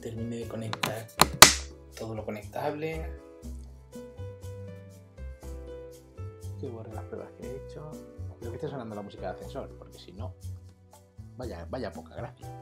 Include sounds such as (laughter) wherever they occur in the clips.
termine de conectar todo lo conectable. Que borre las pruebas que he hecho. Creo que esté sonando la música de ascensor, porque si no, vaya, vaya poca gracia.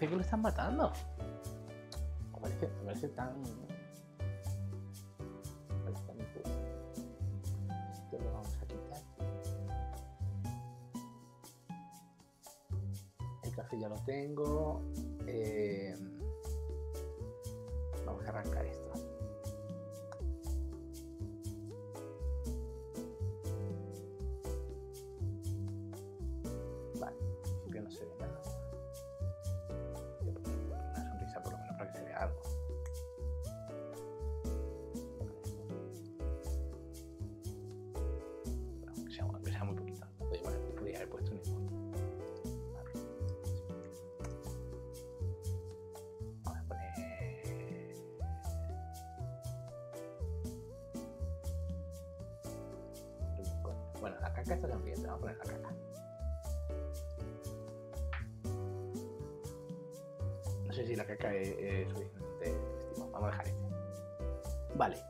parece que lo están matando. A parece, si tan. parece tan Esto lo vamos a quitar. El café ya lo tengo. Bueno, la caca está la vamos a poner la caca. No sé si la caca es, es suficiente Vamos a dejar este. Vale.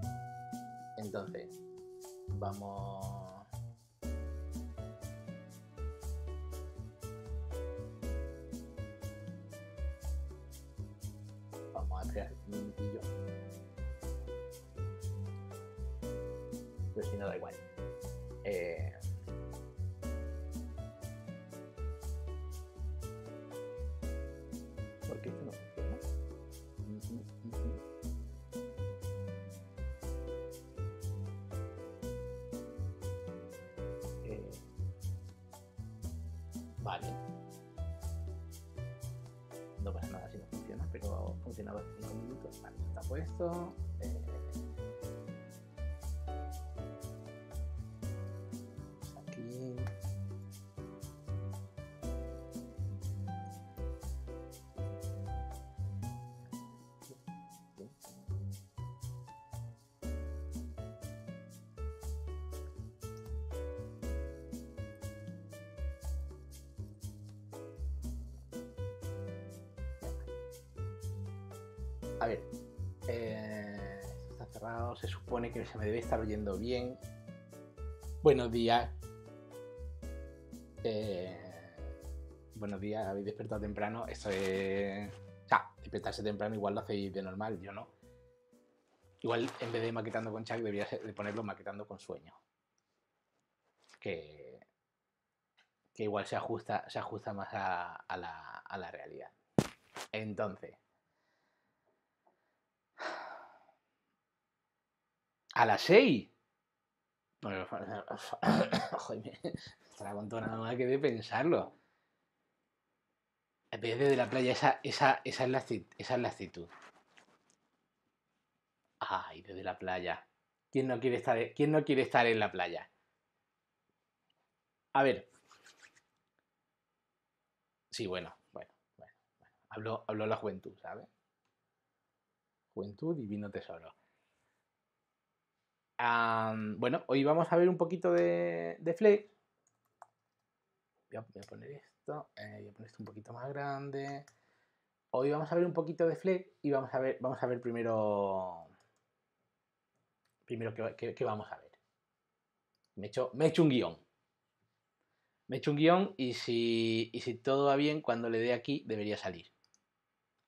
(clears throat) Entonces, vamos. si no da igual. Eh, ¿Por qué esto no funciona? Eh, vale. No pasa nada si no funciona, pero funcionaba cinco minutos. Vale, está puesto. A ver, eh, está cerrado, se supone que se me debe estar oyendo bien. Buenos días. Eh, buenos días, habéis despertado temprano. Eso es. O despertarse temprano igual lo hacéis de normal, yo no. Igual en vez de maquetando con Chuck, debería de ponerlo maquetando con sueño. Que, que igual se ajusta, se ajusta más a la realidad. Entonces, a las 6. Bueno, (coughs) joder, me nada más que de pensarlo. desde la playa, esa, esa, es la, esa la actitud. Ay, desde la playa. ¿Quién no quiere estar, quién no quiere estar en la playa? A ver. Sí, bueno, bueno, bueno. hablo la juventud, ¿sabes? Juventud, divino tesoro bueno, hoy vamos a ver un poquito de, de Voy a, poner esto, eh, voy esto un poquito más grande. Hoy vamos a ver un poquito de flex y vamos a ver, vamos a ver primero, primero qué, vamos a ver. Me he hecho, me un guión. Me he hecho un guión y si, y si todo va bien, cuando le dé aquí debería salir.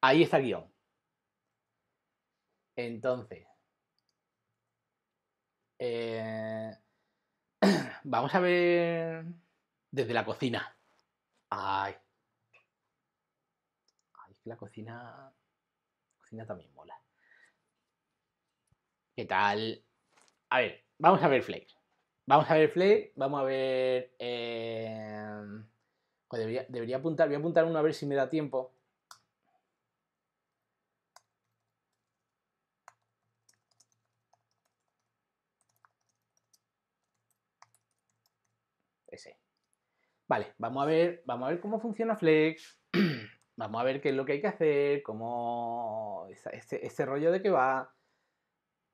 Ahí está el guión. Entonces, eh, (clears throat) vamos a ver desde la cocina. Ay. Ay, que la cocina. La cocina también mola. ¿Qué tal? A ver, vamos a ver Flex. Vamos a ver Flex. vamos a ver. Eh, debería, apuntar, voy a apuntar uno a ver si me da tiempo. vale, vamos a ver, vamos a ver cómo funciona Flex, (clears throat) vamos a ver qué es lo que hay que hacer, cómo este, este, rollo de que va,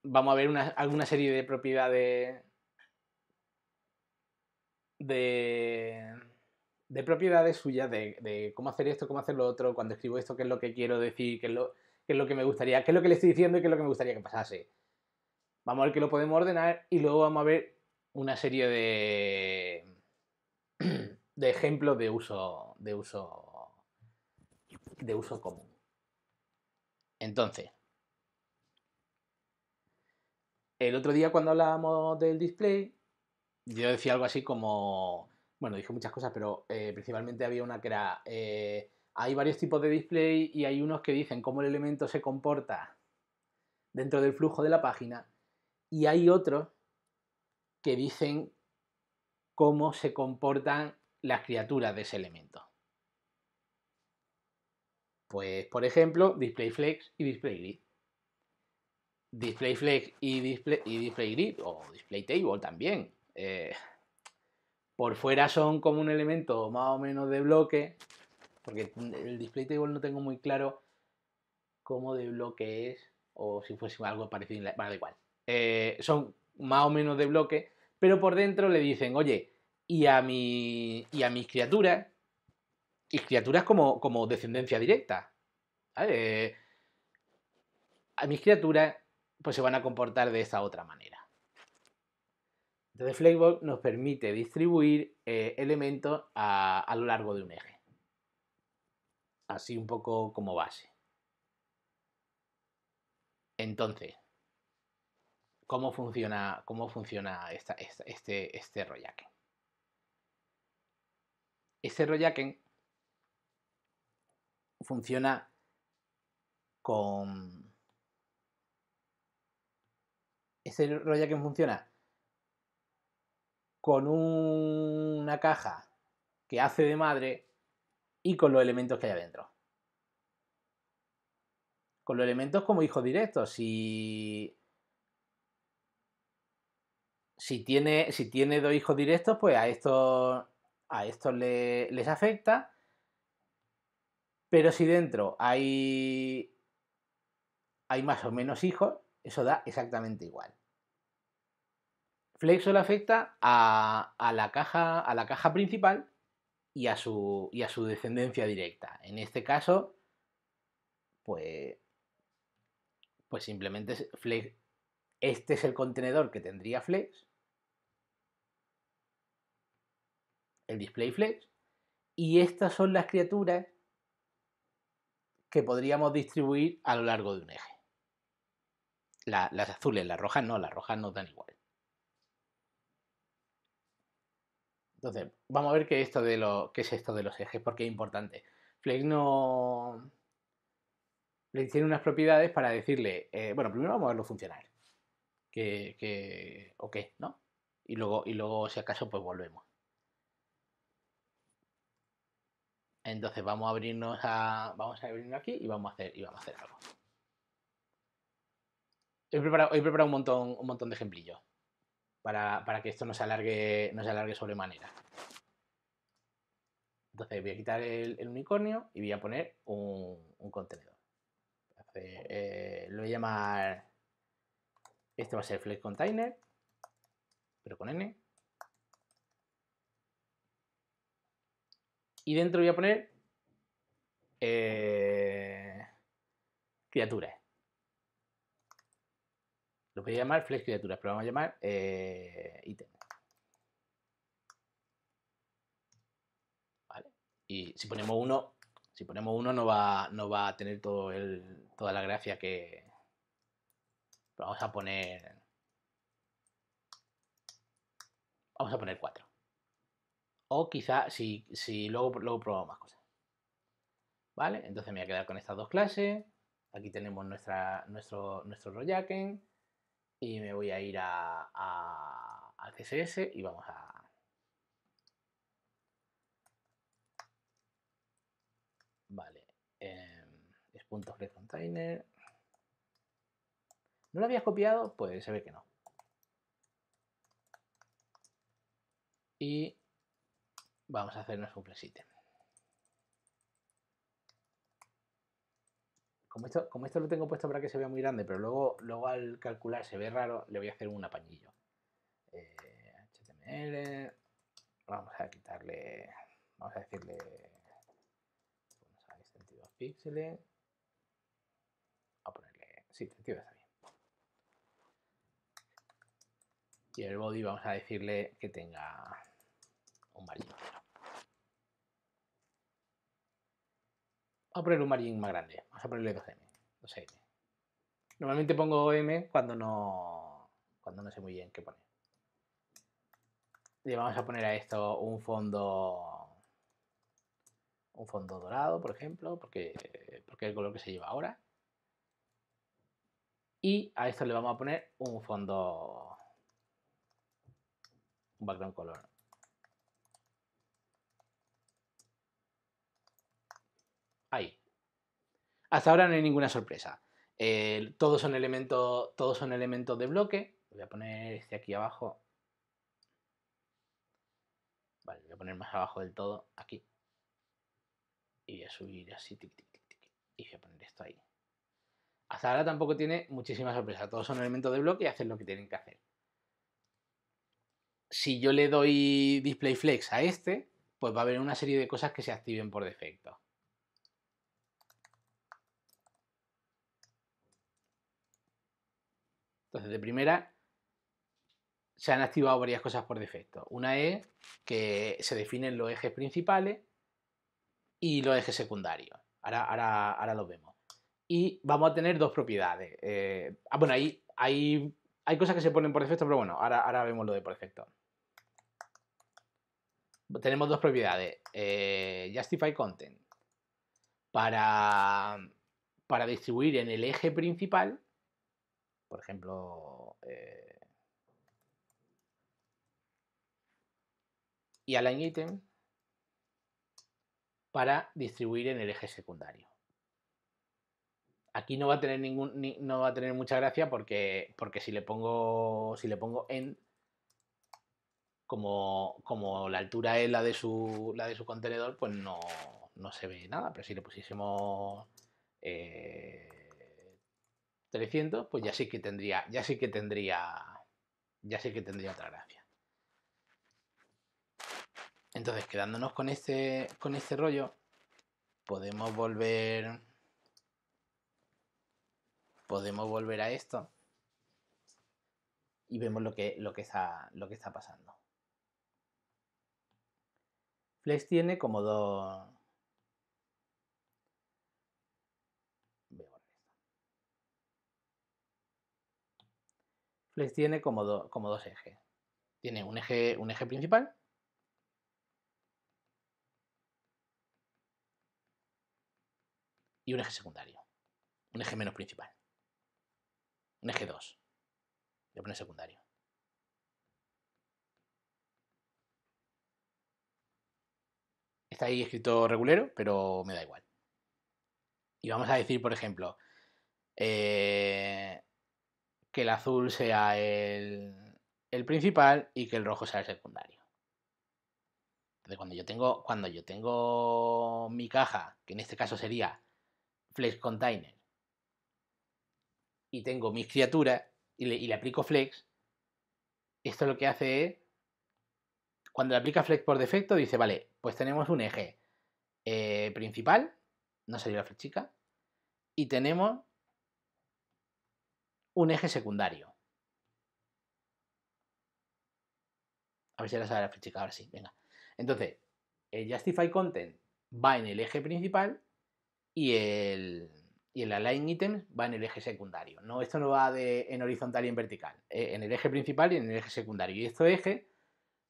vamos a ver alguna serie de propiedades de, de propiedades suyas, de, cómo hacer esto, cómo hacer lo otro, cuando escribo esto, qué es lo que quiero decir, qué es lo, qué es lo que me gustaría, qué es lo que le estoy diciendo y qué es lo que me gustaría que pasase. Vamos a ver que lo podemos ordenar y luego vamos a ver una serie de de ejemplo de uso, de uso, de uso común. Entonces, el otro día cuando hablábamos del display, yo decía algo así como, bueno, dije muchas cosas, pero eh, principalmente había una que era, eh, hay varios tipos de display y hay unos que dicen cómo el elemento se comporta dentro del flujo de la página y hay otros que dicen cómo se comportan las criaturas de ese elemento. Pues, por ejemplo, display flex y display display flex y, display, y DisplayGrid o table también. Eh, por fuera son como un elemento más o menos de bloque, porque el display table no tengo muy claro cómo de bloque es, o si fuese algo parecido, Vale, da igual. Eh, son más o menos de bloque, pero por dentro le dicen, oye, y a, a mis criaturas, y criaturas como, como descendencia directa. a mis criaturas pues se van a comportar de esa otra manera. Entonces Flavor nos permite distribuir eh, elementos a, lo largo de un eje. Así un poco como base. Entonces, ¿cómo funciona, cómo funciona este, este rollaque? Este Royaken funciona con... Este funciona con una caja que hace de madre y con los elementos que hay adentro. Con los elementos como hijos directos. Si, si, tiene, si tiene dos hijos directos, pues a estos a estos le, les afecta, pero si dentro hay, hay más o menos hijos, eso da exactamente igual. Flex solo afecta a, la caja, a, la caja, principal y a, su, a su descendencia directa. En este caso, pues, pues simplemente este es el contenedor que tendría Flex el display flex. Y estas son las criaturas que podríamos distribuir a lo largo de un eje. las azules, las rojas no, las rojas nos dan igual. Entonces, vamos a ver qué, esto de es esto de los ejes, porque es importante. Flex no... Flex tiene unas propiedades para decirle, eh, bueno, primero vamos a verlo funcionar. Que, que, o qué, ¿no? Y luego, y luego, si acaso, pues volvemos. Entonces vamos a abrirnos a. Vamos a abrirnos aquí y vamos a hacer, y vamos a hacer algo. He preparado, he preparado un, montón, un montón de ejemplillos para, que esto no se alargue, no se alargue sobremanera. Entonces voy a quitar el, unicornio y voy a poner un, contenedor. Eh, lo voy a llamar. Este va a ser flex container, pero con n. Y dentro voy a poner eh, criaturas. Lo voy a llamar flex criaturas, pero vamos a llamar eh, ítem. Y si ponemos uno, si ponemos uno no va, no va a tener toda la gracia que... Vamos a poner... Vamos a poner cuatro. O quizá si, luego, luego probamos más cosas. ¿Vale? Entonces me voy a quedar con estas dos clases. Aquí tenemos nuestra, nuestro, nuestro Y me voy a ir a, a, CSS y vamos a, Vale. Em, es puntos container. ¿No lo habías copiado? Pues se ve que no. Y Vamos a hacernos un flexite. Como esto, como esto lo tengo puesto para que se vea muy grande, pero luego, luego al calcular se ve raro, le voy a hacer un apañillo. HTML, eh, vamos a quitarle, vamos a decirle, vamos a 32 píxeles, a ponerle, sí, 32 está bien. y el body vamos a decirle que tenga un valor Vamos a poner un margin más grande. Vamos a ponerle 2M. 2M. Normalmente pongo M cuando no, cuando no sé muy bien qué poner. Le vamos a poner a esto un fondo un fondo dorado, por ejemplo, porque, porque es el color que se lleva ahora. Y a esto le vamos a poner un fondo, un background color ahí. Hasta ahora no hay ninguna sorpresa. todos, son elementos, todos de bloque. Voy a poner este aquí abajo. Vale, voy a poner más abajo del todo, aquí. Y voy a subir así, Y voy a poner esto ahí. Hasta ahora tampoco tiene muchísima sorpresa. Todos son elementos de bloque y hacen lo que tienen que hacer. Si yo le doy display flex a este, pues va a haber una serie de cosas que se activen por defecto. Entonces, de primera, se han activado varias cosas por defecto. Una es que se definen los ejes principales y los ejes secundarios. Ahora, ahora, los vemos. Y vamos a tener dos propiedades. Eh, ah, bueno, ahí hay, cosas que se ponen por defecto, pero bueno, ahora, ahora vemos lo de por defecto. Tenemos dos propiedades. Eh, justify content. Para, para distribuir en el eje principal por ejemplo, eh, y align item para distribuir en el eje secundario. Aquí no va a tener ningún no va a tener mucha gracia porque porque si le pongo si le pongo end como, la altura es la de su la de su contenedor, pues no, no se ve nada, pero si le pusiésemos eh, 300, pues ya sí que tendría, ya sí que tendría, ya sí que tendría otra gracia. Entonces, quedándonos con este, con este rollo, podemos volver, podemos volver a esto y vemos lo que, lo que, está, lo que está pasando. Flex tiene como dos, tiene como, dos ejes. Tiene un eje, un eje principal y un eje secundario. Un eje menos principal. Un eje 2. Voy pone secundario. Está ahí escrito regulero, pero me da igual. Y vamos a decir, por ejemplo, eh, que el azul sea el, principal y que el rojo sea el secundario. Entonces, cuando yo tengo, cuando yo tengo mi caja, que en este caso sería Flex Container, y tengo mis criaturas y le, aplico Flex, esto lo que hace es, cuando le aplica Flex por defecto, dice, vale, pues tenemos un eje eh, principal, no sería la flechica, y tenemos un eje secundario. A ver si ahora sale la flechica, ahora sí, venga. Entonces, el Justify Content va en el eje principal y el, Align item va en el eje secundario. No, esto no va en horizontal y en vertical, eh, en el eje principal y en el eje secundario. Y estos ejes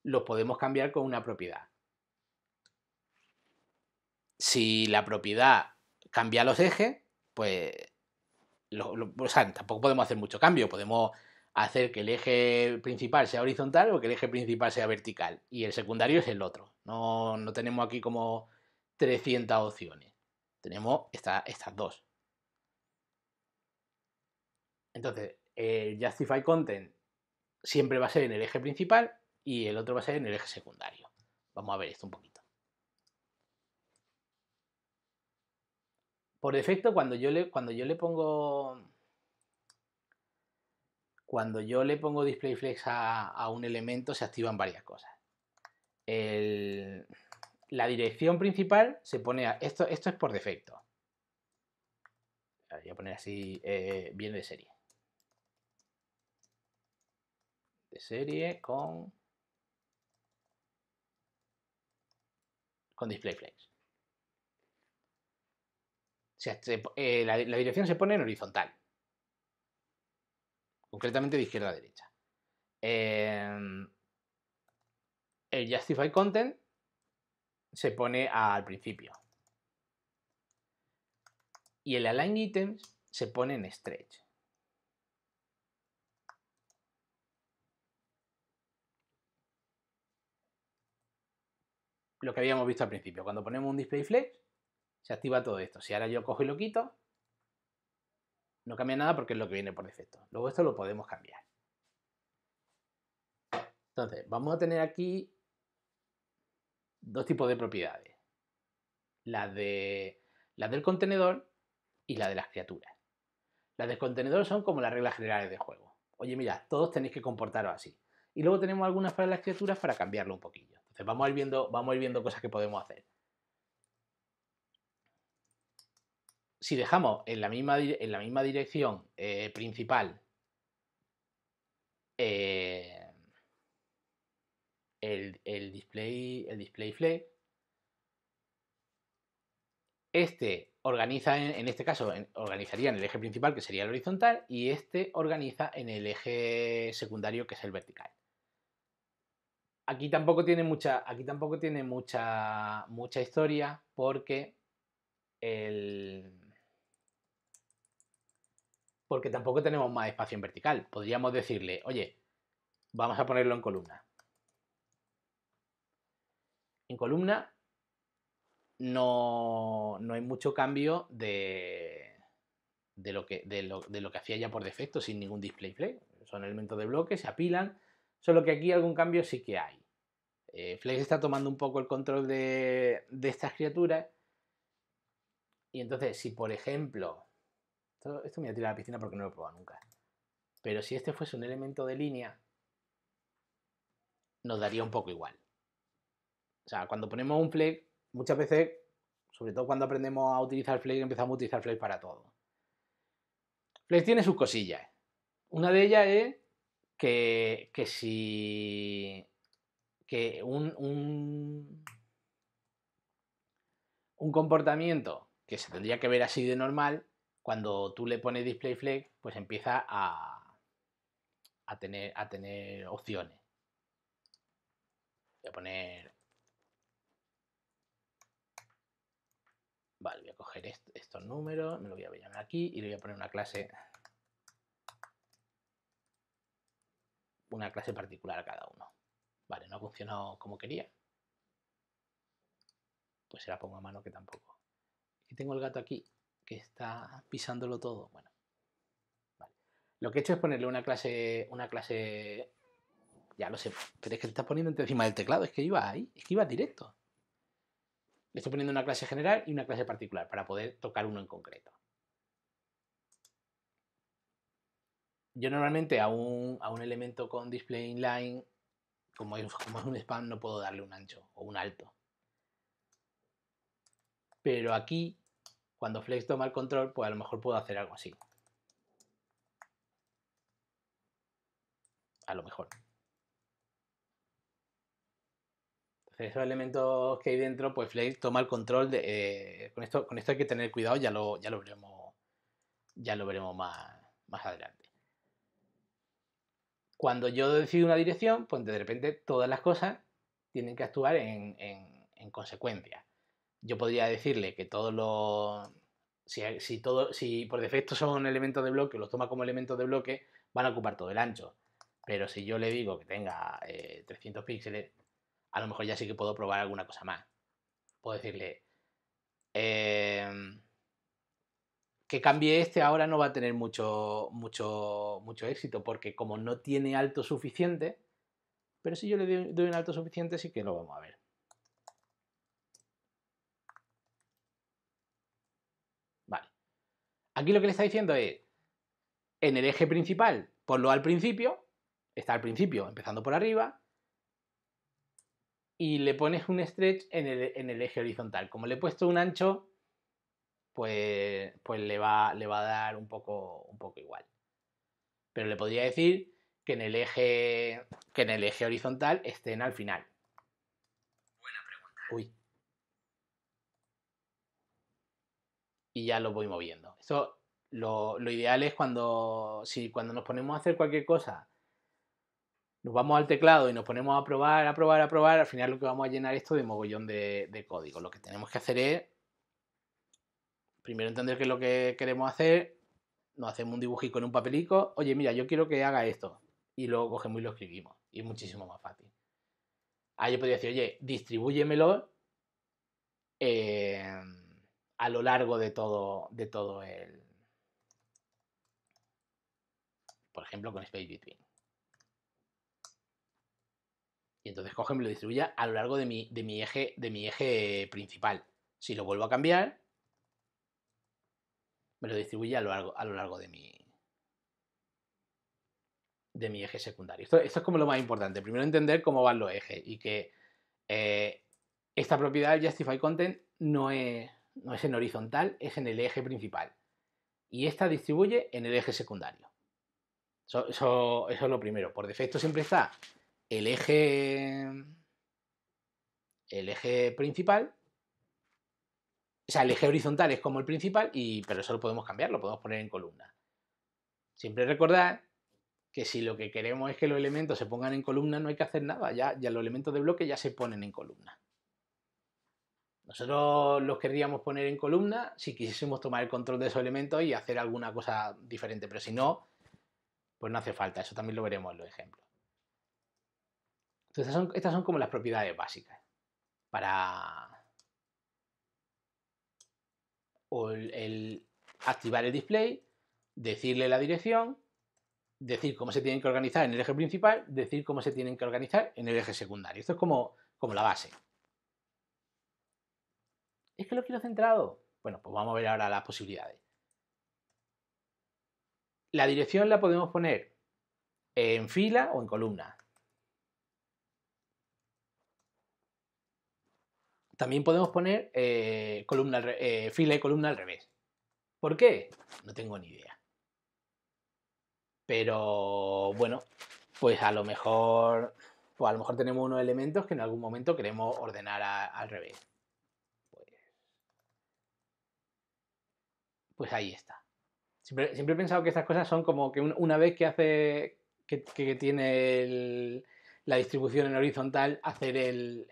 los podemos cambiar con una propiedad. Si la propiedad cambia los ejes, pues tampoco podemos hacer mucho cambio, podemos hacer que el eje principal sea horizontal o que el eje principal sea vertical y el secundario es el otro. No, tenemos aquí como 300 opciones, tenemos estas dos. Entonces, el Justify Content siempre va a ser en el eje principal y el otro va a ser en el eje secundario. Vamos a ver esto un poquito. por defecto, cuando yo le, cuando yo le pongo. Cuando yo le pongo display flex a, un elemento, se activan varias cosas. la dirección principal se pone a. Esto, esto es por defecto. Voy a poner así, eh, viene de serie. De serie con. con display flex. Eh, la, dirección se pone en horizontal, concretamente de izquierda a derecha. Em, el justify content se pone al principio. Y el align items se pone en stretch. Lo que habíamos visto al principio, cuando ponemos un display flex, se activa todo esto. Si ahora yo cojo y lo quito, no cambia nada porque es lo que viene por defecto. Luego esto lo podemos cambiar. Entonces, vamos a tener aquí dos tipos de propiedades. Las, de, del contenedor y la de las criaturas. Las del contenedor son como las reglas generales del juego. Oye, mira, todos tenéis que comportaros así. Y luego tenemos algunas para las criaturas para cambiarlo un poquillo. Entonces vamos viendo, vamos a ir viendo cosas que podemos hacer. si dejamos en la misma, en la misma dirección eh, principal eh, el, display, el display flag, este organiza, en, este caso, organizaría en el eje principal, que sería el horizontal, y este organiza en el eje secundario, que es el vertical. Aquí tampoco tiene mucha, aquí tampoco tiene mucha, mucha historia porque el, porque tampoco tenemos más espacio en vertical. Podríamos decirle, oye, vamos a ponerlo en columna. En columna no, no hay mucho cambio de, lo que, de, lo, que hacía ya por defecto sin ningún display play Son elementos de bloque, se apilan, solo que aquí algún cambio sí que hay. Eh, Flex está tomando un poco el control de, de estas criaturas y entonces si por ejemplo esto, me voy a tirar a la piscina porque no lo he probado nunca. Pero si este fuese un elemento de línea, nos daría un poco igual. O sea, cuando ponemos un flag, muchas veces, sobre todo cuando aprendemos a utilizar flag, empezamos a utilizar Flex para todo. Flex tiene sus cosillas. Una de ellas es que, si. que un, un. comportamiento que se tendría que ver así de normal cuando tú le pones display flex, pues empieza a, tener, opciones. Voy a poner... Vale, voy a coger estos números, me lo voy a llamar aquí y le voy a poner una clase una clase particular a cada uno. Vale, no ha funcionado como quería. Pues se la pongo a mano que tampoco. Y tengo el gato aquí que está pisándolo todo. Bueno, Lo que he hecho es ponerle una clase, una clase, ya lo sé, pero es que te estás poniendo encima del teclado, es que iba ahí, es que iba directo. Le estoy poniendo una clase general y una clase particular para poder tocar uno en concreto. Yo normalmente a un, a un elemento con display inline, como es, como es un spam, no puedo darle un ancho o un alto. Pero aquí cuando Flex toma el control, pues a lo mejor puedo hacer algo así. A lo mejor. Entonces esos elementos que hay dentro, pues Flex toma el control. Eh, con, esto, con esto hay que tener cuidado, ya lo, ya lo veremos, ya lo veremos más, adelante cuando yo decido una dirección, pues de repente todas las cosas tienen que actuar en consecuencia yo podría decirle que todos los... Si, todo, si por defecto son elementos de bloque, los toma como elementos de bloque, van a ocupar todo el ancho. Pero si yo le digo que tenga 300 eh, píxeles, a lo mejor ya sí que puedo probar alguna cosa más. Puedo decirle em, que cambie este ahora no va a tener mucho, mucho, mucho éxito, porque como no tiene alto suficiente, pero si yo le doy un alto suficiente sí que lo vamos a ver. Aquí lo que le está diciendo es, en el eje principal, ponlo al principio, está al principio, empezando por arriba, y le pones un stretch en el, eje horizontal. Como le he puesto un ancho, pues, pues le, va, a dar un poco, igual. Pero le podría decir que en el eje, que en el eje horizontal estén al final. Buena pregunta. ¿eh? Uy. y ya lo voy moviendo. Eso lo, ideal es cuando, si cuando nos ponemos a hacer cualquier cosa, nos vamos al teclado y nos ponemos a probar, a probar, a probar, al final lo que vamos a llenar esto de mogollón de, de código. Lo que tenemos que hacer es, primero entender qué es lo que queremos hacer, nos hacemos un dibujito en un papelico, oye, mira, yo quiero que haga esto, y luego cogemos y lo escribimos, y es muchísimo más fácil. Ahí yo podría decir, oye, distribúyemelo. Eh, a lo largo de todo, de todo el... Por ejemplo, con Space Between. Y entonces coge y me lo distribuye a lo largo de mi, de mi, eje, de mi eje principal. Si lo vuelvo a cambiar, me lo distribuye a lo largo, a lo largo de, mi, de mi eje secundario. Esto, es como lo más importante. Primero entender cómo van los ejes y que eh, esta propiedad justify content no es no es en horizontal, es en el eje principal. Y esta distribuye en el eje secundario. Eso, es lo primero. Por defecto siempre está el eje, el eje principal. O sea, el eje horizontal es como el principal, y, pero eso lo podemos cambiar, lo podemos poner en columna. Siempre recordad que si lo que queremos es que los elementos se pongan en columna, no hay que hacer nada. Ya, ya los elementos de bloque ya se ponen en columna. Nosotros los querríamos poner en columna si quisiésemos tomar el control de esos elementos y hacer alguna cosa diferente, pero si no, pues no hace falta. Eso también lo veremos en los ejemplos. Entonces, estas son, como las propiedades básicas para el activar el display, decirle la dirección, decir cómo se tienen que organizar en el eje principal, decir cómo se tienen que organizar en el eje secundario. Esto es como, como la base. ¿Es que lo quiero centrado? Bueno, pues vamos a ver ahora las posibilidades. La dirección la podemos poner en fila o en columna. También podemos poner eh, columna, eh, fila y columna al revés. ¿Por qué? No tengo ni idea. Pero bueno, pues a lo mejor, pues lo mejor tenemos unos elementos que en algún momento queremos ordenar al revés. pues ahí está. Siempre, he pensado que estas cosas son como que una vez que hace que, tiene la distribución en horizontal, hacer el,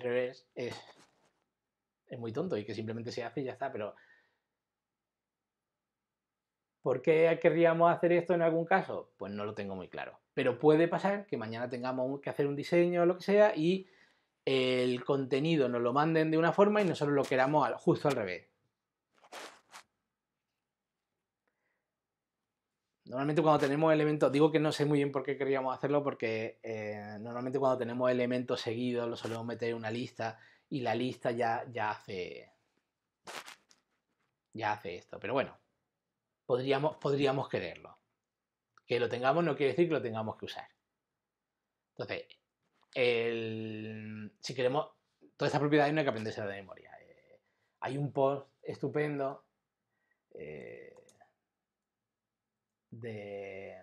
revés es, es muy tonto y que simplemente se hace y ya está, pero ¿Por qué querríamos hacer esto en algún caso? Pues no lo tengo muy claro. Pero puede pasar que mañana tengamos que hacer un diseño o lo que sea y el contenido nos lo manden de una forma y nosotros lo queramos justo al revés. Normalmente cuando tenemos elementos, digo que no sé muy bien por qué queríamos hacerlo, porque eh, normalmente cuando tenemos elementos seguidos lo solemos meter en una lista y la lista ya, ya hace ya hace esto. Pero bueno, podríamos, podríamos quererlo. Que lo tengamos no quiere decir que lo tengamos que usar. Entonces, si queremos, toda esta propiedad no hay que aprenderse de memoria. Eh, hay un post estupendo. Eh, de,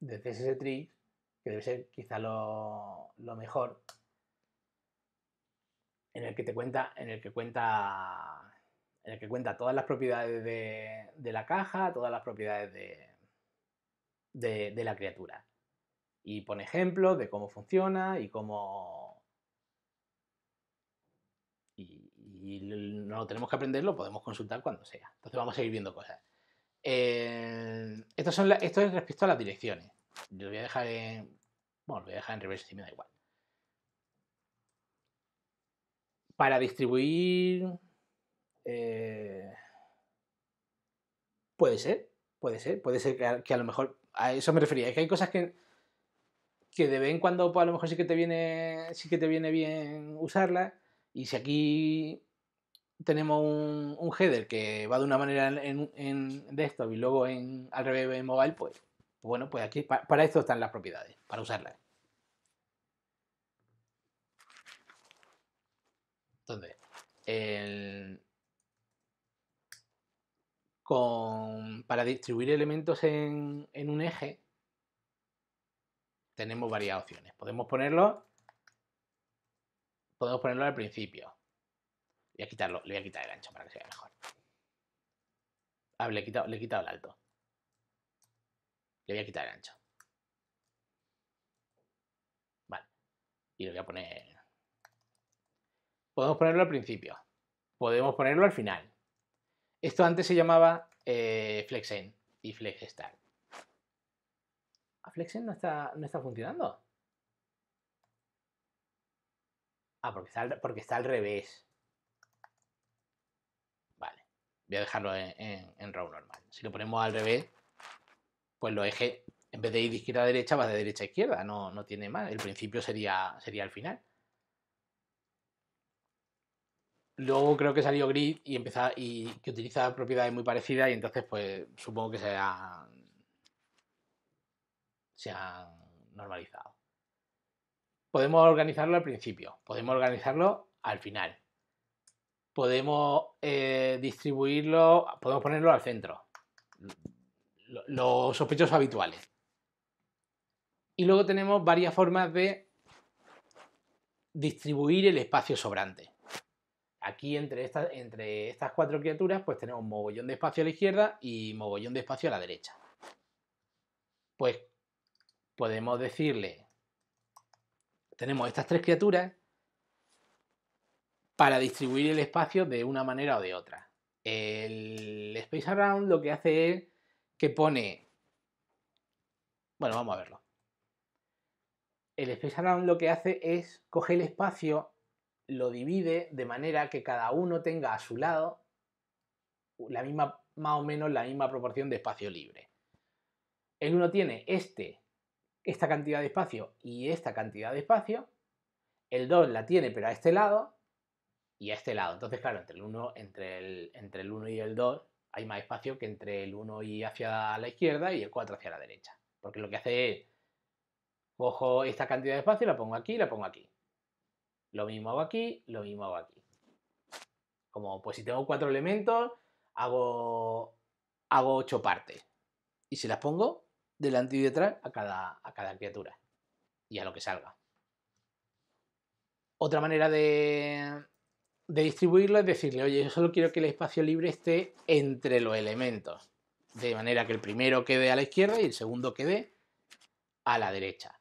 de CSS 3 que debe ser quizá lo, mejor, en el que te cuenta, en el que cuenta, en el que cuenta todas las propiedades de, la caja, todas las propiedades de, de, la criatura. Y pone ejemplos de cómo funciona y cómo. Y, no lo tenemos que aprenderlo podemos consultar cuando sea. Entonces vamos a ir viendo cosas. Eh, son esto es respecto a las direcciones. Yo voy a dejar en. Bueno, lo voy a dejar en reverse, me da igual. Para distribuir. Eh, puede ser, puede ser, puede ser que a, lo mejor. A eso me refería. Es que hay cosas que. que de vez en cuando, pues a lo mejor sí que te viene. sí que te viene bien usarlas. Y si aquí tenemos un, header que va de una manera en, en desktop y luego en, al revés en mobile, pues, bueno, pues aquí para, esto están las propiedades, para usarlas. Entonces, con, para distribuir elementos en, en, un eje, tenemos varias opciones. Podemos ponerlo, podemos ponerlo al principio. Voy a quitarlo, le voy a quitar el ancho para que se vea mejor. Ah, le he quitado, le he quitado el alto. Le voy a quitar el ancho. Vale. Y lo voy a poner... Podemos ponerlo al principio. Podemos ponerlo al final. Esto antes se llamaba eh, FlexEn y FlexStar. Ah, FlexEn no está, no está funcionando. Ah, porque porque está al revés. Voy a dejarlo en, en, RAW normal. Si lo ponemos al revés, pues lo eje en vez de ir de izquierda a derecha, va de derecha a izquierda, no, tiene más. El principio sería, sería el final. Luego creo que salió Grid y y que utiliza propiedades muy parecidas y entonces pues supongo que se se han normalizado. Podemos organizarlo al principio, podemos organizarlo al final podemos eh, distribuirlo, podemos ponerlo al centro. Los sospechosos habituales. Y luego tenemos varias formas de distribuir el espacio sobrante. Aquí entre, entre estas cuatro criaturas pues tenemos mogollón de espacio a la izquierda y mogollón de espacio a la derecha. Pues podemos decirle, tenemos estas tres criaturas para distribuir el espacio de una manera o de otra. El Space Around lo que hace es que pone... Bueno, vamos a verlo. El Space Around lo que hace es coge el espacio, lo divide de manera que cada uno tenga a su lado la misma, más o menos la misma proporción de espacio libre. El uno tiene este, esta cantidad de espacio y esta cantidad de espacio. El 2 la tiene pero a este lado y a este lado. Entonces, claro, entre el 1, entre el, entre el y el 2 hay más espacio que entre el 1 y hacia la izquierda y el 4 hacia la derecha. Porque lo que hace es, cojo esta cantidad de espacio, la pongo aquí y la pongo aquí. Lo mismo hago aquí, lo mismo hago aquí. Como pues si tengo cuatro elementos, hago, hago ocho partes. Y se las pongo delante y detrás a cada, a cada criatura. Y a lo que salga. Otra manera de, de distribuirlo es decirle, oye, yo solo quiero que el espacio libre esté entre los elementos, de manera que el primero quede a la izquierda y el segundo quede a la derecha.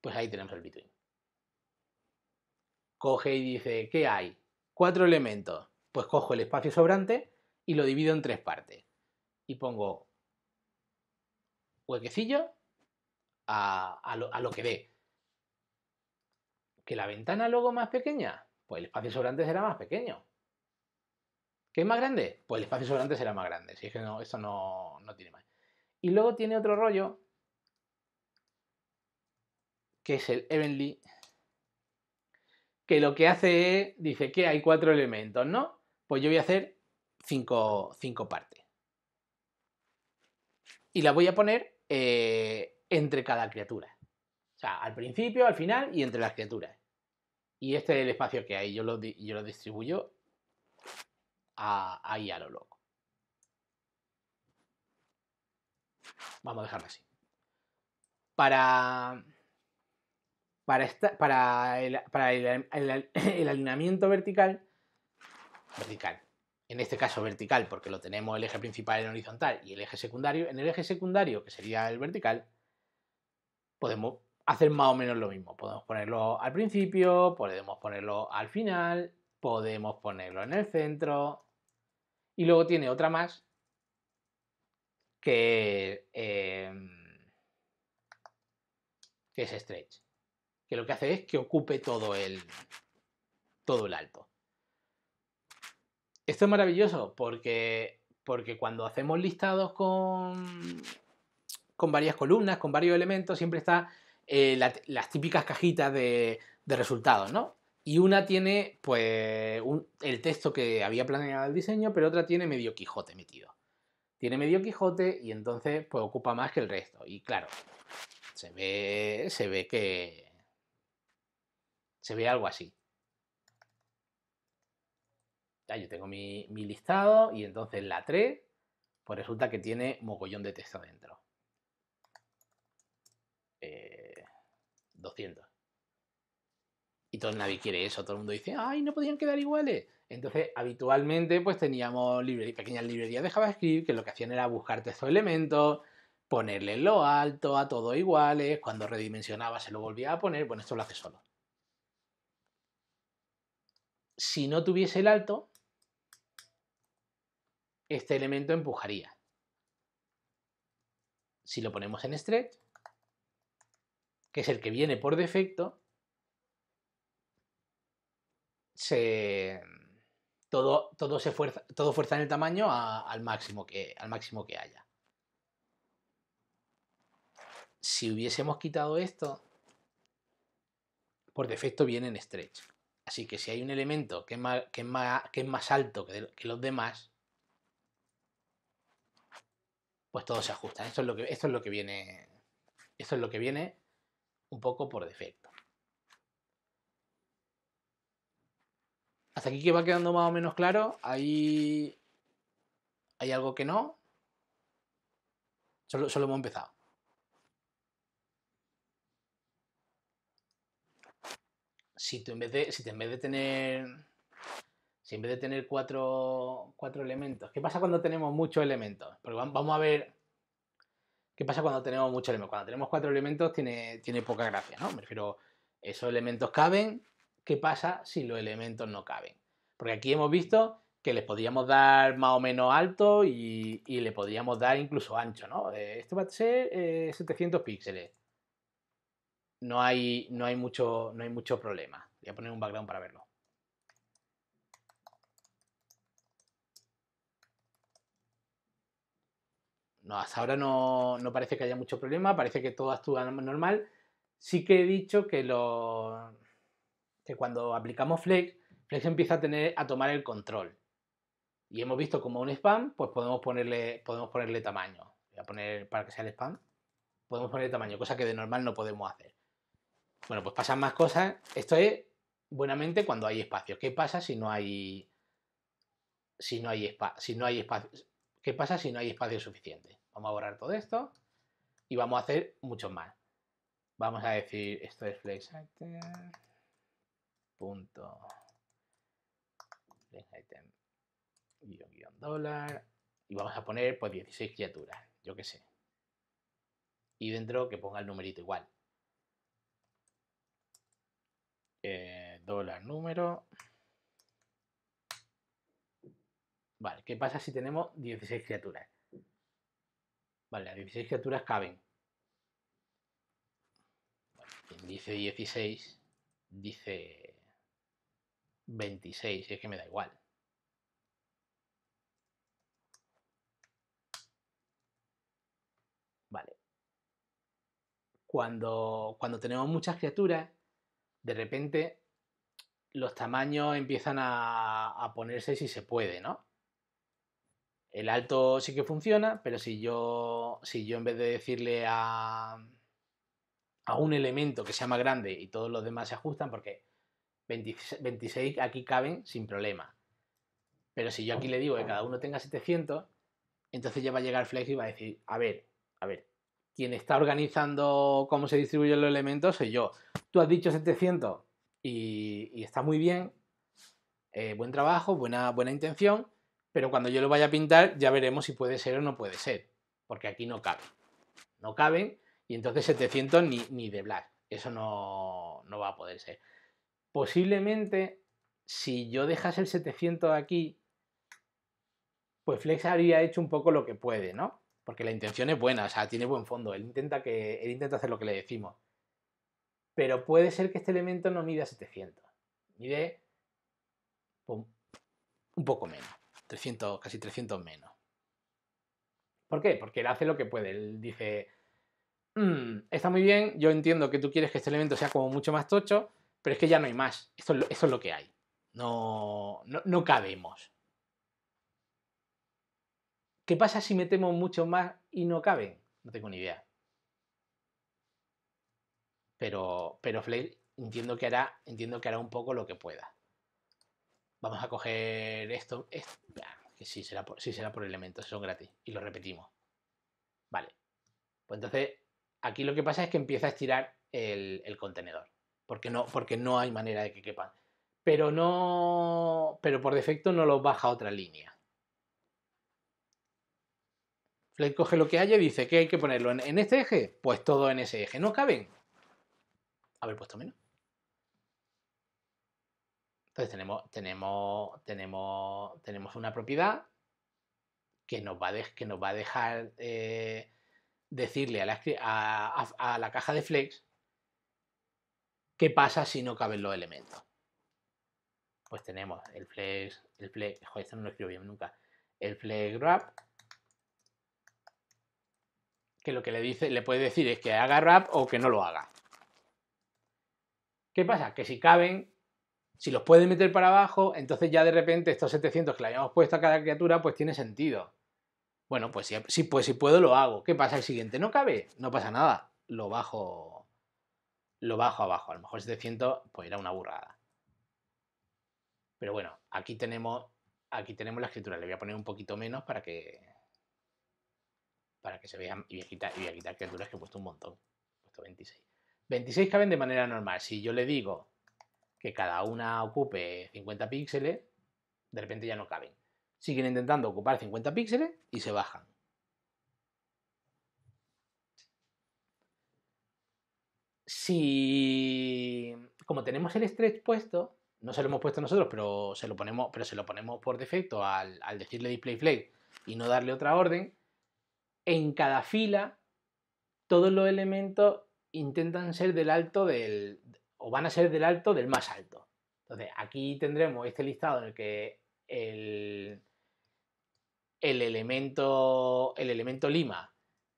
Pues ahí tenemos el between. Coge y dice, ¿qué hay? Cuatro elementos. Pues cojo el espacio sobrante y lo divido en tres partes. Y pongo huequecillo a, a lo que dé. ¿Que la ventana luego más pequeña? Pues el espacio sobrante será más pequeño. ¿Qué es más grande? Pues el espacio sobrante será más grande. Si es que no, eso no, tiene más. Y luego tiene otro rollo que es el Evenly, que lo que hace es, dice que hay cuatro elementos, ¿no? Pues yo voy a hacer cinco, partes. Y las voy a poner eh, entre cada criatura. O sea, al principio, al final y entre las criaturas. Y este es el espacio que hay. Yo lo, distribuyo ahí a, lo loco. Vamos a dejarlo así. Para, para, esta, para, el, el, alineamiento vertical, vertical, en este caso vertical porque lo tenemos el eje principal en horizontal y el eje secundario, en el eje secundario, que sería el vertical, podemos hacer más o menos lo mismo. Podemos ponerlo al principio, podemos ponerlo al final, podemos ponerlo en el centro. Y luego tiene otra más que, em, que es stretch. Que lo que hace es que ocupe todo el, todo el alto. Esto es maravilloso porque, porque cuando hacemos listados con, con varias columnas, con varios elementos, siempre está eh, las típicas cajitas de, resultados, ¿no? Y una tiene, pues, el texto que había planeado el diseño, pero otra tiene medio Quijote metido. Tiene medio Quijote y entonces, pues, ocupa más que el resto. Y claro, se ve, se ve que... Se ve algo así. Ya, yo tengo mi, mi listado y entonces la 3, pues resulta que tiene mogollón de texto dentro. Eh, 200. Y todo el quiere eso, todo el mundo dice, ¡ay, no podían quedar iguales! Entonces, habitualmente, pues teníamos pequeñas librerías de JavaScript que lo que hacían era buscar textos elementos, ponerle lo alto a todo iguales, cuando redimensionaba se lo volvía a poner, bueno, esto lo hace solo. Si no tuviese el alto, este elemento empujaría. Si lo ponemos en stretch, que es el que viene por defecto, todo, todo, se fuerza, todo fuerza en el tamaño al, máximo que, al máximo que haya. Si hubiésemos quitado esto, por defecto viene en stretch. Así que si hay un elemento que es más, que más, que es más alto que, los demás, pues todo se ajusta. es lo que, esto es lo que viene. Esto es lo que viene un poco por defecto. Hasta aquí que va quedando más o menos claro. Ahí hay algo que no. Solo, hemos empezado. Si tú en vez de, si en vez de tener. Si en vez de tener cuatro, cuatro elementos. ¿Qué pasa cuando tenemos muchos elementos? vamos a ver ¿Qué pasa cuando tenemos muchos Cuando tenemos cuatro elementos tiene, tiene poca gracia, ¿no? Me refiero, esos elementos caben, ¿qué pasa si los elementos no caben? Porque aquí hemos visto que les podíamos dar más o menos alto y, le podíamos dar incluso ancho, ¿no? Eh, esto va a ser 700 eh, píxeles. No hay, no, hay mucho, no hay mucho problema. Voy a poner un background para verlo. no, hasta ahora no, parece que haya mucho problema, parece que todo actúa normal. Sí que he dicho que, lo, que cuando aplicamos Flex, Flex empieza a, tener, a tomar el control. Y hemos visto como un spam, pues podemos ponerle, podemos ponerle tamaño. Voy a poner para que sea el spam. Podemos ponerle tamaño, cosa que de normal no podemos hacer. Bueno, pues pasan más cosas. Esto es buenamente cuando hay espacio. ¿Qué pasa si no hay si no hay, espacio? si no hay espacio? ¿Qué pasa si no hay espacio suficiente? Vamos a borrar todo esto y vamos a hacer muchos más. Vamos a decir, esto es flex item, punto, flex item, guión, guión, dólar, y vamos a poner pues 16 criaturas, yo qué sé. Y dentro que ponga el numerito igual. Eh, dólar número Vale, ¿qué pasa si tenemos 16 criaturas? Vale, las 16 criaturas caben. dice 16, dice 26, es que me da igual. Vale. Cuando, cuando tenemos muchas criaturas, de repente los tamaños empiezan a ponerse si se puede, ¿no? El alto sí que funciona, pero si yo, si yo en vez de decirle a, un elemento que se llama grande y todos los demás se ajustan, porque 26, aquí caben sin problema. Pero si yo aquí le digo que cada uno tenga 700, entonces ya va a llegar Flex y va a decir, a ver, a ver, quien está organizando cómo se distribuyen los elementos soy yo. Tú has dicho 700 y, está muy bien, eh, buen trabajo, buena, buena intención, pero cuando yo lo vaya a pintar ya veremos si puede ser o no puede ser, porque aquí no cabe. No caben y entonces 700 ni, ni de black. Eso no, no va a poder ser. Posiblemente, si yo dejase el 700 aquí, pues Flex habría hecho un poco lo que puede, ¿no? Porque la intención es buena, o sea, tiene buen fondo. Él intenta, que, intenta hacer lo que le decimos. Pero puede ser que este elemento no mida 700. Mide pues, un poco menos. 300, casi 300 menos. ¿Por qué? Porque él hace lo que puede. Él dice, mm, está muy bien, yo entiendo que tú quieres que este elemento sea como mucho más tocho, pero es que ya no hay más. Esto es eso es lo que hay. No, no, no cabemos. ¿Qué pasa si metemos mucho más y no caben? No tengo ni idea. Pero, pero entiendo que hará, entiendo que hará un poco lo que pueda. Vamos a coger esto. que sí será, por, será por elementos, son gratis. Y lo repetimos. Vale. Pues entonces, aquí lo que pasa es que empieza a estirar el, contenedor. Porque no, porque no hay manera de que quepan. Pero no. Pero por defecto no lo baja otra línea. Le coge lo que haya y dice que hay que ponerlo en, en este eje. Pues todo en ese eje. No caben. Haber puesto menos. Entonces tenemos, tenemos, tenemos, una propiedad que nos va, que nos va a dejar eh, decirle a la, caja de flex qué pasa si no caben los elementos. Pues tenemos el flex, el flex, joder, esto no lo escribo bien nunca, el flex wrap, que lo que le dice, le puede decir es que haga wrap o que no lo haga. ¿Qué pasa? Que si caben si los puedes meter para abajo, entonces ya de repente estos 700 que le habíamos puesto a cada criatura, pues tiene sentido. Bueno, pues si, pues si puedo lo hago. ¿Qué pasa? El siguiente no cabe, no pasa nada. Lo bajo, lo bajo abajo. A lo mejor 700 pues era una burrada. Pero bueno, aquí tenemos, aquí tenemos la escritura. Le voy a poner un poquito menos para que, para que se vean. Y voy quitar, y voy a quitar criaturas que he puesto un montón. He puesto 26. 26 caben de manera normal. Si yo le digo que cada una ocupe 50 píxeles, de repente ya no caben. Siguen intentando ocupar 50 píxeles y se bajan. Si como tenemos el stretch puesto, no se lo hemos puesto nosotros, pero se lo ponemos, pero se lo ponemos por defecto al, decirle display flag y no darle otra orden, en cada fila todos los elementos intentan ser del alto del, o van a ser del alto del más alto. Entonces, aquí tendremos este listado en el que el, el, elemento, el elemento lima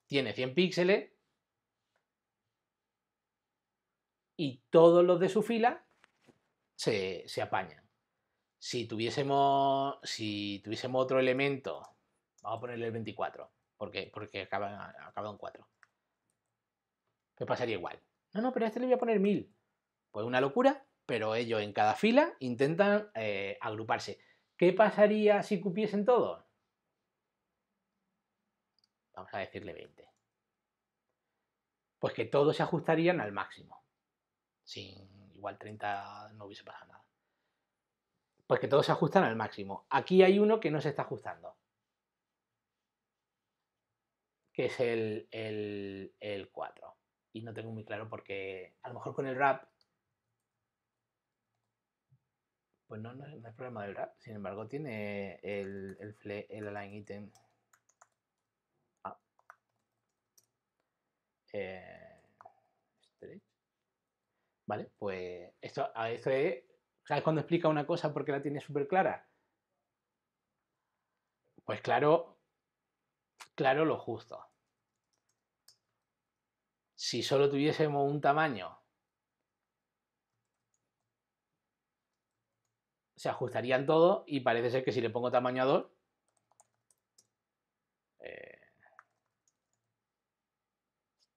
tiene 100 píxeles y todos los de su fila se, apañan. Si tuviésemos, si tuviésemos otro elemento, vamos a ponerle el 24, porque, porque acaba, acaba en 4. Me pasaría igual. No, no, pero a este le voy a poner 1000. Pues una locura, pero ellos en cada fila intentan eh, agruparse. ¿Qué pasaría si cupiesen todos? Vamos a decirle 20. Pues que todos se ajustarían al máximo. Sin igual 30 no hubiese pasado nada. Pues que todos se ajustan al máximo. Aquí hay uno que no se está ajustando. Que es el, el 4. Y no tengo muy claro porque a lo mejor con el rap Pues no, no, es problema de verdad. sin embargo tiene el, el, el align item. Ah. Eh, vale, pues esto, a veces... ¿sabes cuando explica una cosa porque la tiene súper clara? Pues claro, claro lo justo. Si solo tuviésemos un tamaño se ajustarían todo y parece ser que si le pongo tamaño a 2, eh,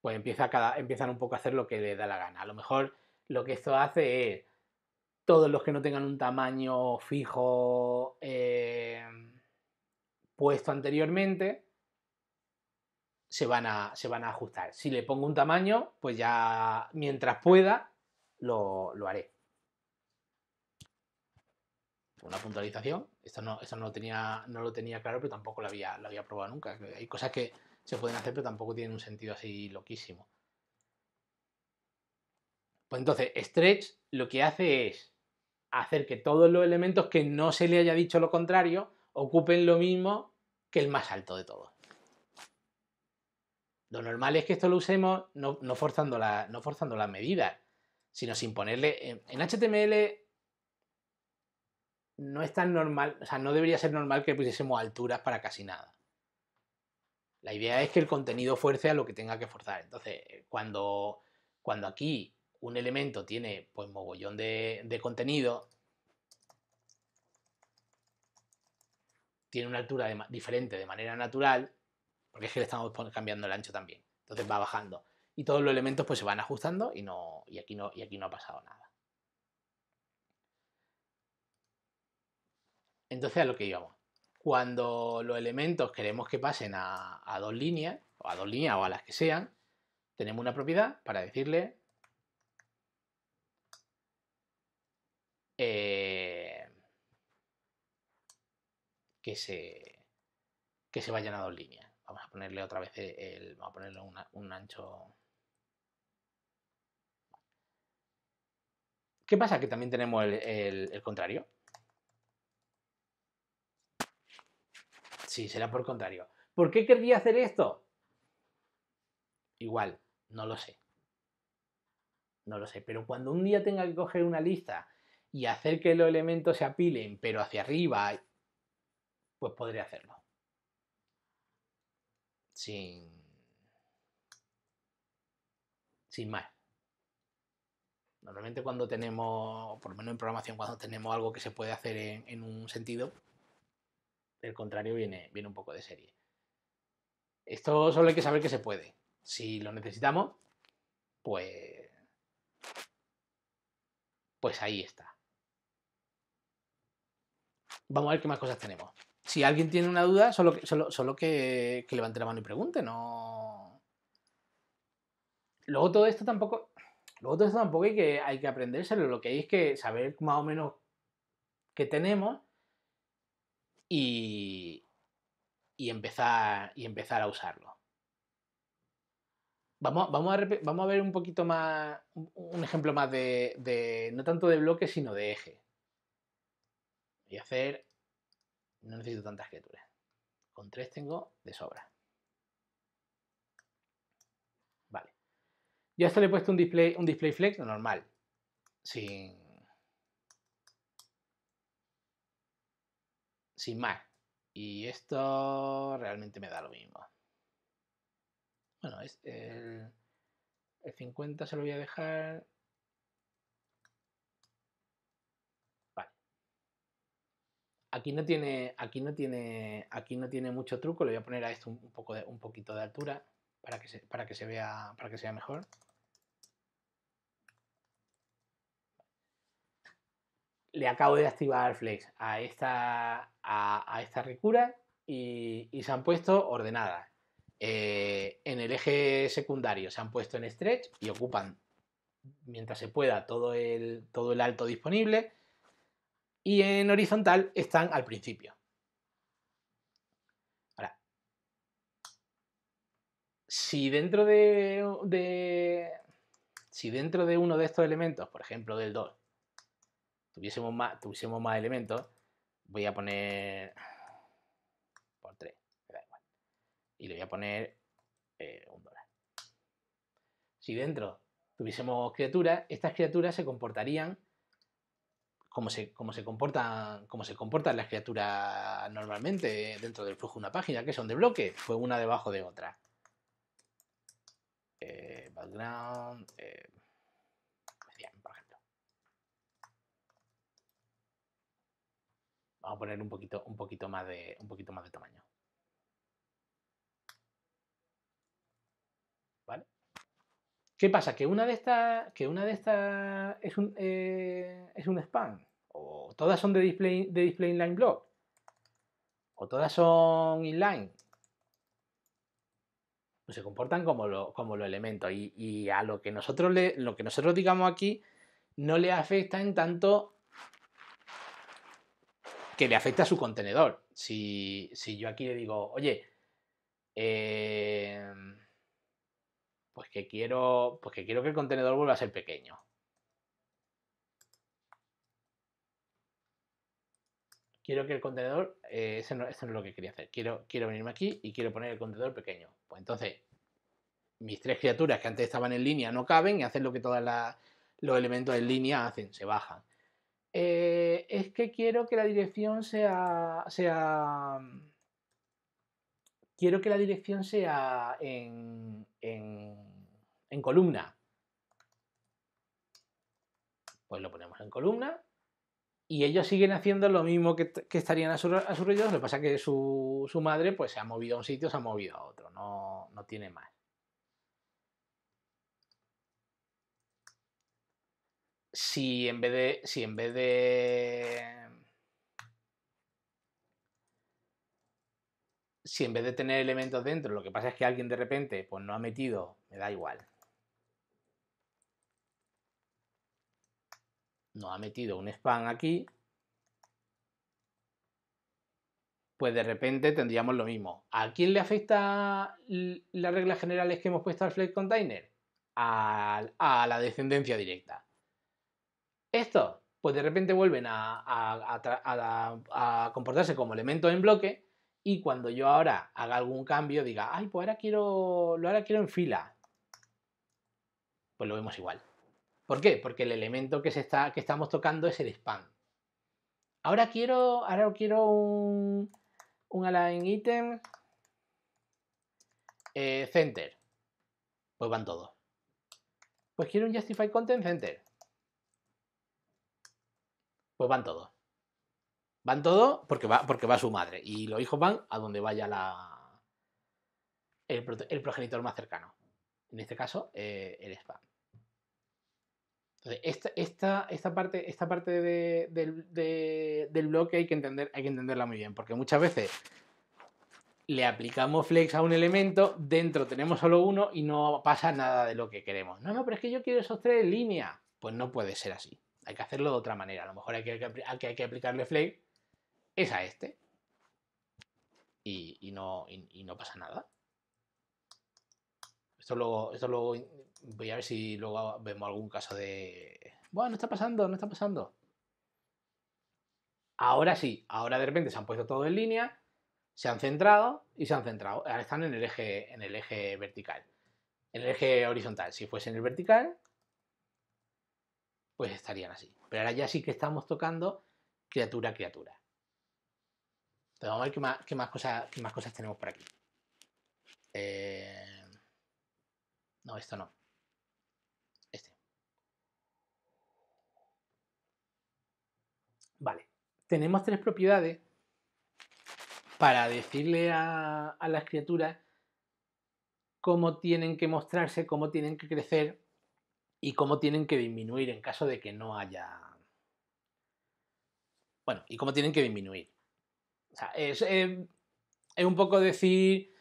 pues empieza cada, empiezan un poco a hacer lo que le da la gana. A lo mejor lo que esto hace es todos los que no tengan un tamaño fijo eh, puesto anteriormente se van, a, se van a ajustar. Si le pongo un tamaño, pues ya mientras pueda lo haré una puntualización. Esto no, no lo tenía, no lo tenía claro, pero tampoco lo había, había probado nunca. Hay cosas que se pueden hacer, pero tampoco tienen un sentido así loquísimo. Pues entonces, stretch lo que hace es hacer que todos los elementos que no se le haya dicho lo contrario ocupen lo mismo que el más alto de todos. Lo normal es que esto lo usemos no, no forzando, la, no forzando las medidas, sino sin ponerle. En, en HTML no es tan normal, o sea, no debería ser normal que pusiésemos alturas para casi nada. La idea es que el contenido fuerce a lo que tenga que forzar. Entonces, cuando, cuando aquí un elemento tiene pues mogollón de, contenido, tiene una altura diferente de manera natural, porque es que le estamos cambiando el ancho también. Entonces va bajando. Y todos los elementos pues se van ajustando y, no, y, aquí, no, y aquí no ha pasado nada. Entonces, a lo que íbamos. Cuando los elementos queremos que pasen a, dos líneas, o a dos líneas o a las que sean, tenemos una propiedad para decirle eh, que, se, que se vayan a dos líneas. Vamos a ponerle otra vez el, vamos a ponerle un ancho. ¿Qué pasa? Que también tenemos el contrario. Sí, será por contrario. ¿Por qué querría hacer esto? Igual, no lo sé. No lo sé. Pero cuando un día tenga que coger una lista y hacer que los elementos se apilen, pero hacia arriba, pues podré hacerlo. Sin. Sin más. Normalmente cuando tenemos, por lo menos en programación, cuando tenemos algo que se puede hacer en un sentido, el contrario viene, viene un poco de serie. Esto solo hay que saber que se puede. Si lo necesitamos, pues... Pues ahí está. Vamos a ver qué más cosas tenemos. Si alguien tiene una duda, solo, que, solo, que, levante la mano y pregunte, no... Luego todo esto tampoco... Luego todo esto tampoco hay que, hay que aprendérselo. Lo que hay es que saber más o menos qué tenemos y, empezar, y empezar a usarlo. Vamos, vamos, a, vamos a ver un poquito más, un ejemplo más de, no tanto de bloque, sino de eje. Voy a hacer, no necesito tantas criaturas. Con tres tengo de sobra. Vale. Yo hasta le he puesto un display, un display flex normal, sin, sin más. Y esto realmente me da lo mismo. Bueno, es el, 50 se lo voy a dejar Vale. aquí no tiene aquí no tiene aquí no tiene mucho truco le voy a poner a esto un poco de, un poquito de altura para que se, para que se vea para que sea mejor le acabo de activar Flex a esta, a, esta Ricura y, se han puesto ordenadas. Eh, en el eje secundario se han puesto en stretch y ocupan mientras se pueda todo el, todo el alto disponible. Y en horizontal están al principio. si dentro de, de si dentro de uno de estos elementos, por ejemplo del 2, tuviésemos más, tuviésemos más elementos, voy a poner por 3, Y le voy a poner eh, un dólar. Si dentro tuviésemos criaturas, estas criaturas se comportarían como se, se, comportan, como se comportan las criaturas normalmente dentro del flujo de una página, que son de bloque, fue una debajo de otra. Eh, background, eh, Vamos a poner un poquito, un poquito, más, de, tamaño. ¿Vale? ¿Qué pasa? Que una de estas, que una de estas es un, eh, es un span. O todas son de display, de display inline block. O todas son inline pues se comportan como, como los elementos y, a lo que nosotros lo que nosotros digamos aquí no le afecta en tanto que le afecta a su contenedor. Si, yo aquí le digo, oye, em, pues que quiero. Pues que quiero que el contenedor vuelva a ser pequeño. Quiero que el contenedor. Eh, eso no, es lo que quería hacer. Quiero, quiero venirme aquí y quiero poner el contenedor pequeño. Pues entonces, mis tres criaturas que antes estaban en línea no caben y hacen lo que todos los elementos en línea hacen, se bajan. Eh, es que quiero que la dirección sea, sea mm, quiero que la dirección sea en, en, columna. Pues lo ponemos en columna y ellos siguen haciendo lo mismo que, estarían a sus ruidos. lo que pasa es que su, madre pues se ha movido a un sitio, se ha movido a otro, no tiene más. si en vez de. Si en vez de. Si en vez de tener elementos dentro, lo que pasa es que alguien de repente pues no ha metido, me da igual. No ha metido un spam aquí. Pues de repente tendríamos lo mismo. ¿A quién le afecta las reglas generales que hemos puesto al flex container? a la descendencia directa. Esto, pues de repente vuelven a, comportarse como elementos en bloque y cuando yo ahora haga algún cambio diga, ay, pues ahora quiero, lo ahora quiero en fila, pues lo vemos igual. ¿Por qué? Porque el elemento que, se está, que estamos tocando es el span. Ahora quiero, ahora quiero un, un align item eh, center. Pues van todos. Pues quiero un justify content center pues van todos. Van todos porque va, porque va su madre. Y los hijos van a donde vaya la, el, progenitor más cercano. En este caso, eh, el spam. Entonces, esta, parte, esta parte del bloque hay que, entender, hay que entenderla muy bien, porque muchas veces le aplicamos flex a un elemento, dentro tenemos solo uno y no pasa nada de lo que queremos. No, no, pero es que yo quiero esos tres líneas. línea. Pues no puede ser así hay que hacerlo de otra manera. A lo mejor hay que, hay que, aplicarle flake es a este. Y, no, no pasa nada. Esto luego, esto luego voy a ver si luego vemos algún caso de... Bueno, no está pasando, no está pasando. Ahora sí, ahora de repente se han puesto todo en línea, se han centrado y se han centrado. Ahora están en el eje, en el eje vertical. En el eje horizontal, si fuese en el vertical, pues estarían así. Pero ahora ya sí que estamos tocando criatura criatura. Entonces vamos a ver qué más, cosas, más cosas tenemos por aquí. Eh, no, esto no. Este. Vale. Tenemos tres propiedades para decirle a, a las criaturas cómo tienen que mostrarse, cómo tienen que crecer y cómo tienen que disminuir en caso de que no haya... Bueno, y cómo tienen que disminuir. O sea, es, eh, un poco decir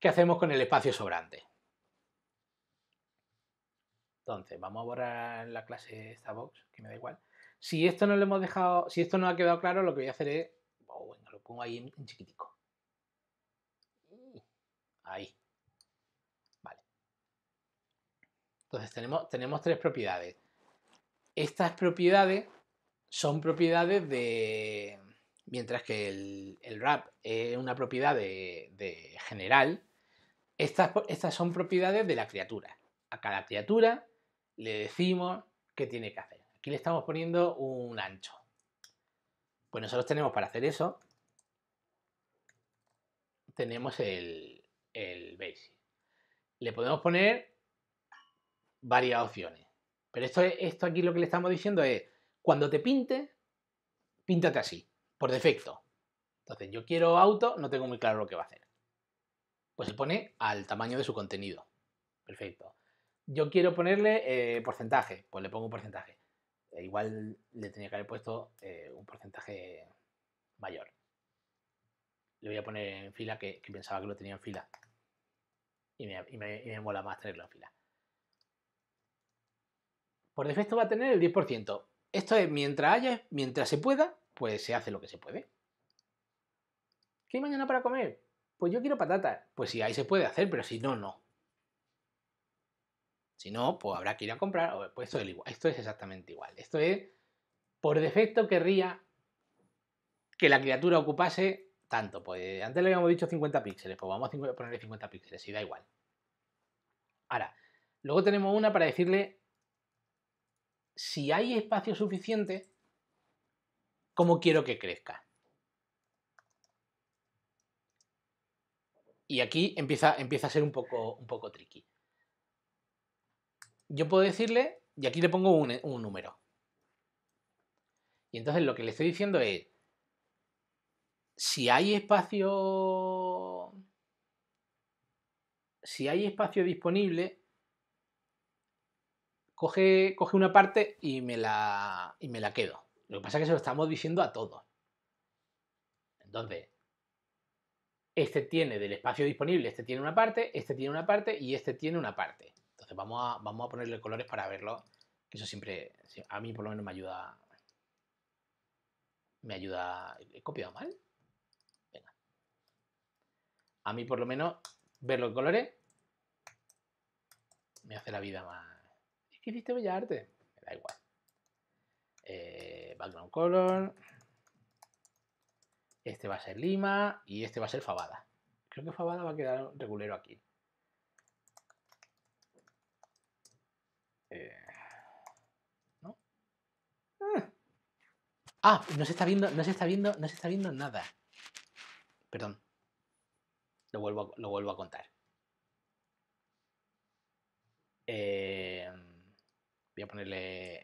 qué hacemos con el espacio sobrante. Entonces, vamos a borrar la clase esta box, que me da igual. Si esto no lo hemos dejado, si esto no ha quedado claro, lo que voy a hacer es, oh, lo pongo ahí en, en chiquitico. Ahí. Entonces tenemos, tenemos tres propiedades. Estas propiedades son propiedades de... Mientras que el, el wrap es una propiedad de, general, estas, estas son propiedades de la criatura. A cada criatura le decimos qué tiene que hacer. Aquí le estamos poniendo un ancho. Pues nosotros tenemos para hacer eso, tenemos el, el basic. Le podemos poner varias opciones. Pero esto, esto aquí lo que le estamos diciendo es, cuando te pinte, píntate así, por defecto. Entonces, yo quiero auto, no tengo muy claro lo que va a hacer. Pues se pone al tamaño de su contenido. Perfecto. Yo quiero ponerle eh, porcentaje, pues le pongo un porcentaje. Eh, igual le tenía que haber puesto eh, un porcentaje mayor. Le voy a poner en fila que, pensaba que lo tenía en fila. Y me, mola más tenerlo en fila por defecto va a tener el 10%. Esto es mientras haya, mientras se pueda, pues se hace lo que se puede. ¿Qué hay mañana para comer? Pues yo quiero patatas. Pues si ahí se puede hacer, pero si no, no. Si no, pues habrá que ir a comprar. Pues esto es, igual. esto es exactamente igual. Esto es, por defecto querría que la criatura ocupase tanto. Pues antes le habíamos dicho 50 píxeles, pues vamos a ponerle 50 píxeles, y da igual. Ahora, luego tenemos una para decirle si hay espacio suficiente, cómo quiero que crezca. Y aquí empieza, empieza a ser un poco, un poco tricky. Yo puedo decirle, y aquí le pongo un, número. Y entonces lo que le estoy diciendo es, si hay espacio si hay espacio disponible, coge, una parte y me, la, y me la quedo. Lo que pasa es que se lo estamos diciendo a todos. Entonces, este tiene del espacio disponible, este tiene una parte, este tiene una parte y este tiene una parte. Entonces vamos a, vamos a ponerle colores para verlo, que eso siempre, a mí por lo menos me ayuda. Me ayuda... ¿He copiado mal? Venga. A mí por lo menos ver los colores me hace la vida más, hiciste Bella Arte? Me da igual. Eh, background color. Este va a ser lima y este va a ser fabada. Creo que fabada va a quedar regulero aquí. Eh, ¿no? Ah. ah. no se está viendo, no se está viendo, no se está viendo nada. Perdón. Lo vuelvo, lo vuelvo a contar. Eh, voy a ponerle...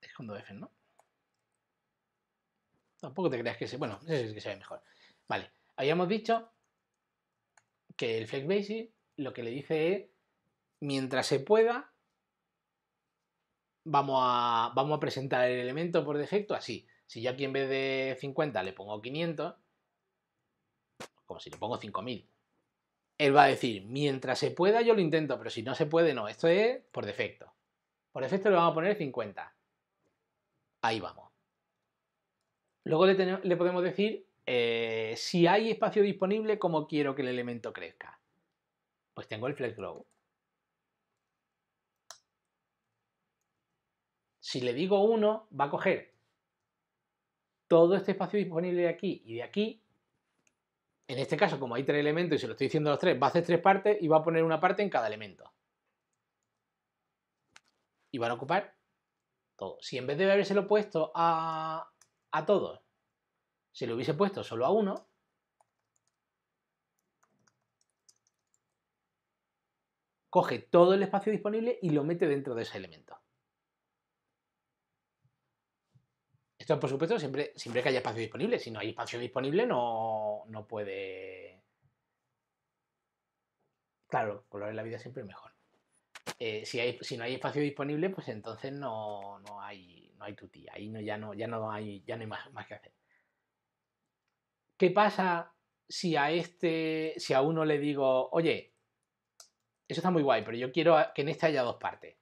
Es eh, cuando F, ¿no? Tampoco te creas que se... Bueno, ese que se ve mejor. Vale, habíamos dicho que el Flex Basic lo que le dice es, mientras se pueda, vamos a, vamos a presentar el elemento por defecto así. Si yo aquí en vez de 50 le pongo 500, como si le pongo 5000, él va a decir, mientras se pueda yo lo intento, pero si no se puede, no, esto es por defecto. Por defecto le vamos a poner 50. Ahí vamos. Luego le, podemos decir eh, si hay espacio disponible, ¿cómo quiero que el elemento crezca? Pues tengo el flex glow. Si le digo 1, va a coger todo este espacio disponible de aquí y de aquí en este caso, como hay tres elementos y se lo estoy diciendo a los tres, va a hacer tres partes y va a poner una parte en cada elemento. Y van a ocupar todo. Si en vez de lo puesto a, a todos, se lo hubiese puesto solo a uno, coge todo el espacio disponible y lo mete dentro de ese elemento. Esto, por supuesto, siempre, siempre que haya espacio disponible. Si no hay espacio disponible, no, puede... Claro, colores la vida siempre es mejor. Eh, si, si no hay espacio disponible, pues entonces no, hay, no hay Ahí no, ya, no, ya no hay, ya no más, más que hacer. ¿Qué pasa si a este, si a uno le digo, oye, eso está muy guay, pero yo quiero que en este haya dos partes?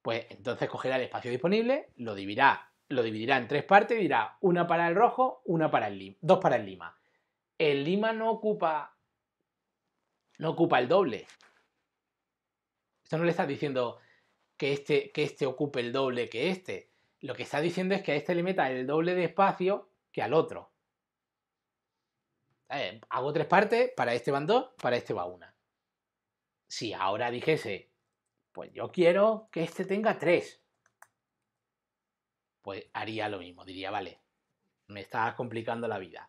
Pues entonces cogerá el espacio disponible, lo dividirá lo dividirá en tres partes y dirá una para el rojo, una para el dos para el lima. El lima no ocupa, no ocupa el doble. Esto no le está diciendo que este, que este ocupe el doble que este. Lo que está diciendo es que a este le meta el doble de espacio que al otro. Eh, hago tres partes, para este van dos, para este va una. Si ahora dijese, pues yo quiero que este tenga tres pues haría lo mismo, diría, vale, me estás complicando la vida.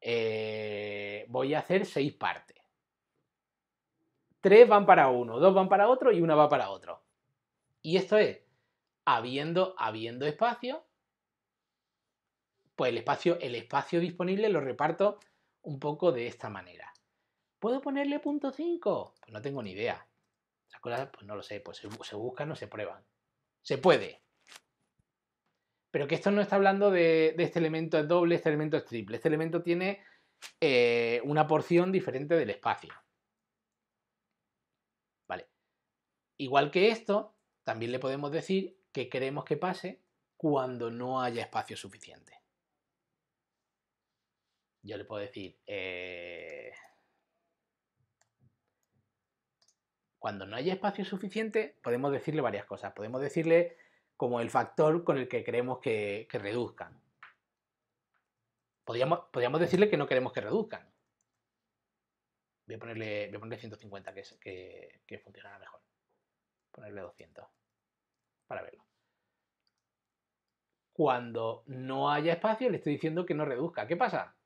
Eh, voy a hacer seis partes. Tres van para uno, dos van para otro y una va para otro. Y esto es, habiendo, habiendo espacio, pues el espacio, el espacio disponible lo reparto un poco de esta manera. ¿Puedo ponerle punto cinco? Pues no tengo ni idea. Esas cosas, pues no lo sé, pues se, se buscan o se prueban. Se puede, pero que esto no está hablando de, este elemento es doble, este elemento es triple, este elemento tiene eh, una porción diferente del espacio. Vale. Igual que esto, también le podemos decir que queremos que pase cuando no haya espacio suficiente. Yo le puedo decir, eh, cuando no haya espacio suficiente, podemos decirle varias cosas. Podemos decirle como el factor con el que queremos que, reduzcan. Podríamos, decirle que no queremos que reduzcan. Voy a ponerle, 150, que, que funcionará mejor. Ponerle 200 para verlo. Cuando no haya espacio, le estoy diciendo que no reduzca. ¿Qué pasa?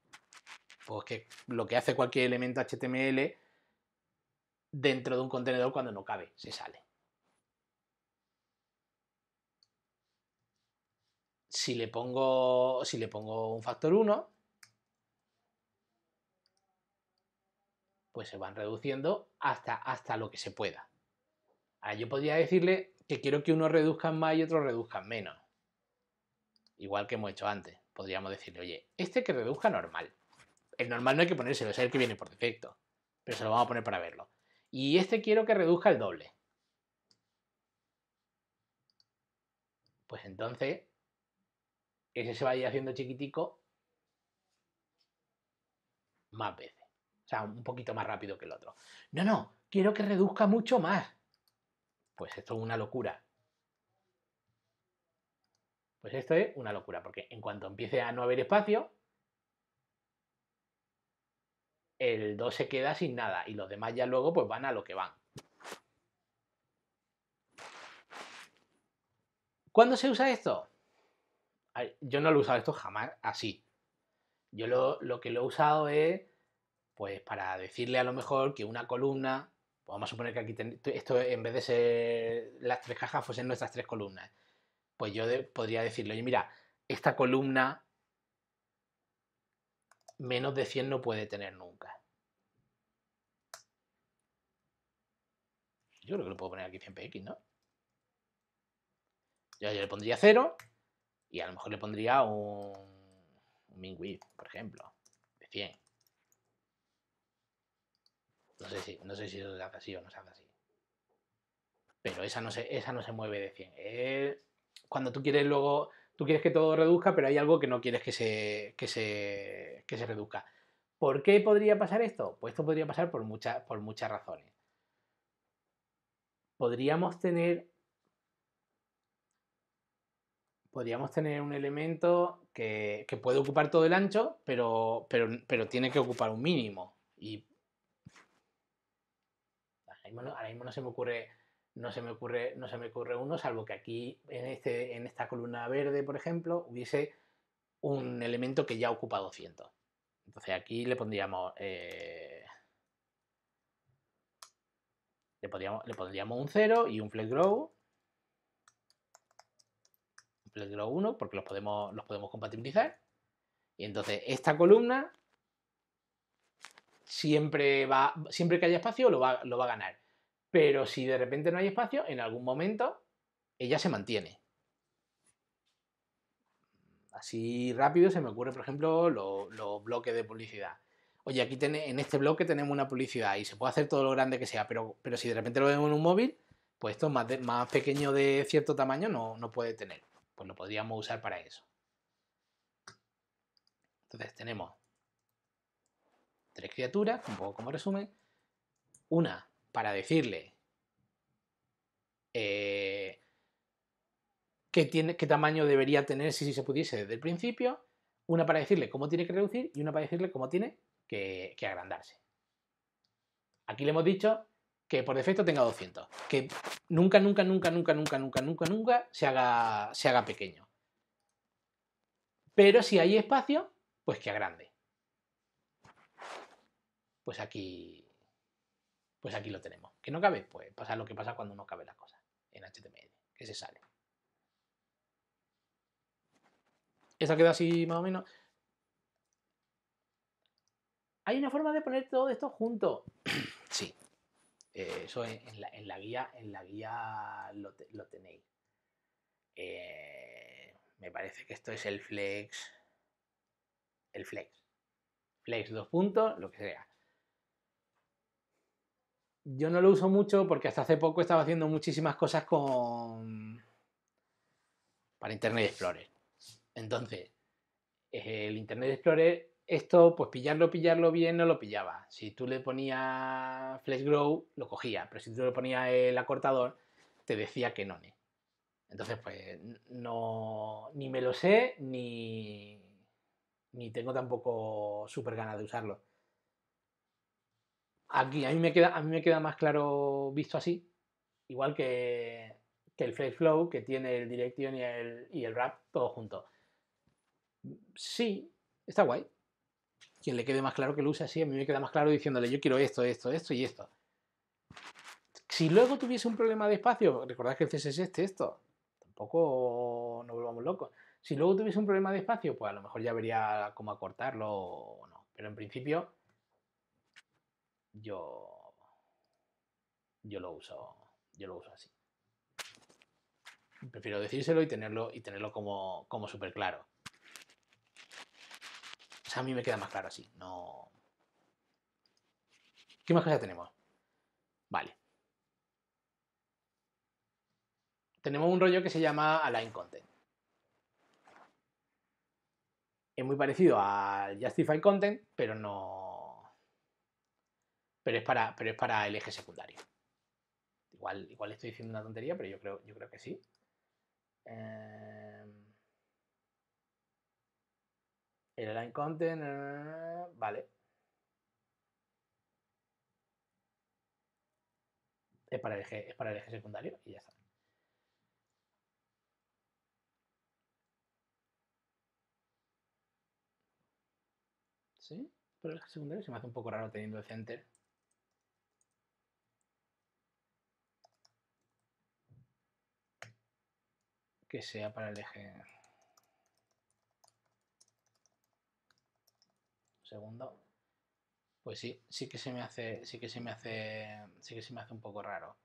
Pues que lo que hace cualquier elemento HTML dentro de un contenedor cuando no cabe, se sale. si le pongo, si le pongo un factor 1, pues se van reduciendo hasta, hasta lo que se pueda. Ahora yo podría decirle que quiero que unos reduzcan más y otros reduzcan menos. Igual que hemos hecho antes. Podríamos decirle, oye, este que reduzca normal. El normal no hay que ponérselo, es el que viene por defecto. Pero se lo vamos a poner para verlo. Y este quiero que reduzca el doble. Pues entonces ese se vaya haciendo chiquitico más veces. O sea, un poquito más rápido que el otro. No, no, quiero que reduzca mucho más. Pues esto es una locura. Pues esto es una locura, porque en cuanto empiece a no haber espacio, el 2 se queda sin nada y los demás ya luego pues van a lo que van. ¿Cuándo se usa esto? Yo no lo he usado esto jamás así. Yo lo, que lo he usado es, pues, para decirle a lo mejor que una columna, pues, vamos a suponer que aquí esto en vez de ser las tres cajas fuesen nuestras tres columnas, pues yo podría decirle, oye, mira, esta columna menos de 100 no puede tener nunca. Yo creo que lo puedo poner aquí 100px, ¿no? Yo, yo le pondría 0 y a lo mejor le pondría un, un por ejemplo, de 100. No sé si, eso se hace así o no se hace así. Pero esa no se, esa no se mueve de 100. cuando tú quieres luego, tú quieres que todo reduzca, pero hay algo que no quieres que se, que se, que se reduzca. ¿Por qué podría pasar esto? Pues esto podría pasar por, por muchas razones. Podríamos tener podríamos tener un elemento que, puede ocupar todo el ancho, pero, pero, pero tiene que ocupar un mínimo. Y ahora mismo, no, se me ocurre, no se me ocurre, no se me ocurre uno, salvo que aquí en, este, en esta columna verde, por ejemplo, hubiese un elemento que ya ocupa 200. Entonces aquí eh, le pondríamos le, pondríamos un 0 y un flex grow los 1 porque los podemos, los podemos compatibilizar. Y entonces esta columna siempre, va, siempre que haya espacio lo va, a ganar. Pero si de repente no hay espacio, en algún momento ella se mantiene. Así rápido se me ocurre, por ejemplo, los bloques de publicidad. Oye, aquí tiene en este bloque tenemos una publicidad y se puede hacer todo lo grande que sea, pero, pero si de repente lo vemos en un móvil, pues esto más, más pequeño de cierto tamaño no, no puede tener pues lo podríamos usar para eso. Entonces tenemos tres criaturas, un poco como resumen. Una para decirle eh, qué, tiene, qué tamaño debería tener si, se pudiese desde el principio, una para decirle cómo tiene que reducir y una para decirle cómo tiene que agrandarse. Aquí le hemos dicho que por defecto tenga 200, que nunca, nunca, nunca, nunca, nunca, nunca, nunca, nunca se haga, se haga pequeño. Pero si hay espacio, pues que grande Pues aquí, pues aquí lo tenemos. ¿Que no cabe? Pues pasa lo que pasa cuando no cabe la cosa. en HTML, que se sale. Esa queda así más o menos. Hay una forma de poner todo esto junto. (clears throat) sí. Eh, eso en, la, guía, en la guía lo, lo tenéis. Eh, me parece que esto es el flex. El flex. Flex, dos puntos, lo que sea. Yo no lo uso mucho porque hasta hace poco estaba haciendo muchísimas cosas con. para Internet Explorer. Entonces, eh, el Internet Explorer esto, pues pillarlo, pillarlo bien, no lo pillaba. Si tú le ponías Flash Grow, lo cogía, pero si tú le ponías el acortador, te decía que no. Entonces, pues no, ni me lo sé, ni, ni tengo tampoco súper ganas de usarlo. Aquí, a mí, me queda, mí me queda más claro visto así, igual que, el Flash Flow, que tiene el Direction y el, y el Wrap todo junto. Sí, está guay quien le quede más claro que lo use así, a mí me queda más claro diciéndole yo quiero esto, esto, esto y esto. Si luego tuviese un problema de espacio, recordad que el CSS es esto. tampoco nos volvamos locos. Si luego tuviese un problema de espacio, pues a lo mejor ya vería cómo acortarlo o no. Pero en principio, yo, yo lo uso, yo lo uso así. Prefiero decírselo y tenerlo, y tenerlo como súper claro a mí me queda más claro así. No. ¿Qué más cosas tenemos? Vale. Tenemos un rollo que se llama Align Content. Es muy parecido al Justify Content, pero no. Pero es para, pero es para el eje secundario. Igual, igual estoy diciendo una tontería, pero yo creo, yo creo que sí. Eh... El align content, vale. Es para, el eje, es para el eje secundario y ya está. ¿Sí? Pero el eje secundario se me hace un poco raro teniendo el center. Que sea para el eje... segundo, pues sí, sí que se me hace, sí que se me hace, sí que se me hace un poco raro.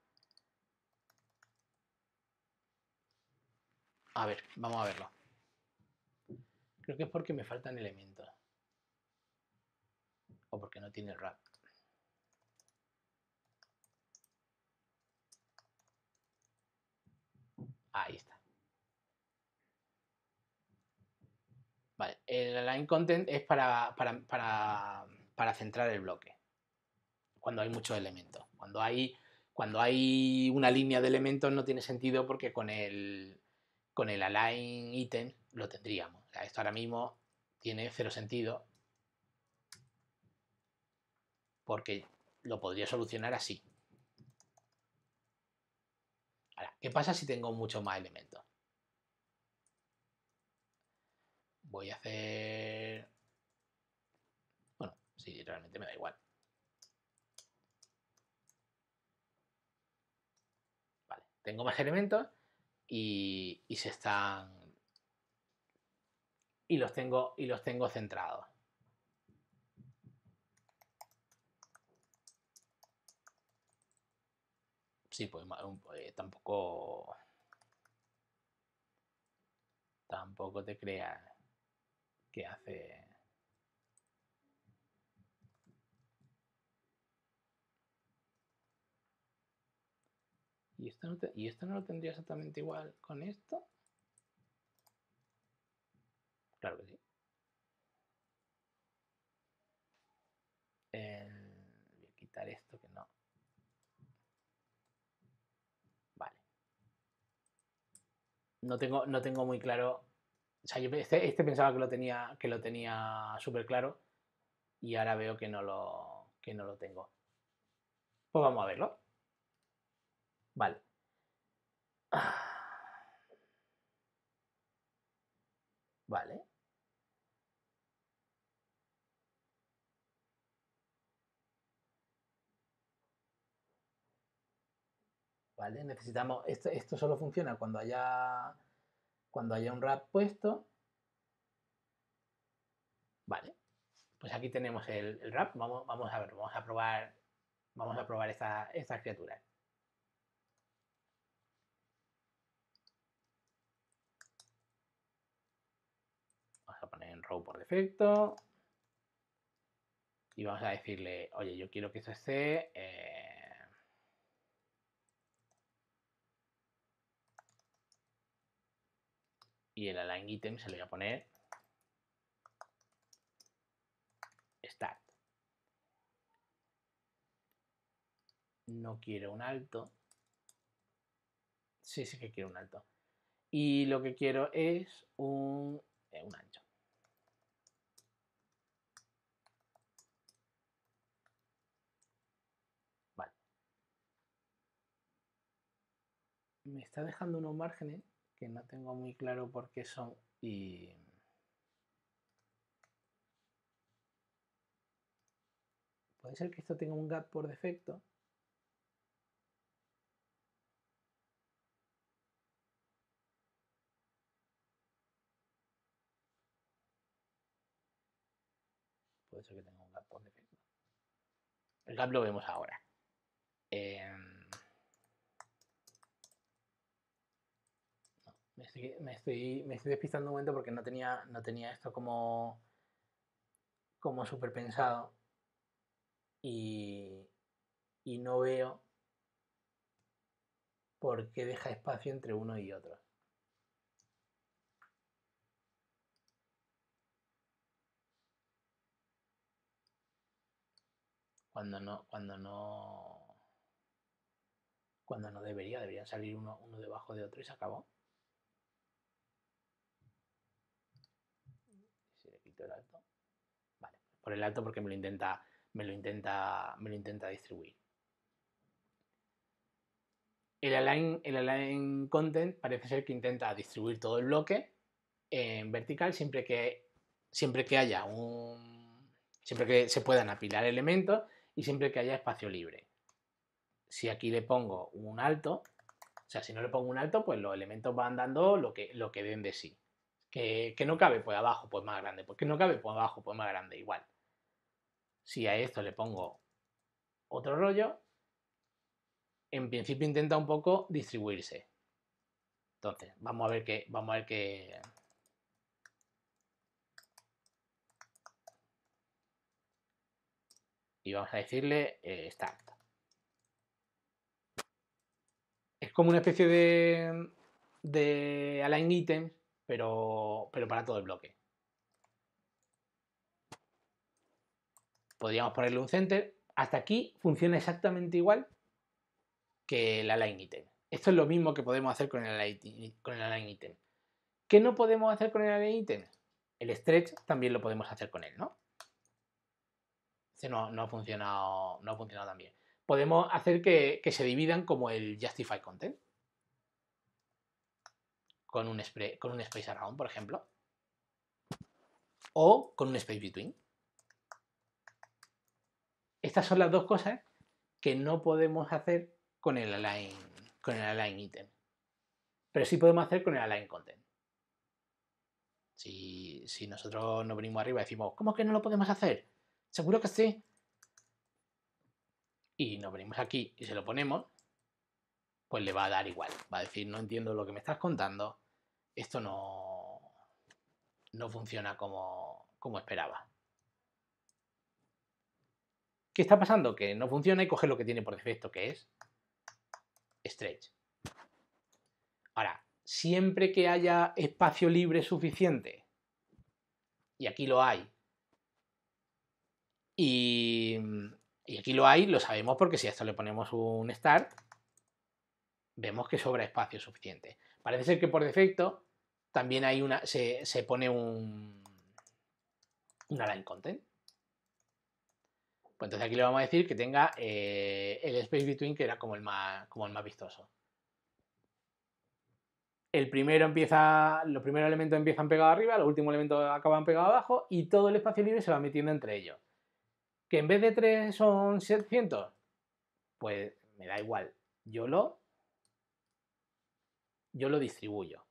A ver, vamos a verlo. Creo que es porque me faltan elementos. O porque no tiene el wrap. Ahí está. el align content es para, centrar el bloque, cuando hay muchos elementos. Cuando hay, cuando hay una línea de elementos no tiene sentido porque con el, con el align item lo tendríamos. esto ahora mismo tiene cero sentido porque lo podría solucionar así. Ahora, ¿qué pasa si tengo muchos más elementos? voy a hacer... Bueno, sí, realmente me da igual. Vale, tengo más (laughs) elementos y, se están... Y los tengo, y los tengo centrados. Sí, pues, pues tampoco... Tampoco te creas que hace... ¿Y esto, no ¿Y esto no lo tendría exactamente igual con esto? Claro que sí. Voy a quitar esto que no. Vale. No tengo, no tengo muy claro o sea, yo este, este, pensaba que lo tenía, tenía súper claro y ahora veo que no, lo, no lo tengo. Pues vamos a verlo. Vale. (sighs) Vale. Vale, necesitamos, esto, esto solo funciona cuando haya cuando haya un wrap puesto. Vale, pues aquí tenemos el, el wrap. Vamos, vamos, a ver, vamos a probar, vamos a probar esta, criatura. Vamos a poner en row por defecto. Y vamos a decirle, oye, yo quiero que eso esté... Eh, y el align item se le voy a poner start. No quiero un alto. Sí, sí que quiero un alto. Y lo que quiero es un, eh, un ancho. Vale. Me está dejando unos márgenes que no tengo muy claro por qué son y... Puede ser que esto tenga un gap por defecto. Puede ser que tenga un gap por defecto. El gap lo vemos ahora. Eh... Me estoy, me estoy, despistando un momento porque no tenía, no tenía esto como, como súper pensado. Y, y no veo por qué deja espacio entre uno y otro. Cuando no, cuando no, cuando no debería, deberían salir uno, uno debajo de otro y se acabó. el alto. Vale, por el alto porque me lo intenta, me lo intenta, me lo intenta distribuir. El align, el content parece ser que intenta distribuir todo el bloque en vertical siempre que, siempre que haya un. siempre que se puedan apilar elementos y siempre que haya espacio libre. Si aquí le pongo un alto, o sea, si no le pongo un alto, pues los elementos van dando lo que, lo que den de sí. Que, no cabe, pues abajo, pues más grande. Pues que no cabe, pues abajo, pues más grande, igual. Si a esto le pongo otro rollo, en principio intenta un poco distribuirse. Entonces, vamos a ver qué vamos a ver qué y vamos a decirle eh, start. Es como una especie de de align pero, para todo el bloque. Podríamos ponerle un center. Hasta aquí funciona exactamente igual que el align item. Esto es lo mismo que podemos hacer con el align, con item. ¿Qué no podemos hacer con el align item? El stretch también lo podemos hacer con él, ¿no? Este no, ha funcionado, no ha funcionado tan bien. Podemos hacer que, que se dividan como el justify content con un, Space Around, por ejemplo, o con un Space Between. Estas son las dos cosas que no podemos hacer con el Align, con el align Item, pero sí podemos hacer con el Align Content. Si, si nosotros nos venimos arriba y decimos, ¿cómo que no lo podemos hacer? Seguro que sí. Y nos venimos aquí y se lo ponemos, pues le va a dar igual. Va a decir, no entiendo lo que me estás contando, esto no, funciona como, como esperaba. ¿Qué está pasando? Que no funciona y coge lo que tiene por defecto, que es stretch. Ahora, siempre que haya espacio libre suficiente, y aquí lo hay, y, y, aquí lo hay, lo sabemos porque si a esto le ponemos un start, vemos que sobra espacio suficiente. Parece ser que por defecto también hay una, se, pone un, una line content. Pues entonces aquí le vamos a decir que tenga eh, el space between que era como el más, como el más vistoso. El primero empieza, los primeros elementos empiezan pegados arriba, los últimos elementos acaban pegados abajo y todo el espacio libre se va metiendo entre ellos. Que en vez de 3 son 700, pues me da igual. Yo lo yo lo distribuyo.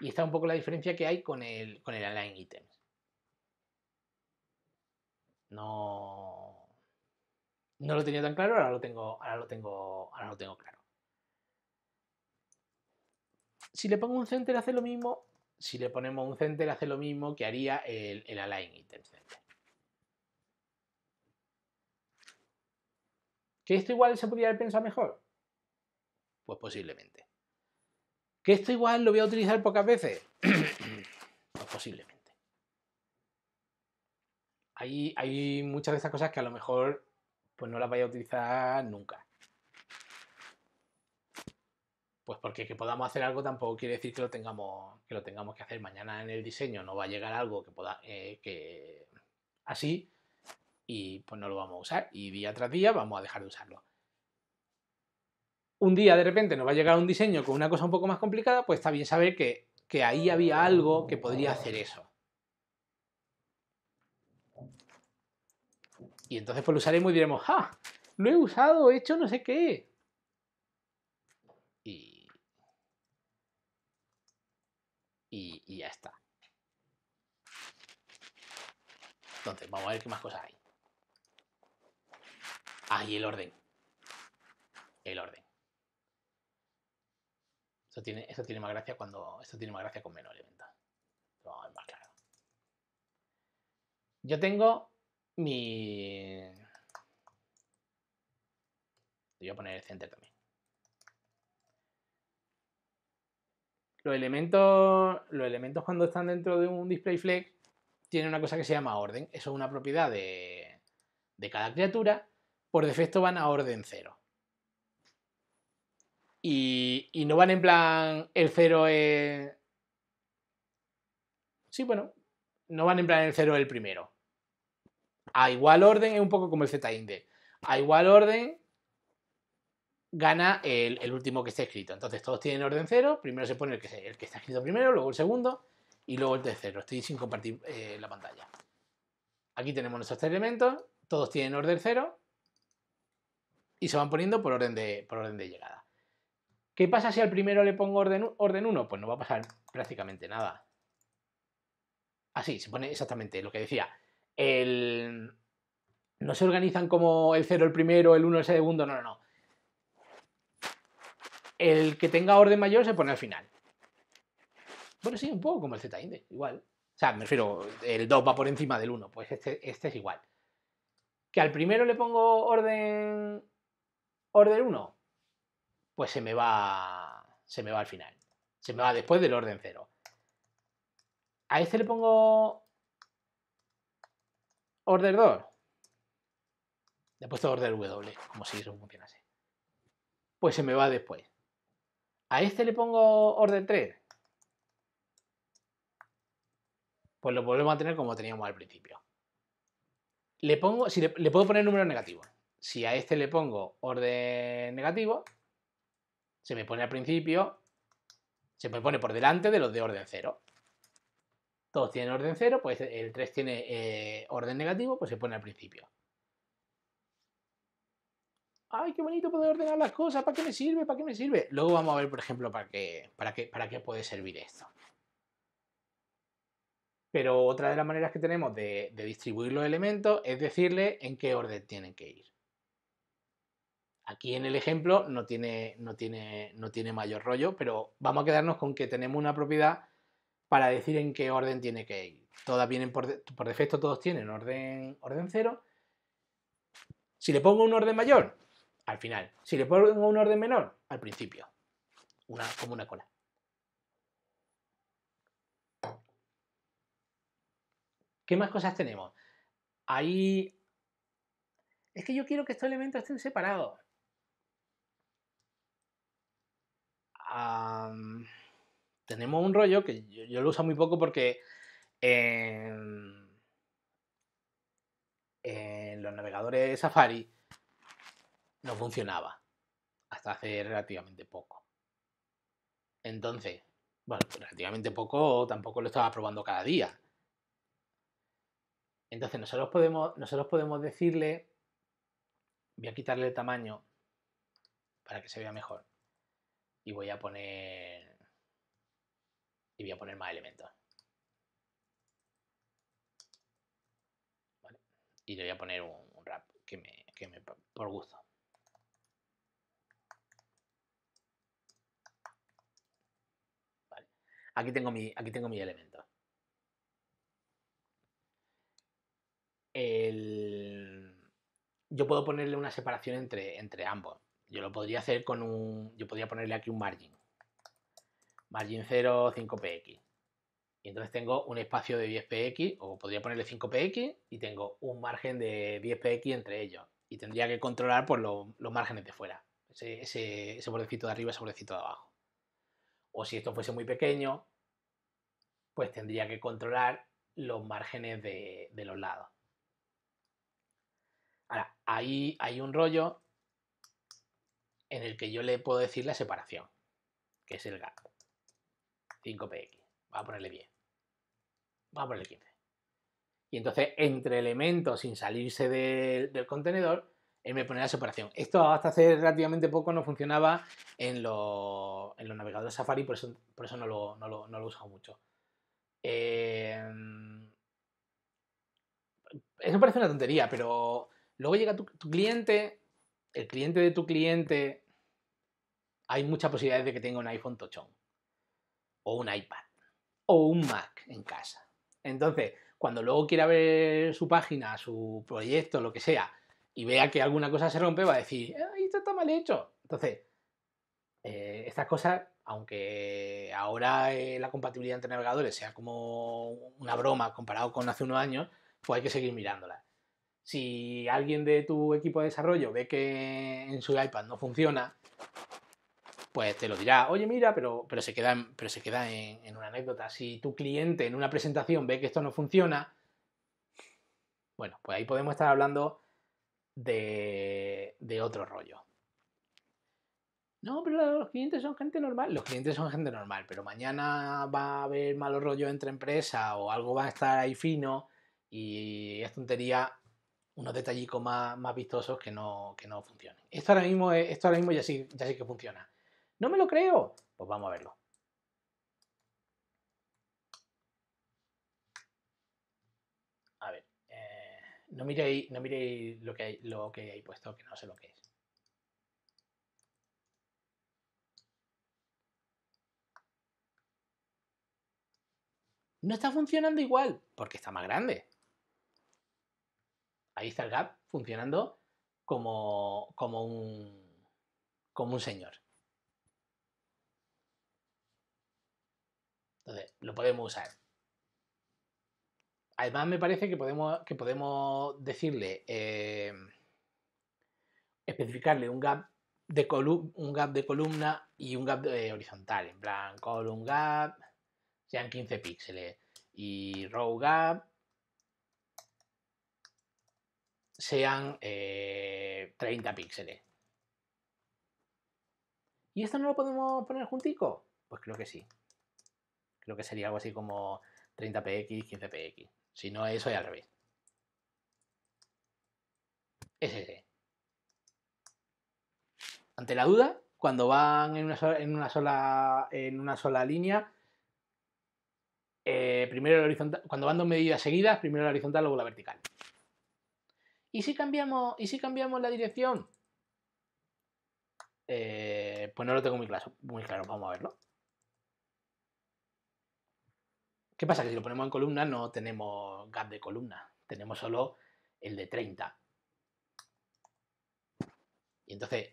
Y está un poco la diferencia que hay con el, con el align items. No, no lo tenía tan claro, ahora lo tengo, ahora lo tengo, ahora lo tengo claro. Si le pongo un center hace lo mismo, si le ponemos un center hace lo mismo que haría el, el align items ¿Que esto igual se podría pensar mejor? Pues posiblemente. Que esto igual lo voy a utilizar pocas veces. (clears throat) Pues posiblemente. Hay, hay muchas de esas cosas que a lo mejor pues no las voy a utilizar nunca. Pues porque que podamos hacer algo tampoco quiere decir que lo tengamos que, lo tengamos que hacer mañana en el diseño. No va a llegar algo que pueda eh, que así y pues no lo vamos a usar y día tras día vamos a dejar de usarlo un día de repente nos va a llegar un diseño con una cosa un poco más complicada, pues está bien saber que, ahí había algo que podría hacer eso. Y entonces pues lo usaremos y diremos, ¡ah! Lo he usado, he hecho no sé qué. Y, y, ya está. Entonces, vamos a ver qué más cosas hay. Ahí el orden. El orden. Esto tiene, más gracia cuando. Esto tiene más gracia con menos elementos. más claro. Yo tengo mi. Voy a poner el center también. Los elementos, los elementos cuando están dentro de un display flex tienen una cosa que se llama orden. Eso es una propiedad de, cada criatura. Por defecto van a orden cero y, no van en plan el cero Sí, bueno, no van en plan el cero el primero. A igual orden es un poco como el Z-Inde. A igual orden gana el, último que está escrito. Entonces todos tienen orden cero, primero se pone el que, está escrito primero, luego el segundo y luego el tercero. Estoy sin compartir eh, la pantalla. Aquí tenemos nuestros tres elementos, todos tienen orden cero y se van poniendo por orden de, por orden de llegada. ¿Qué pasa si al primero le pongo orden, orden 1? Pues no va a pasar prácticamente nada. Así, se pone exactamente lo que decía. No se organizan como el 0 el primero, el 1 el segundo, no, no, no. El que tenga orden mayor se pone al final. Bueno, sí, un poco como el Z-index, igual. O sea, me refiero, el 2 va por encima del 1, pues este, este es igual. ¿Que al primero le pongo orden orden 1? pues se me va, se me va al final. Se me va después del orden 0. A este le pongo order 2. Le he puesto orden W, como si eso funcionase. Pues se me va después. A este le pongo orden 3. Pues lo volvemos a tener como teníamos al principio. Le pongo, si le, le puedo poner números negativos. Si a este le pongo orden negativo, se me pone al principio, se me pone por delante de los de orden cero. Todos tienen orden cero, pues el 3 tiene eh, orden negativo, pues se pone al principio. ¡Ay, qué bonito poder ordenar las cosas! ¿Para qué me sirve? ¿Para qué me sirve? Luego vamos a ver, por ejemplo, para qué, para qué, para qué puede servir esto. Pero otra de las maneras que tenemos de distribuir los elementos es decirle en qué orden tienen que ir. Aquí en el ejemplo no tiene, no, tiene, no tiene mayor rollo, pero vamos a quedarnos con que tenemos una propiedad para decir en qué orden tiene que ir. Todas vienen por, defecto, todos tienen orden, orden Si le pongo un orden mayor, al final. Si le pongo un orden menor, al principio. Una, como una cola. ¿Qué más cosas tenemos? Ahí... Es que yo quiero que estos elementos estén separados. tenemos un rollo que yo, lo uso muy poco porque en, en los navegadores Safari no funcionaba hasta hace relativamente poco. Entonces, bueno, relativamente poco tampoco lo estaba probando cada día. Entonces, nosotros podemos, nosotros podemos decirle, voy a quitarle el tamaño para que se vea mejor y voy a poner y voy a poner más elementos. Y le voy a poner un, rap que me, que me por gusto. Aquí tengo mi, aquí tengo mi elemento El... Yo puedo ponerle una separación entre, entre ambos. Yo lo podría hacer con un... Yo podría ponerle aquí un margin. Margin 0, 5px. Y entonces tengo un espacio de 10px, o podría ponerle 5px, y tengo un margen de 10px entre ellos. Y tendría que controlar por pues, los márgenes de fuera. Ese, ese, bordecito de arriba, ese bordecito de abajo. O si esto fuese muy pequeño, pues tendría que controlar los márgenes de, de los lados. Ahora, ahí hay un rollo en el que yo le puedo decir la separación, que es el gap. 5px. Vamos a ponerle bien Vamos a ponerle 15. Y entonces, entre elementos, sin salirse del contenedor, él me pone la separación. Esto hasta hace relativamente poco no funcionaba en, en los navegadores Safari, por eso, por eso no, lo, no, he usado mucho. Eh, eso parece una tontería, pero luego llega tu cliente, el cliente de tu cliente hay muchas posibilidades de que tenga un iPhone tochón, o un iPad, o un Mac en casa. Entonces, cuando luego quiera ver su página, su proyecto, lo que sea, y vea que alguna cosa se rompe, va a decir, Ay, esto está mal hecho. Entonces, eh, estas cosas, aunque ahora eh, la compatibilidad entre navegadores sea como una broma comparado con hace unos años, pues hay que seguir mirándolas. Si alguien de tu equipo de desarrollo ve que en su iPad no funciona, pues te lo dirá, oye, mira, pero, pero se queda, en, pero se queda en, una anécdota. Si tu cliente en una presentación ve que esto no funciona, bueno, pues ahí podemos estar hablando de, otro rollo. No, pero los clientes son gente normal. Los clientes son gente normal, pero mañana va a haber malos rollos entre empresas o algo va a estar ahí fino y es tontería unos detallicos más, más vistosos que no, que no funcionen. Esto ahora mismo, esto ahora mismo ya, sí, ya sí que funciona. No me lo creo. Pues vamos a verlo. A ver, eh, no miréis, no lo, que hay, lo que hay puesto, que no sé lo que es. No está funcionando igual, porque está más grande. Ahí está el gap funcionando como, como, un, como un señor. Entonces, lo podemos usar. Además, me parece que podemos, que podemos decirle, eh, especificarle un gap, de un gap de columna y un gap de horizontal. En plan, column gap, sean 15 píxeles. Y row gap, sean 30 eh, píxeles. ¿Y esto no lo podemos poner juntico? Pues creo que sí. Creo que sería algo así como 30px, 15px. Si no, eso es al revés. S Ante la duda, cuando van en una sola, en una sola, línea, eh, primero el horizontal, cuando van dos medidas seguidas, primero la horizontal, luego la vertical. ¿Y si cambiamos, y si cambiamos la dirección? Eh, pues no lo tengo muy claro, muy claro, vamos a verlo. ¿Qué pasa? Que si lo ponemos en columna no tenemos gap de columna, tenemos solo el de 30. Y entonces,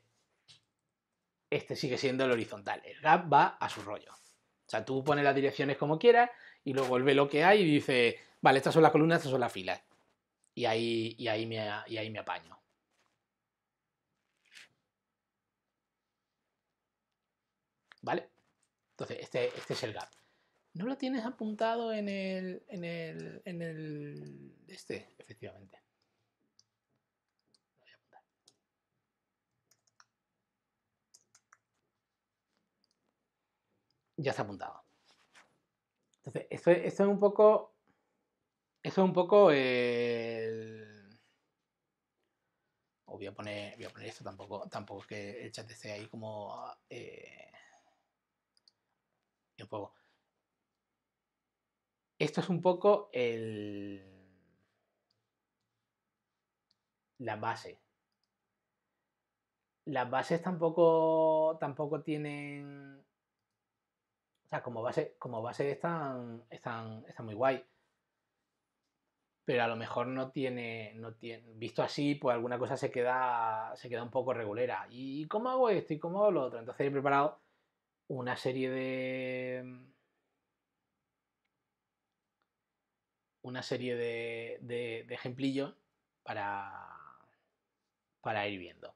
este sigue siendo el horizontal. El gap va a su rollo. O sea, tú pones las direcciones como quieras y luego vuelve ve lo que hay y dice, vale, estas son las columnas, estas son las filas. Y ahí, y ahí, me, ahí me apaño. ¿Vale? Entonces, este, este es el gap. ¿No lo tienes apuntado en el, en el, en el, este, efectivamente? Ya se ha Ya está apuntado. Entonces, eso, es un poco, eso es un poco el... O voy a poner, voy poner esto tampoco, tampoco que el chat esté ahí como... Eh, un poco esto es un poco el... la base. Las bases tampoco, tampoco tienen... O sea, como base, como base están, están, están muy guay pero a lo mejor no tiene, no tiene, visto así, pues alguna cosa se queda, se queda un poco regulera. ¿Y cómo hago esto? ¿Y cómo hago lo otro? Entonces he preparado una serie de, una serie de, ejemplillos para, para ir viendo.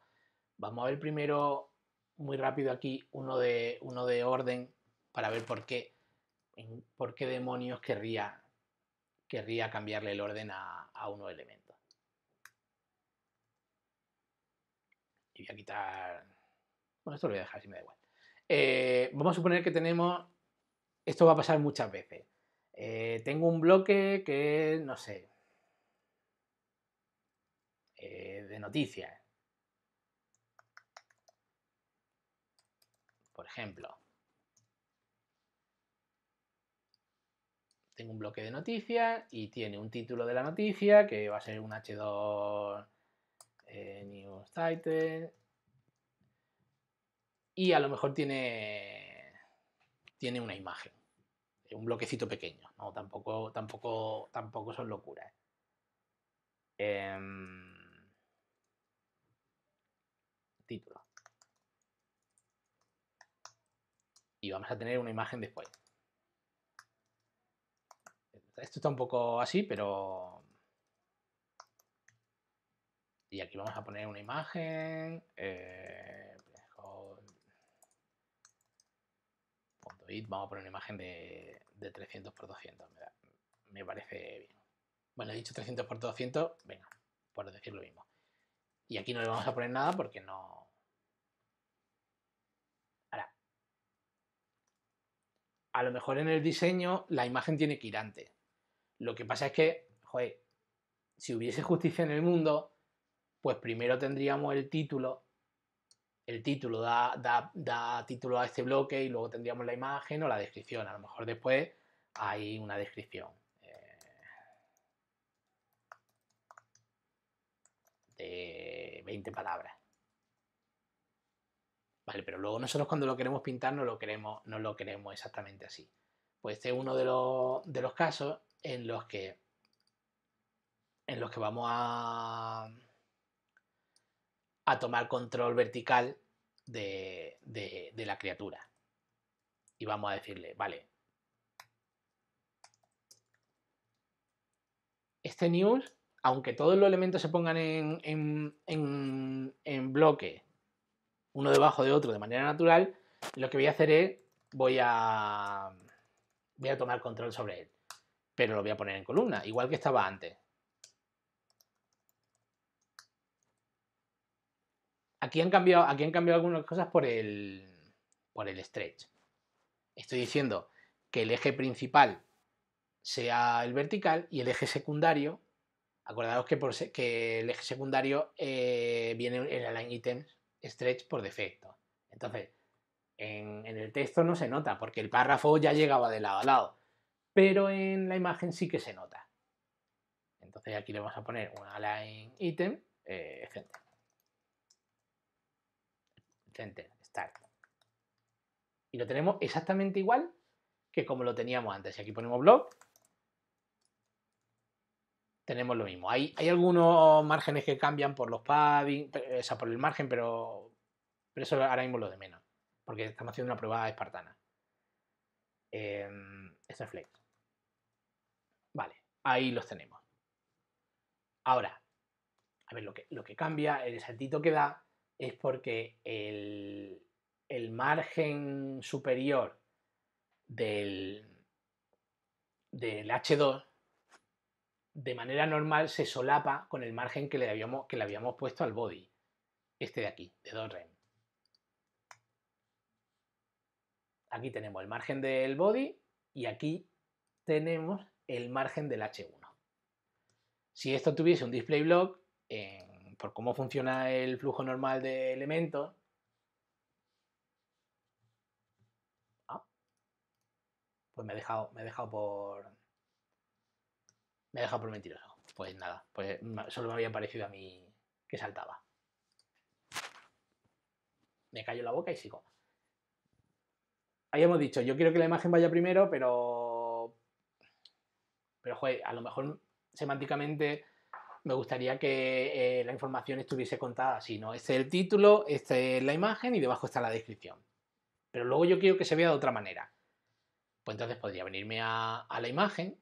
Vamos a ver primero muy rápido aquí uno de, uno de orden para ver por qué, por qué demonios querría, querría cambiarle el orden a, a uno de elementos. Y voy a quitar... Bueno, esto lo voy a dejar, si me da igual. Eh, vamos a suponer que tenemos... Esto va a pasar muchas veces. Eh, tengo un bloque que, no sé, eh, de noticias. Por ejemplo, tengo un bloque de noticias y tiene un título de la noticia que va a ser un H2 eh, News Title. Y a lo mejor tiene, tiene una imagen un bloquecito pequeño, ¿no? Tampoco, tampoco, tampoco son locuras. ¿eh? Em, título. Y vamos a tener una imagen después. Esto está un poco así, pero... Y aquí vamos a poner una imagen. Eh, vamos a poner una imagen de, 300 por 200. Me, parece bien. Bueno, he dicho 300 por 200, venga, por decir lo mismo. Y aquí no le vamos a poner nada porque no... Ahora, a lo mejor en el diseño la imagen tiene que ir antes. Lo que pasa es que, joder, si hubiese justicia en el mundo, pues primero tendríamos el título el título, da, título a este bloque y luego tendríamos la imagen o la descripción. A lo mejor después hay una descripción. Eh, de 20 palabras. Vale, pero luego nosotros cuando lo queremos pintar no lo queremos, no lo queremos exactamente así. Pues este es uno de los, de los casos en los que en los que vamos a a tomar control vertical de, la criatura. Y vamos a decirle, vale, este news, aunque todos los elementos se pongan en, en, en, en, bloque, uno debajo de otro de manera natural, lo que voy a hacer es, voy a, voy a tomar control sobre él, pero lo voy a poner en columna, igual que estaba antes. aquí han cambiado, aquí han cambiado algunas cosas por el, por el stretch. Estoy diciendo que el eje principal sea el vertical y el eje secundario, acordaros que, el eje secundario eh, viene en el align items stretch por defecto. Entonces, en, el texto no se nota porque el párrafo ya llegaba de lado a lado, pero en la imagen sí que se nota. Entonces aquí le vamos a poner un align item, eh, Enter, Start. Y lo tenemos exactamente igual que como lo teníamos antes. y aquí ponemos blog, tenemos lo mismo. Hay, hay algunos márgenes que cambian por los padding, o sea, por el margen, pero, pero eso ahora mismo lo de menos, porque estamos haciendo una prueba espartana. Em, esto es flex. Vale, ahí los tenemos. Ahora, a ver, lo que, lo que cambia, el saltito que da es porque el, margen superior del, del, H2 de manera normal se solapa con el margen que le habíamos, que le habíamos puesto al body, este de aquí, de 2 rem. Aquí tenemos el margen del body y aquí tenemos el margen del H1. Si esto tuviese un display block, por cómo funciona el flujo normal de elementos, ah. pues me he dejado, me he dejado por, me he dejado por mentiroso. Pues nada, pues solo me había parecido a mí que saltaba. Me callo la boca y sigo. Ahí hemos dicho, yo quiero que la imagen vaya primero, pero... Pero, joder, a lo mejor semánticamente me gustaría que eh, la información estuviese contada así, ¿no? Este es el título, esta es la imagen y debajo está la descripción. Pero luego yo quiero que se vea de otra manera. Pues entonces podría venirme a, la imagen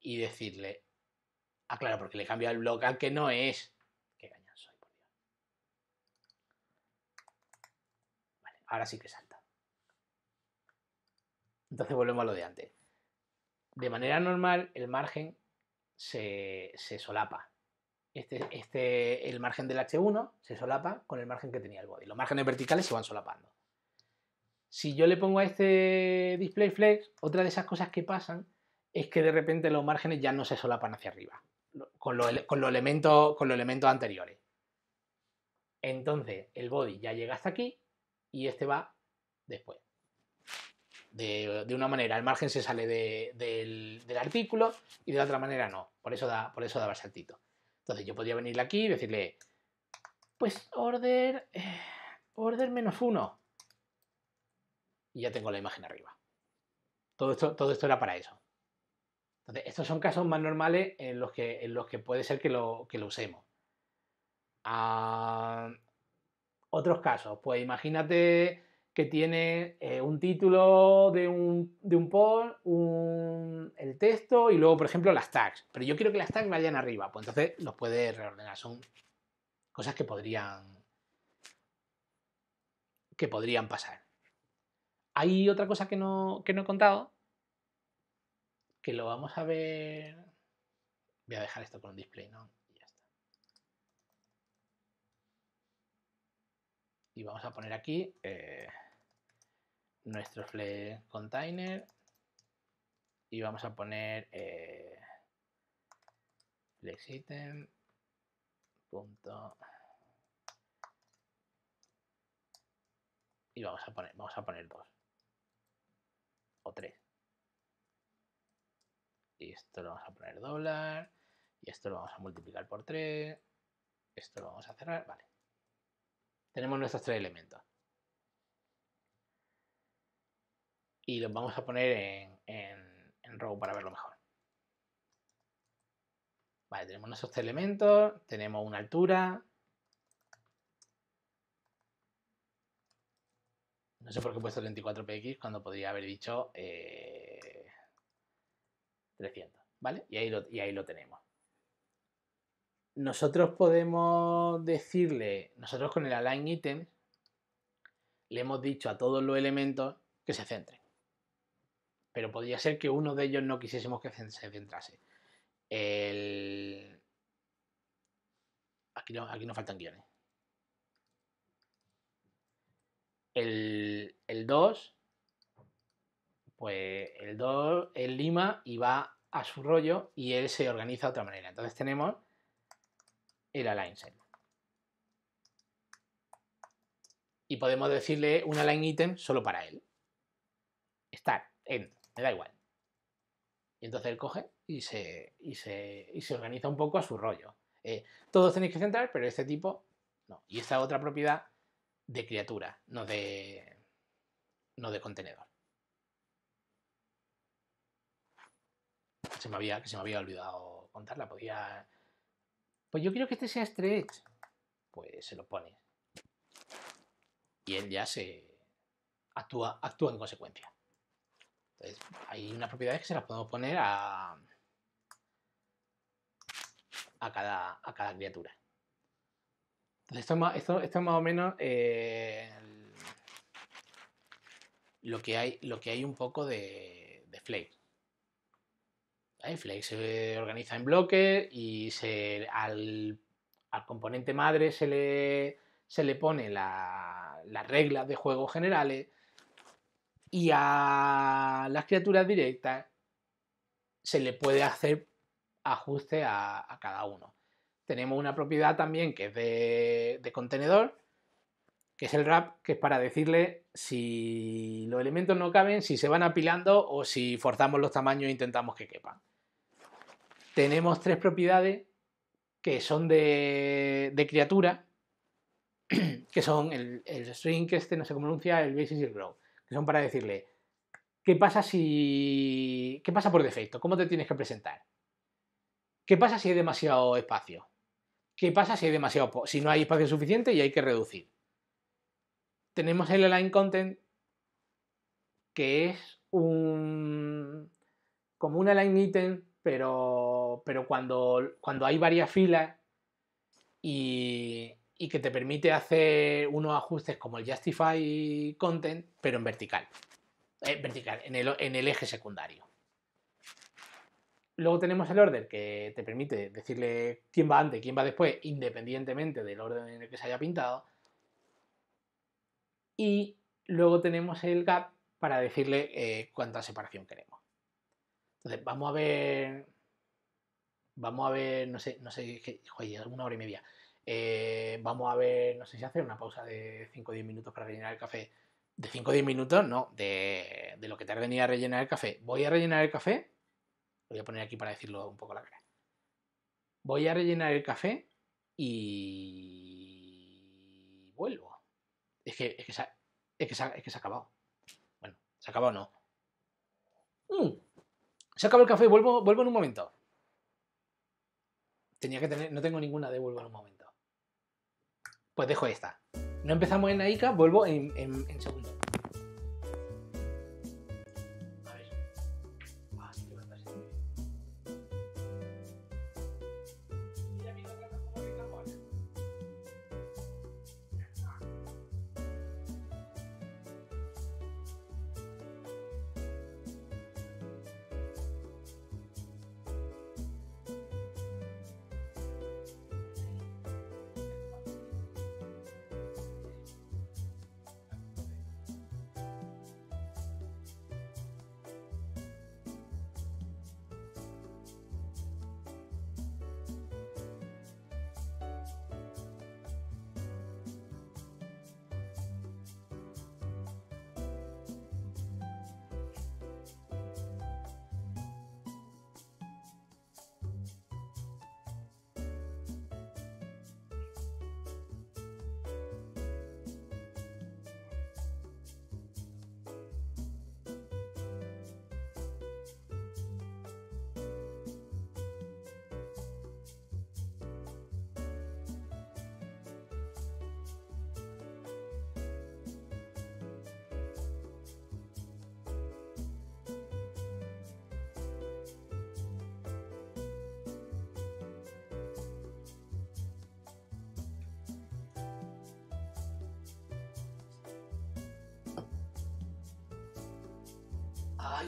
y decirle, ah, claro, porque le cambio el blog al que no es. Qué gañazo soy, por Dios. Vale, ahora sí que salta. Entonces volvemos a lo de antes. De manera normal, el margen se, solapa. Este, este, el margen del H1 se solapa con el margen que tenía el body. Los márgenes verticales se van solapando. Si yo le pongo a este display flex, otra de esas cosas que pasan es que de repente los márgenes ya no se solapan hacia arriba con con elementos, con los elementos anteriores. Entonces, el body ya llega hasta aquí y este va después de, una manera el margen se sale del, artículo y de otra manera no. Por eso da, por eso daba saltito. Entonces yo podría venirle aquí y decirle, pues order, eh, order menos uno. Y ya tengo la imagen arriba. Todo esto, todo esto era para eso. Entonces, estos son casos más normales en los que, en los que puede ser que lo, usemos. Ah, otros casos, pues imagínate que tiene eh, un título de un, de un poll, el texto y luego, por ejemplo, las tags. Pero yo quiero que las tags vayan arriba, pues entonces los puede reordenar. Son cosas que podrían, que podrían pasar. Hay otra cosa que no, he contado, que lo vamos a ver... Voy a dejar esto con un display, ¿no? y vamos a poner aquí eh, nuestro flex container y vamos a poner eh, flex item punto y vamos a poner vamos a poner dos o tres y esto lo vamos a poner dólar y esto lo vamos a multiplicar por 3 esto lo vamos a cerrar vale tenemos nuestros tres elementos y los vamos a poner en, en, row para verlo mejor. Vale, tenemos nuestros elementos, tenemos una altura. No sé por qué he puesto 34px cuando podría haber dicho 300, eh, ¿vale? Y ahí, y ahí lo tenemos. Nosotros podemos decirle, nosotros con el align item le hemos dicho a todos los elementos que se centren pero podría ser que uno de ellos no quisiésemos que se centrase. Aquí, no, aquí no faltan guiones. El, 2, pues el 2 es Lima y va a su rollo y él se organiza de otra manera. Entonces tenemos el align set. Y podemos decirle un align item solo para él. Start, en me da igual. Y entonces él coge y se, y se, y se organiza un poco a su rollo. Eh, todos tenéis que centrar, pero este tipo no. Y esta otra propiedad de criatura, no de, no de contenedor. Se me había, que se me había olvidado contarla, podía... Pues yo quiero que este sea stretch. Pues se lo pone. Y él ya se actúa, actúa en consecuencia hay unas propiedades que se las podemos poner a, cada, criatura. Esto es, más, o menos eh, lo, que hay, lo que hay un poco de, de Flake. Flake se organiza en bloques y al, componente madre se le, se le pone las reglas de juego generales y a las criaturas directas se le puede hacer ajuste a, cada uno. Tenemos una propiedad también que es de, contenedor, que es el wrap, que es para decirle si los elementos no caben, si se van apilando o si forzamos los tamaños e intentamos que quepan. Tenemos tres propiedades que son de, criatura, (clears throat) que son el, string, que este no se pronuncia, el basis y el grow son para decirle, ¿qué pasa si... ¿Qué pasa por defecto? ¿Cómo te tienes que presentar? ¿Qué pasa si hay demasiado espacio? ¿Qué pasa si hay demasiado... si no hay espacio suficiente y hay que reducir? Tenemos el align content que es un... como una align item, pero, pero cuando, cuando hay varias filas y, y que te permite hacer unos ajustes como el Justify Content, pero en vertical. En eh, vertical, en el, en el eje secundario. Luego tenemos el order que te permite decirle quién va antes, quién va después, independientemente del orden en el que se haya pintado. Y luego tenemos el gap para decirle eh, cuánta separación queremos. Entonces, vamos a ver. Vamos a ver, no sé, no sé, joder, una hora y media. Eh, vamos a ver, no sé si hacer una pausa de 5 o 10 minutos para rellenar el café. De 5 o 10 minutos, no, de, lo que te en a rellenar el café. Voy a rellenar el café, voy a poner aquí para decirlo un poco la cara. Voy a rellenar el café y vuelvo. Es que, es que, se, ha, es que, se, es que se acabado. Bueno, se ha acabado no. Mm. Se acabó el café, vuelvo, vuelvo en un momento. Tenía que tener, no tengo ninguna de vuelvo en un momento. Pues dejo esta. No empezamos en Aika, vuelvo en, en, en segundo.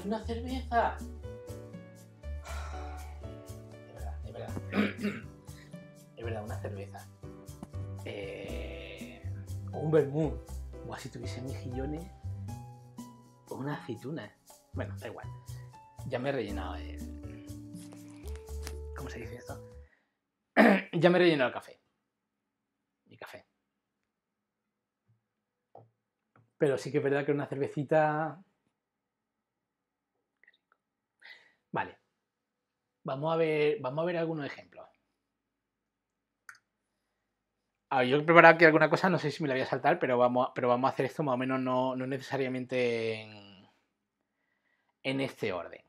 una cerveza. Es verdad, es verdad. Es verdad, una cerveza. O eh, un vermú. O así tuviese mejillones. O una aceituna. Bueno, da igual. Ya me he rellenado el. ¿Cómo se dice esto? (clears throat) ya me he rellenado el café. Mi café. Pero sí que es verdad que una cervecita Vamos a ver, vamos a ver algunos ejemplos. yo he preparado aquí alguna cosa, no sé si me la voy a saltar, pero vamos, pero vamos a hacer esto más o menos no, necesariamente en, este orden.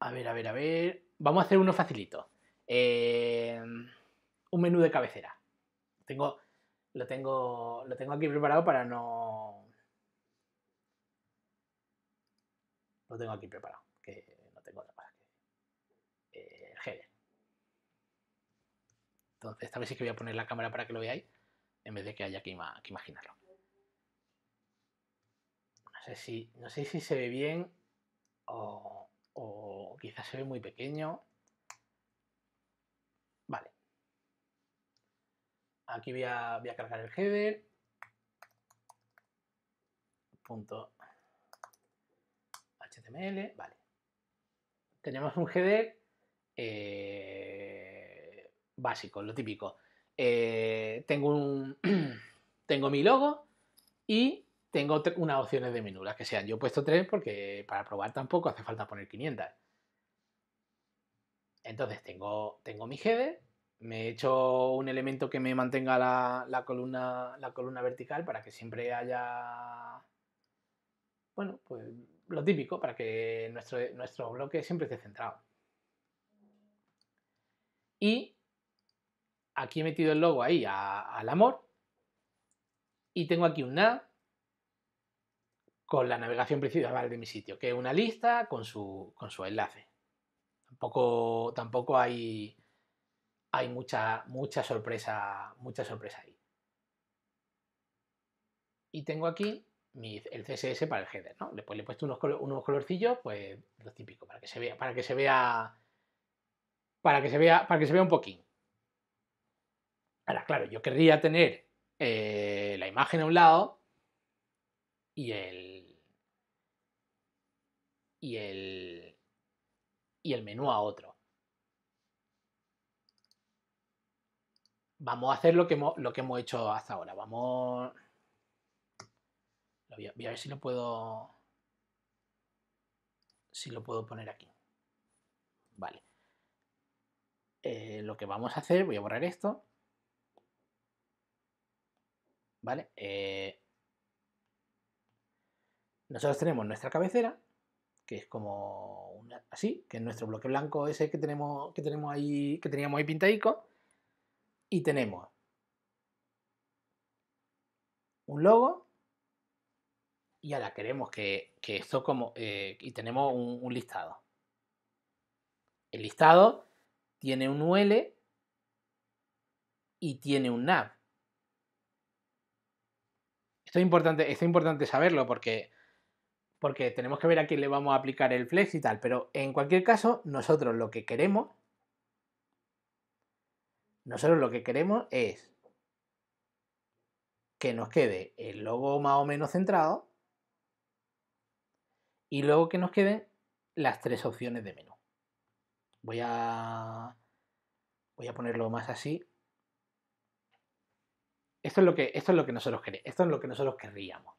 A ver, a ver, a ver. Vamos a hacer uno facilito. Eh, un menú de cabecera. Tengo, lo, tengo, lo tengo aquí preparado para no... Lo tengo aquí preparado. Entonces, esta vez sí que voy a poner la cámara para que lo veáis, en vez de que haya que, imaginarlo. No sé, si, no sé si se ve bien o, quizás se ve muy pequeño. Vale. Aquí voy a, voy a cargar el header. Punto HTML. Vale. Tenemos un header eh, básico, lo típico. Eh, tengo, un, (clears throat) tengo mi logo y tengo unas opciones de menú, las que sean. Yo he puesto tres porque para probar tampoco hace falta poner 500. Entonces tengo, tengo mi header, me he hecho un elemento que me mantenga la, la, columna, la columna vertical para que siempre haya, bueno, pues lo típico, para que nuestro, nuestro bloque siempre esté centrado. Y aquí he metido el logo ahí al amor y tengo aquí un nav con la navegación principal de mi sitio, que es una lista con su, con su enlace. Tampoco, tampoco hay, hay mucha, mucha, sorpresa, mucha sorpresa ahí. Y tengo aquí el CSS para el header, ¿no? Después le he puesto unos, unos colorcillos, pues lo típico, para que se vea, para que se vea, para que se vea, para que se vea un poquín. Ahora, claro, yo querría tener eh, la imagen a un lado y el, y el. y el menú a otro. Vamos a hacer lo que hemos, lo que hemos hecho hasta ahora. Vamos. Voy a, ver si lo puedo. Si lo puedo poner aquí. Vale. Eh, lo que vamos a hacer, voy a borrar esto. Eh, nosotros tenemos nuestra cabecera, que es como así, que es nuestro bloque blanco ese que tenemos, que tenemos ahí, que teníamos ahí pintadico, y tenemos un logo, y ahora queremos que, esto como, eh, y tenemos un, un listado. El listado tiene un UL y tiene un nav es importante, es importante saberlo porque, porque tenemos que ver a quién le vamos a aplicar el flex y tal, pero en cualquier caso, nosotros lo que queremos, nosotros lo que queremos es que nos quede el logo más o menos centrado y luego que nos queden las tres opciones de menú. Voy a, voy a ponerlo más así esto es lo que, es lo que nosotros esto es lo que nosotros querríamos.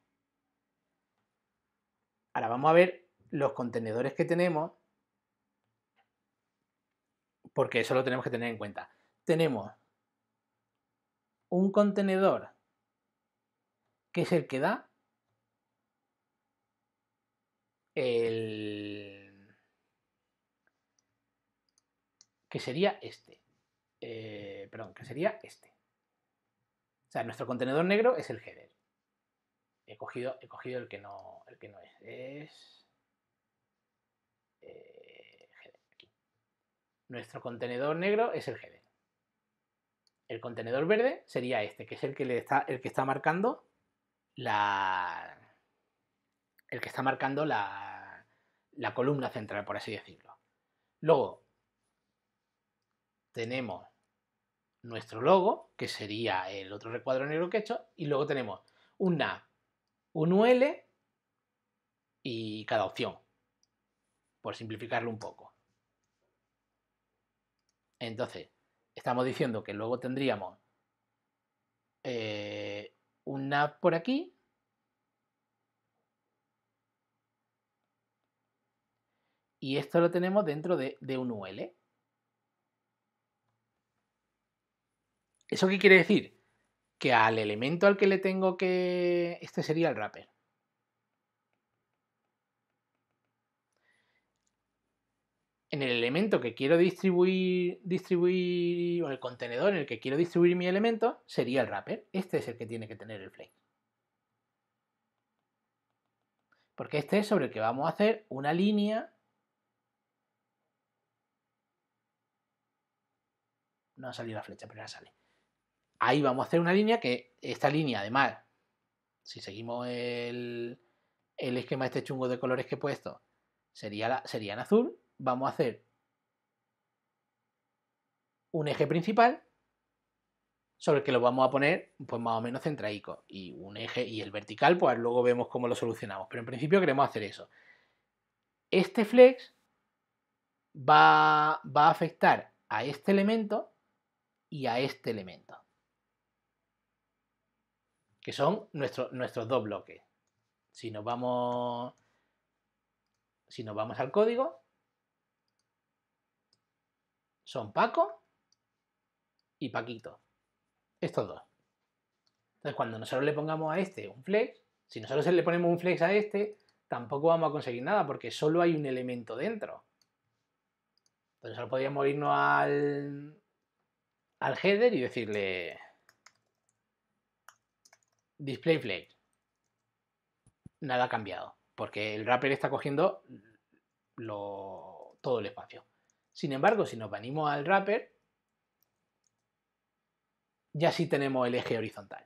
Ahora vamos a ver los contenedores que tenemos, porque eso lo tenemos que tener en cuenta. Tenemos un contenedor que es el que da el que sería este. Eh, perdón, que sería este. O sea, nuestro contenedor negro es el header. He cogido, he cogido el, que no, el que no es. Es. Eh, nuestro contenedor negro es el header. El contenedor verde sería este, que es el que le está, el que está marcando la. El que está marcando la, la columna central, por así decirlo. Luego, tenemos nuestro logo, que sería el otro recuadro negro que he hecho, y luego tenemos una, un UL y cada opción, por simplificarlo un poco. Entonces, estamos diciendo que luego tendríamos eh, un por aquí, y esto lo tenemos dentro de, de un UL. ¿Eso qué quiere decir? Que al elemento al que le tengo que... Este sería el wrapper. En el elemento que quiero distribuir, distribuir, o el contenedor en el que quiero distribuir mi elemento, sería el wrapper. Este es el que tiene que tener el flake. Porque este es sobre el que vamos a hacer una línea no ha salido la flecha, pero ya sale. Ahí vamos a hacer una línea que esta línea, además, si seguimos el, esquema este chungo de colores que he puesto, sería, la, sería en azul. Vamos a hacer un eje principal sobre el que lo vamos a poner pues más o menos centraico y un eje y el vertical pues luego vemos cómo lo solucionamos pero en principio queremos hacer eso este flex va a afectar a este elemento y a este elemento que son nuestro, nuestros dos bloques. Si nos vamos, si nos vamos al código, son Paco y Paquito. Estos dos. Entonces, cuando nosotros le pongamos a este un flex, si nosotros le ponemos un flex a este, tampoco vamos a conseguir nada porque solo hay un elemento dentro. Entonces, solo podríamos irnos al, al header y decirle Display Blade. Nada ha cambiado, porque el wrapper está cogiendo todo el espacio. Sin embargo, si nos venimos al wrapper, ya sí tenemos el eje horizontal.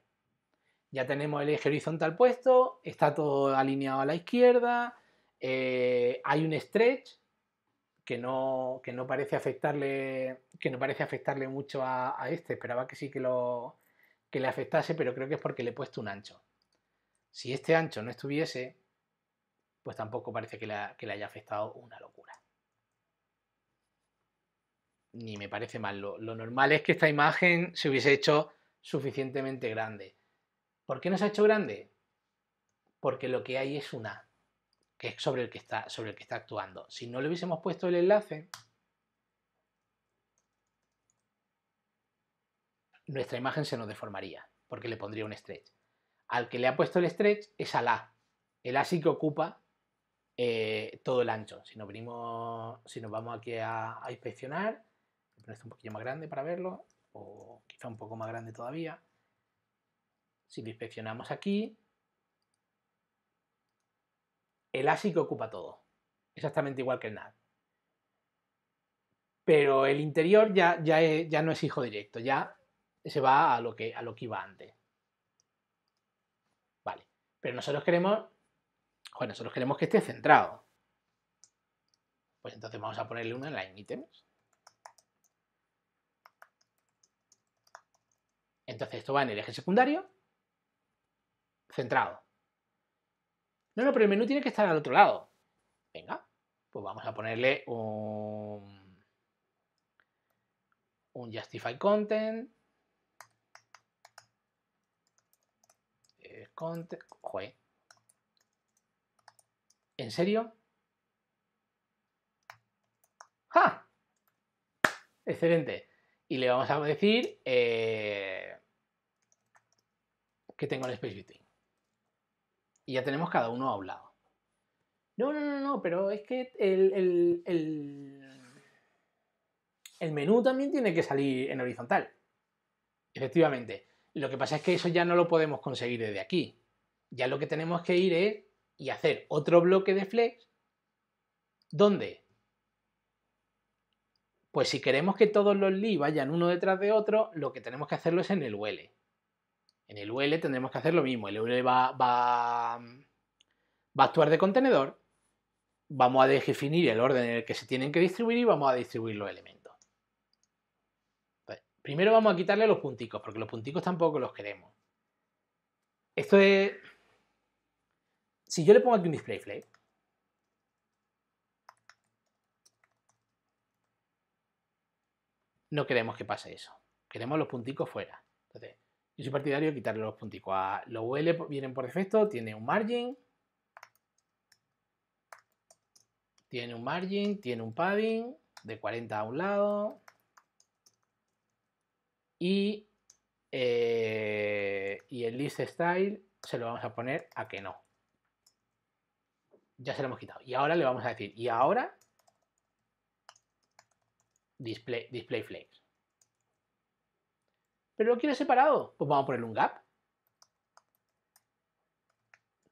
Ya tenemos el eje horizontal puesto, está todo alineado a la izquierda, eh, hay un stretch que no, parece afectarle que no parece afectarle mucho a, este esperaba que sí que lo que le afectase, pero creo que es porque le he puesto un ancho. Si este ancho no estuviese, pues tampoco parece que, le haya afectado una locura. Ni me parece mal. Lo, normal es que esta imagen se hubiese hecho suficientemente grande. ¿Por qué no se ha hecho grande? Porque lo que hay es una, que es sobre el que está, sobre el que está actuando. Si no le hubiésemos puesto el enlace, nuestra imagen se nos deformaría, porque le pondría un stretch. Al que le ha puesto el stretch es al A. El A sí que ocupa eh, todo el ancho. Si nos, venimos, si nos vamos aquí a, inspeccionar, un poquito más grande para verlo, o quizá un poco más grande todavía. Si lo inspeccionamos aquí, el A sí que ocupa todo, exactamente igual que el NAD. Pero el interior ya, ya, ya no es hijo directo, ya se va a lo que, a lo que iba antes. Vale, pero nosotros queremos, bueno, nosotros queremos que esté centrado. Pues entonces vamos a ponerle una line items. Entonces esto va en el eje secundario, centrado. No, no, pero el menú tiene que estar al otro lado. Venga, pues vamos a ponerle un, un justify content ¿En serio? ¡Ja! Excelente. Y le vamos a decir eh, que tengo el Space Between. Y ya tenemos cada uno hablado. No, no, no, no, pero es que el, el, el menú también tiene que salir en horizontal. Efectivamente. Lo que pasa es que eso ya no lo podemos conseguir desde aquí. Ya lo que tenemos que ir es y hacer otro bloque de flex. ¿Dónde? Pues si queremos que todos los li vayan uno detrás de otro, lo que tenemos que hacerlo es en el UL. En el UL tendremos que hacer lo mismo. El UL va, va a actuar de contenedor. Vamos a definir el orden en el que se tienen que distribuir y vamos a distribuir los elementos. Primero vamos a quitarle los punticos, porque los punticos tampoco los queremos. Esto es... Si yo le pongo aquí un display flag, no queremos que pase eso. Queremos los punticos fuera. Entonces, yo soy partidario de quitarle los punticos. A los UL vienen por defecto, tiene un margin, tiene un margin, tiene un padding de 40 a un lado, eh, y, el list style se lo vamos a poner a que no. Ya se lo hemos quitado. Y ahora le vamos a decir, y ahora display, display flames. ¿Pero lo quiere separado? Pues vamos a ponerle un gap.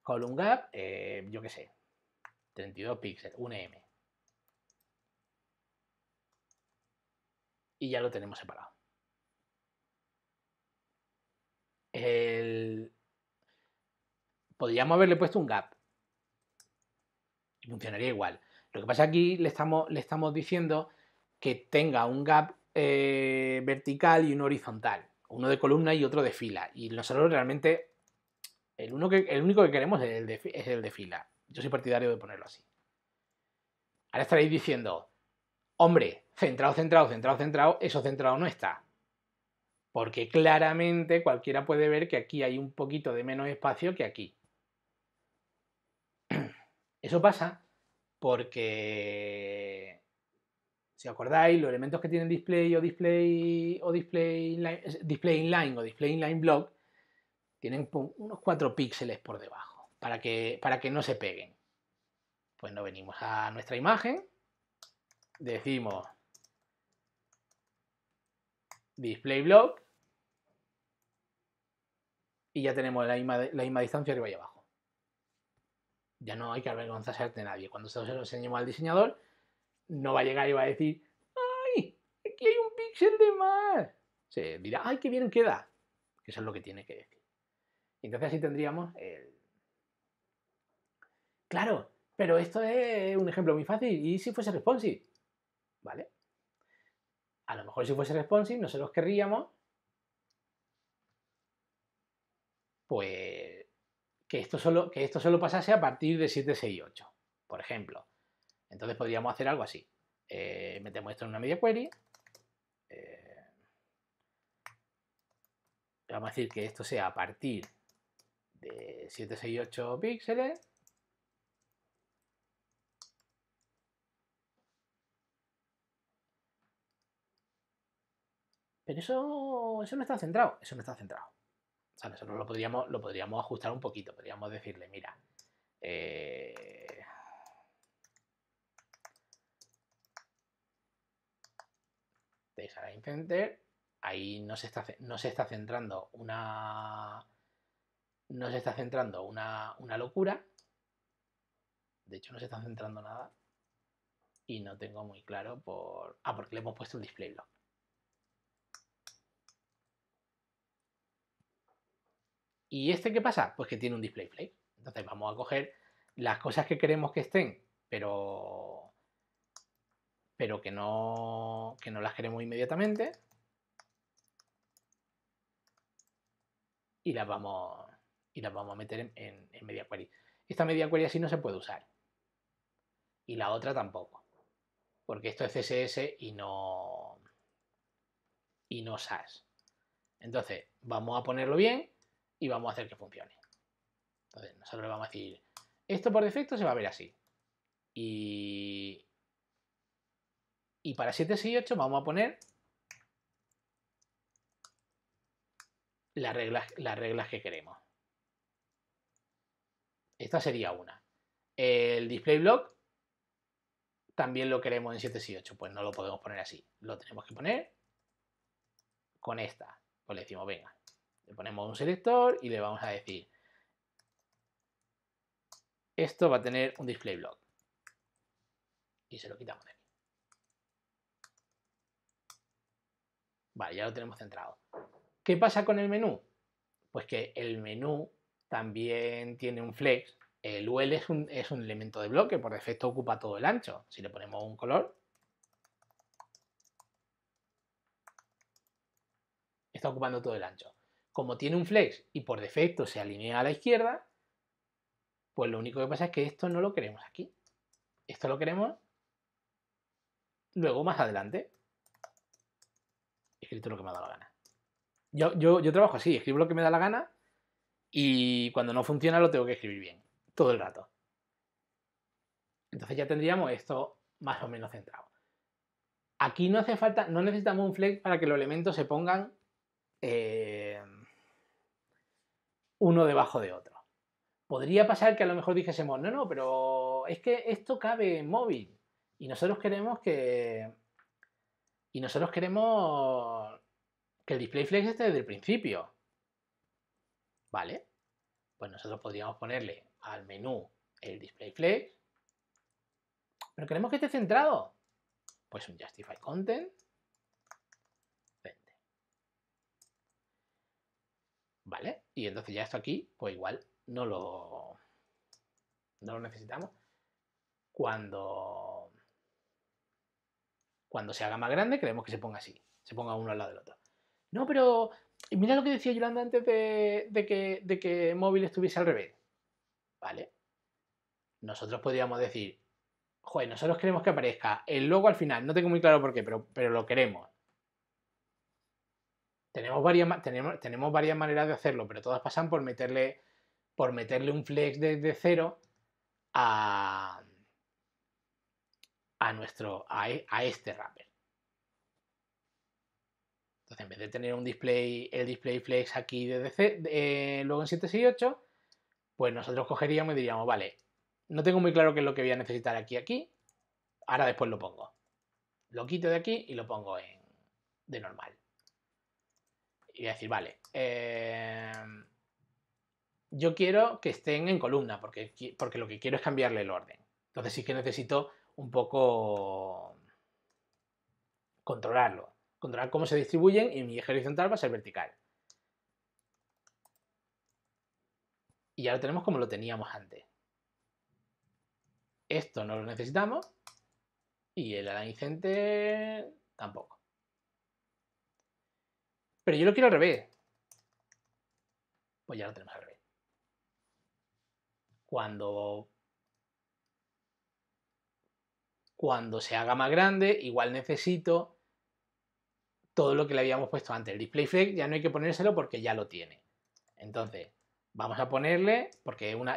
Column gap, eh, yo qué sé, 32 píxeles, 1M. Y ya lo tenemos separado. podríamos haberle puesto un gap y funcionaría igual. Lo que pasa aquí le estamos, le estamos diciendo que tenga un gap eh, vertical y uno horizontal, uno de columna y otro de fila. Y nosotros realmente el, único que queremos es el de fila. Yo soy partidario de ponerlo así. Ahora estaréis diciendo, hombre, centrado, centrado, centrado, centrado, eso centrado no está porque claramente cualquiera puede ver que aquí hay un poquito de menos espacio que aquí. (clears throat) Eso pasa porque, si acordáis, los elementos que tienen display o display o display inline, o display inline block tienen unos cuatro píxeles por debajo para que, para que no se peguen. Pues nos venimos a nuestra imagen, decimos display block y ya tenemos la misma, distancia arriba y abajo. Ya no hay que avergonzarse de nadie. Cuando se lo enseñemos al diseñador, no va a llegar y va a decir, ¡ay! Aquí hay un píxel de más. Se dirá, ¡ay, qué bien queda! Que eso es lo que tiene que decir. Entonces así tendríamos el... Claro, pero esto es un ejemplo muy fácil. ¿Y si fuese responsive? ¿Vale? A lo mejor si fuese responsive no se los querríamos. Pues que esto solo, que esto solo pasase a partir de 7.6.8, por ejemplo. Entonces podríamos hacer algo así. Eh, metemos esto en una media query. Eh, vamos a decir que esto sea a partir de 768 píxeles Pero eso, eso no está centrado. Eso no está centrado. O sea, nosotros lo podríamos, lo podríamos ajustar un poquito. Podríamos decirle, mira, eh, Design Center, ahí no se está, no se está centrando una no se está centrando una, una locura. De hecho, no se está centrando nada. Y no tengo muy claro por... Ah, porque le hemos puesto un display block. ¿Y este qué pasa? Pues que tiene un display play. Entonces vamos a coger las cosas que queremos que estén, pero, pero que, no, que no las queremos inmediatamente. Y las vamos, y vamos a meter en, media query. Esta media query así no se puede usar. Y la otra tampoco. Porque esto es CSS y no, y no SAS. Entonces, vamos a ponerlo bien y vamos a hacer que funcione. Entonces nosotros le vamos a decir, esto por defecto se va a ver así. Y, y para 7, y 8 vamos a poner las reglas, las reglas que queremos. Esta sería una. El display block también lo queremos en 7, y 8. Pues no lo podemos poner así. Lo tenemos que poner con esta. Pues le decimos, venga, le ponemos un selector y le vamos a decir, esto va a tener un display block. Y se lo quitamos de aquí. Vale, ya lo tenemos centrado. ¿Qué pasa con el menú? Pues que el menú también tiene un flex. El UL es un, es un elemento de bloque, por defecto ocupa todo el ancho. Si le ponemos un color, está ocupando todo el ancho como tiene un flex y por defecto se alinea a la izquierda, pues lo único que pasa es que esto no lo queremos aquí. Esto lo queremos luego más adelante. Escrito lo que me ha dado la gana. Yo, yo, yo trabajo así, escribo lo que me da la gana y cuando no funciona lo tengo que escribir bien, todo el rato. Entonces ya tendríamos esto más o menos centrado. Aquí no hace falta, no necesitamos un flex para que los elementos se pongan eh, uno debajo de otro. Podría pasar que a lo mejor dijésemos, no, no, pero es que esto cabe en móvil. Y nosotros queremos que. Y nosotros queremos que el display flex esté desde el principio. ¿Vale? Pues nosotros podríamos ponerle al menú el display flex. Pero queremos que esté centrado. Pues un justify content ¿Vale? Y entonces ya esto aquí, pues igual no lo, no lo necesitamos. Cuando, cuando se haga más grande, queremos que se ponga así, se ponga uno al lado del otro. No, pero mira lo que decía Yolanda antes de, que, de que móvil estuviese al revés. ¿Vale? Nosotros podríamos decir, joder, nosotros queremos que aparezca el logo al final, no tengo muy claro por qué, pero, pero lo queremos. Tenemos varias, tenemos, tenemos varias maneras de hacerlo, pero todas pasan por meterle, por meterle un flex desde cero a, a, nuestro, a, e, este wrapper. Entonces, en vez de tener un display, el display flex aquí desde eh, luego en 768, pues nosotros cogeríamos y diríamos, vale, no tengo muy claro qué es lo que voy a necesitar aquí, aquí, ahora después lo pongo. Lo quito de aquí y lo pongo de normal y decir, vale, em, yo quiero que estén en columna, porque, porque lo que quiero es cambiarle el orden. Entonces sí que necesito un poco controlarlo, controlar cómo se distribuyen y mi eje horizontal va a ser vertical. Y ya lo tenemos como lo teníamos antes. Esto no lo necesitamos y el anicente tampoco. Pero yo lo quiero al revés. Pues ya lo tenemos al revés. Cuando cuando se haga más grande, igual necesito todo lo que le habíamos puesto antes. El display flex ya no hay que ponérselo porque ya lo tiene. Entonces, vamos a ponerle, porque es una,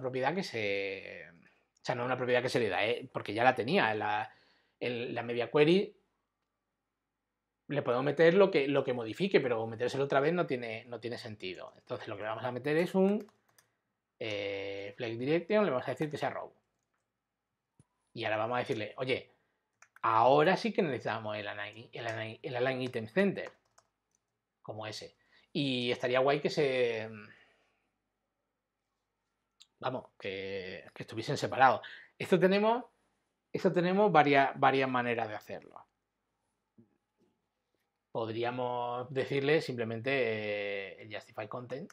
propiedad que se... O sea, no es una propiedad que se le da, porque ya la tenía. La, la media query le podemos meter lo que, lo que modifique, pero metérselo otra vez no tiene, no tiene sentido. Entonces lo que le vamos a meter es un eh, flag direction, le vamos a decir que sea row. Y ahora vamos a decirle, oye, ahora sí que necesitamos el align, el, item center, como ese. Y estaría guay que se... Vamos, que, que estuviesen separados. Esto tenemos, esto tenemos varias, varias maneras de hacerlo podríamos decirle simplemente eh, el justify content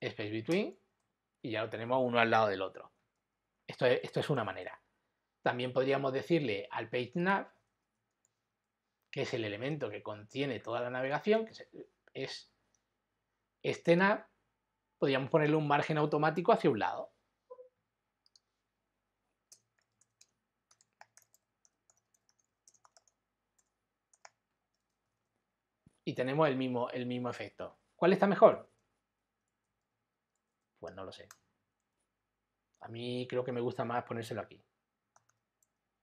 space between y ya lo tenemos uno al lado del otro. Esto es, esto es una manera. También podríamos decirle al page nav, que es el elemento que contiene toda la navegación, que es este nav, podríamos ponerle un margen automático hacia un lado. y tenemos el mismo, el mismo efecto. ¿Cuál está mejor? Pues no lo sé. A mí creo que me gusta más ponérselo aquí.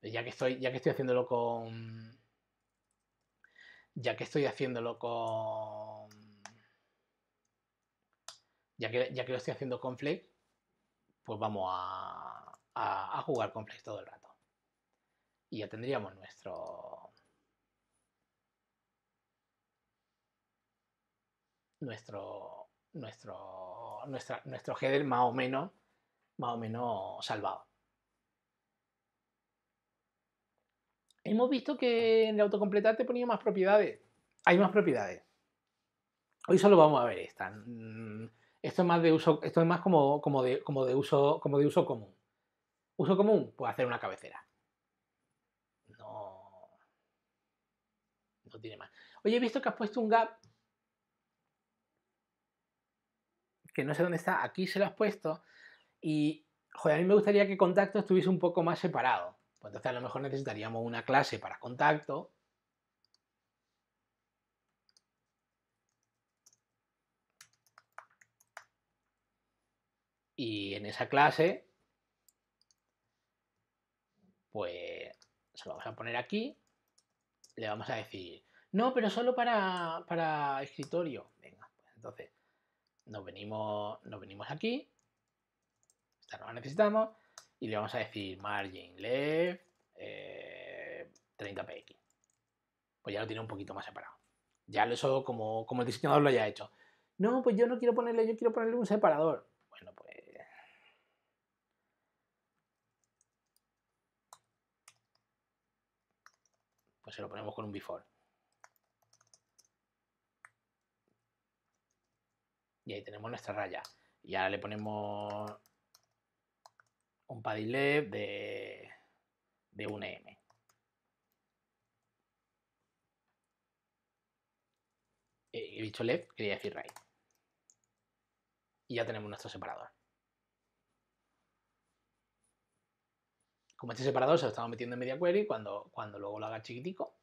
Ya que estoy, ya que estoy haciéndolo con. Ya que estoy haciéndolo con. Ya que, ya que lo estoy haciendo con Flex, pues vamos a, a jugar con Flex todo el rato. Y ya tendríamos nuestro, nuestro, nuestro, nuestra, nuestro header más o menos, más o menos salvado. Hemos visto que en el autocompletar te ponía más propiedades. Hay más propiedades. Hoy solo vamos a ver esta. Mm, esto es más de uso, esto es más como, como, de, como, de, uso, como de uso común. Uso común, pues hacer una cabecera. No. No tiene más. Oye, he visto que has puesto un gap que no sé dónde está, aquí se lo has puesto y, joder, a mí me gustaría que contacto estuviese un poco más separado. Pues entonces a lo mejor necesitaríamos una clase para contacto. Y en esa clase, pues se lo vamos a poner aquí. Le vamos a decir, no, pero solo para, para escritorio. Venga, pues entonces nos venimos, nos venimos aquí, esta no la necesitamos, y le vamos a decir margin left 30 eh, px. Pues ya lo tiene un poquito más separado. Ya lo eso como, como el diseñador lo haya hecho. No, pues yo no quiero ponerle, yo quiero ponerle un separador. Bueno, pues... Pues se lo ponemos con un before. y ahí tenemos nuestra raya. Y ahora le ponemos un padding left de, de 1M. Eh, he dicho left, quería decir right. Y ya tenemos nuestro separador. Como este separador se lo estamos metiendo en media query, cuando, cuando luego lo haga chiquitico,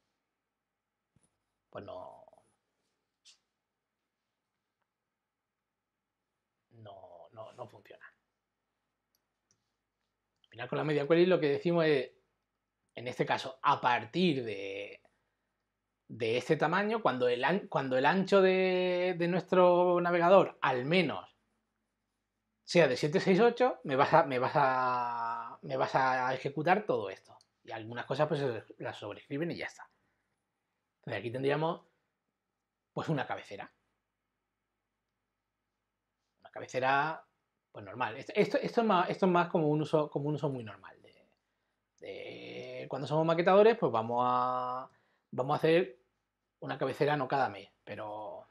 pues no, con la media query lo que decimos es, en este caso, a partir de, de este tamaño, cuando el, ancho de, nuestro navegador al menos sea de 768, me vas, a, me, vas a, me vas a ejecutar todo esto. Y algunas cosas pues las sobreescriben y ya está. Entonces aquí tendríamos pues una cabecera. Una cabecera pues normal. Esto, esto, es, más, esto es más como un uso, como un uso muy normal. cuando somos maquetadores, pues vamos a, vamos a hacer una cabecera no cada mes, pero...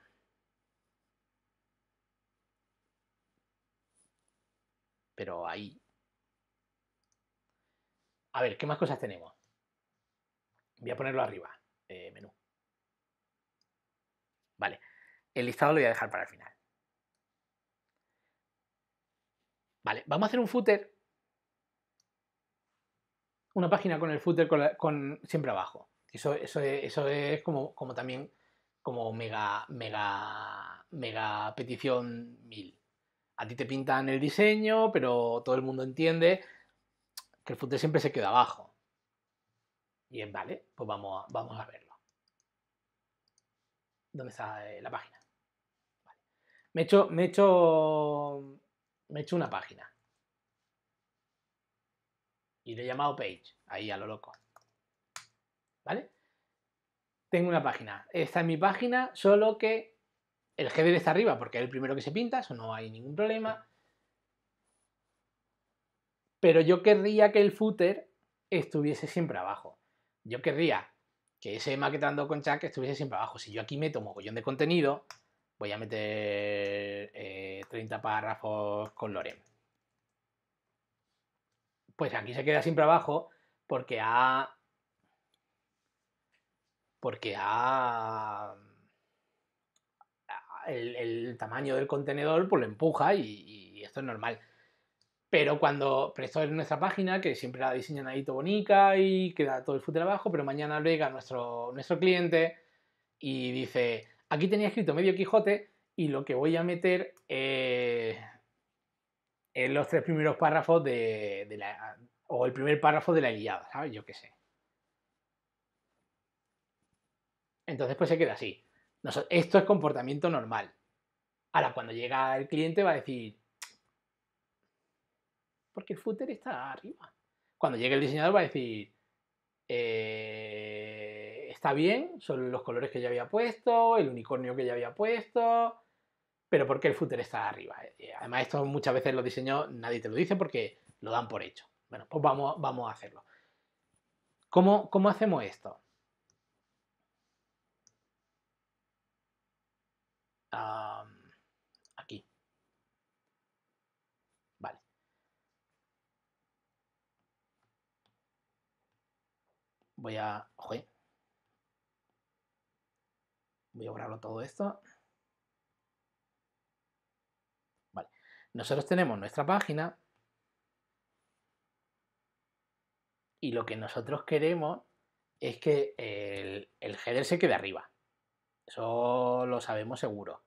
Pero ahí. A ver, ¿qué más cosas tenemos? Voy a ponerlo arriba, eh, menú. Vale, el listado lo voy a dejar para el final. Vale, vamos a hacer un footer, una página con el footer con siempre abajo. Eso, eso, es, como, como, también como mega, mega, mega petición 1000. A ti te pintan el diseño, pero todo el mundo entiende que el footer siempre se queda abajo. Bien, vale, pues vamos a, vamos a verlo. ¿Dónde está eh, la página? Me me he hecho me he hecho una página. Y le he llamado page, ahí a lo loco. ¿Vale? Tengo una página. Esta es mi página, solo que el header está arriba porque es el primero que se pinta, eso no hay ningún problema. Pero yo querría que el footer estuviese siempre abajo. Yo querría que ese maquetando con chat estuviese siempre abajo. Si yo aquí meto mogollón de contenido, voy a meter 30 eh, párrafos con Lorem. Pues aquí se queda siempre abajo porque ha... Porque ha... El, tamaño del contenedor pues lo empuja y, esto es normal. Pero cuando... Pero en es nuestra página que siempre la diseñan ahí todo bonita y queda todo el footer abajo, pero mañana llega nuestro, nuestro cliente y dice Aquí tenía escrito medio Quijote y lo que voy a meter es eh, en los tres primeros párrafos de, la... o el primer párrafo de la Iliada, ¿sabes? Yo qué sé. Entonces pues se queda así. Esto es comportamiento normal. Ahora, cuando llega el cliente va a decir, porque el footer está arriba. Cuando llegue el diseñador va a decir, eh, está bien, son los colores que ya había puesto, el unicornio que ya había puesto, pero porque el footer está arriba. Eh, eh, además, esto muchas veces los diseños nadie te lo dice porque lo dan por hecho. Bueno, pues vamos, vamos a hacerlo. ¿Cómo, ¿Cómo hacemos esto? aquí. Vale. Voy a... Eh. Voy a borrarlo todo esto. Vale. Nosotros tenemos nuestra página. Y lo que nosotros queremos es que el, el header se quede arriba. Eso lo sabemos seguro.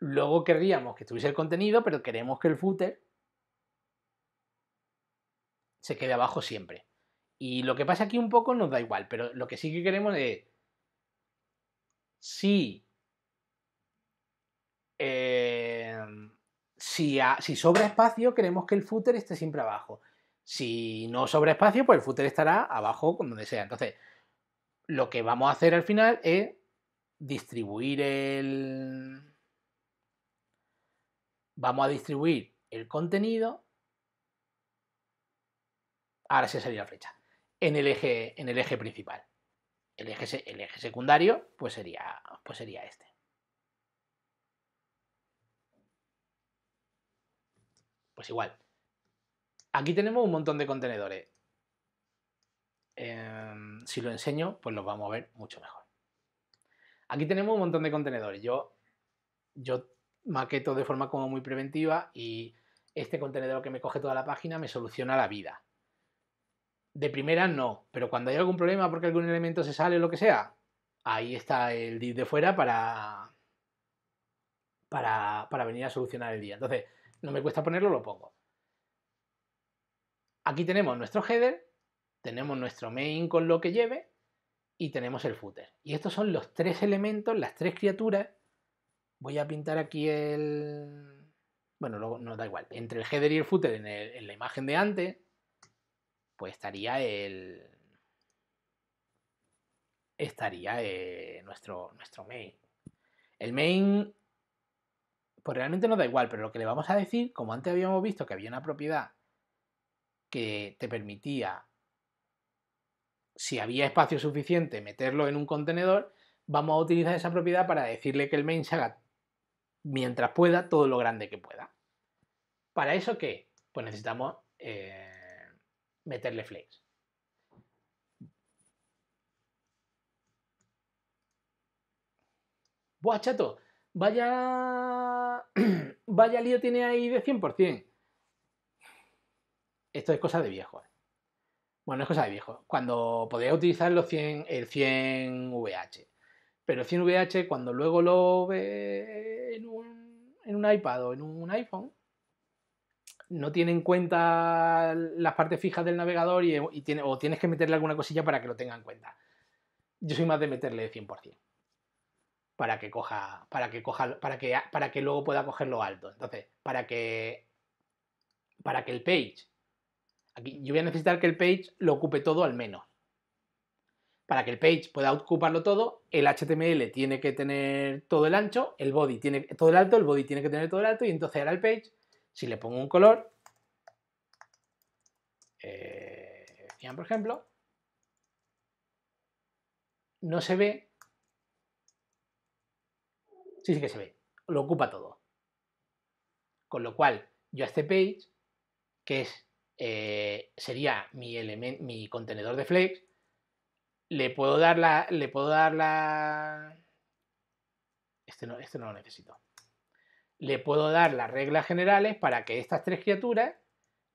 Luego querríamos que estuviese el contenido, pero queremos que el footer se quede abajo siempre. Y lo que pasa aquí un poco nos da igual, pero lo que sí que queremos es Em, si, si, sobra espacio, queremos que el footer esté siempre abajo. Si no sobra espacio, pues el footer estará abajo donde sea. Entonces, lo que vamos a hacer al final es distribuir el... Vamos a distribuir el contenido. Ahora se salió la flecha. En el eje, en el eje principal el eje, secundario pues sería, pues sería este. Pues igual. Aquí tenemos un montón de contenedores. Em, si lo enseño, pues los vamos a ver mucho mejor. Aquí tenemos un montón de contenedores. Yo, yo maqueto de forma como muy preventiva y este contenedor que me coge toda la página me soluciona la vida de primera no, pero cuando hay algún problema porque algún elemento se sale o lo que sea, ahí está el div de fuera para, para, para venir a solucionar el día. Entonces, no me cuesta ponerlo, lo pongo. Aquí tenemos nuestro header, tenemos nuestro main con lo que lleve y tenemos el footer. Y estos son los tres elementos, las tres criaturas. Voy a pintar aquí el... Bueno, no da igual. Entre el header y el footer en, en la imagen de antes pues estaría el. Estaría eh, nuestro, nuestro main. El main. Pues realmente no da igual, pero lo que le vamos a decir, como antes habíamos visto que había una propiedad que te permitía, si había espacio suficiente, meterlo en un contenedor, vamos a utilizar esa propiedad para decirle que el main se haga mientras pueda todo lo grande que pueda. ¿Para eso qué? Pues necesitamos eh, meterle flex. Buah, chato, vaya, (clears throat) vaya lío tiene ahí de 100%. Esto es cosa de viejo. Eh. Bueno, es cosa de viejo. Cuando podía utilizar 100, el 100 VH. Pero el 100 VH, cuando luego lo ve en un iPad o en un iPhone, no tiene en cuenta las partes fijas del navegador y, tiene, o tienes que meterle alguna cosilla para que lo tenga en cuenta. Yo soy más de meterle de 100% para que coja, para que coja, para que, para que luego pueda cogerlo alto. Entonces, para que, para que el page, aquí yo voy a necesitar que el page lo ocupe todo al menos. Para que el page pueda ocuparlo todo, el HTML tiene que tener todo el ancho, el body tiene todo el alto, el body tiene que tener todo el alto y entonces ahora el page si le pongo un color, eh, por ejemplo, no se ve. Sí, sí que se ve. Lo ocupa todo. Con lo cual, yo a este page, que es, eh, sería mi, mi contenedor de flex, le puedo dar la. Le puedo dar la. Este no, este no lo necesito le puedo dar las reglas generales para que estas tres criaturas,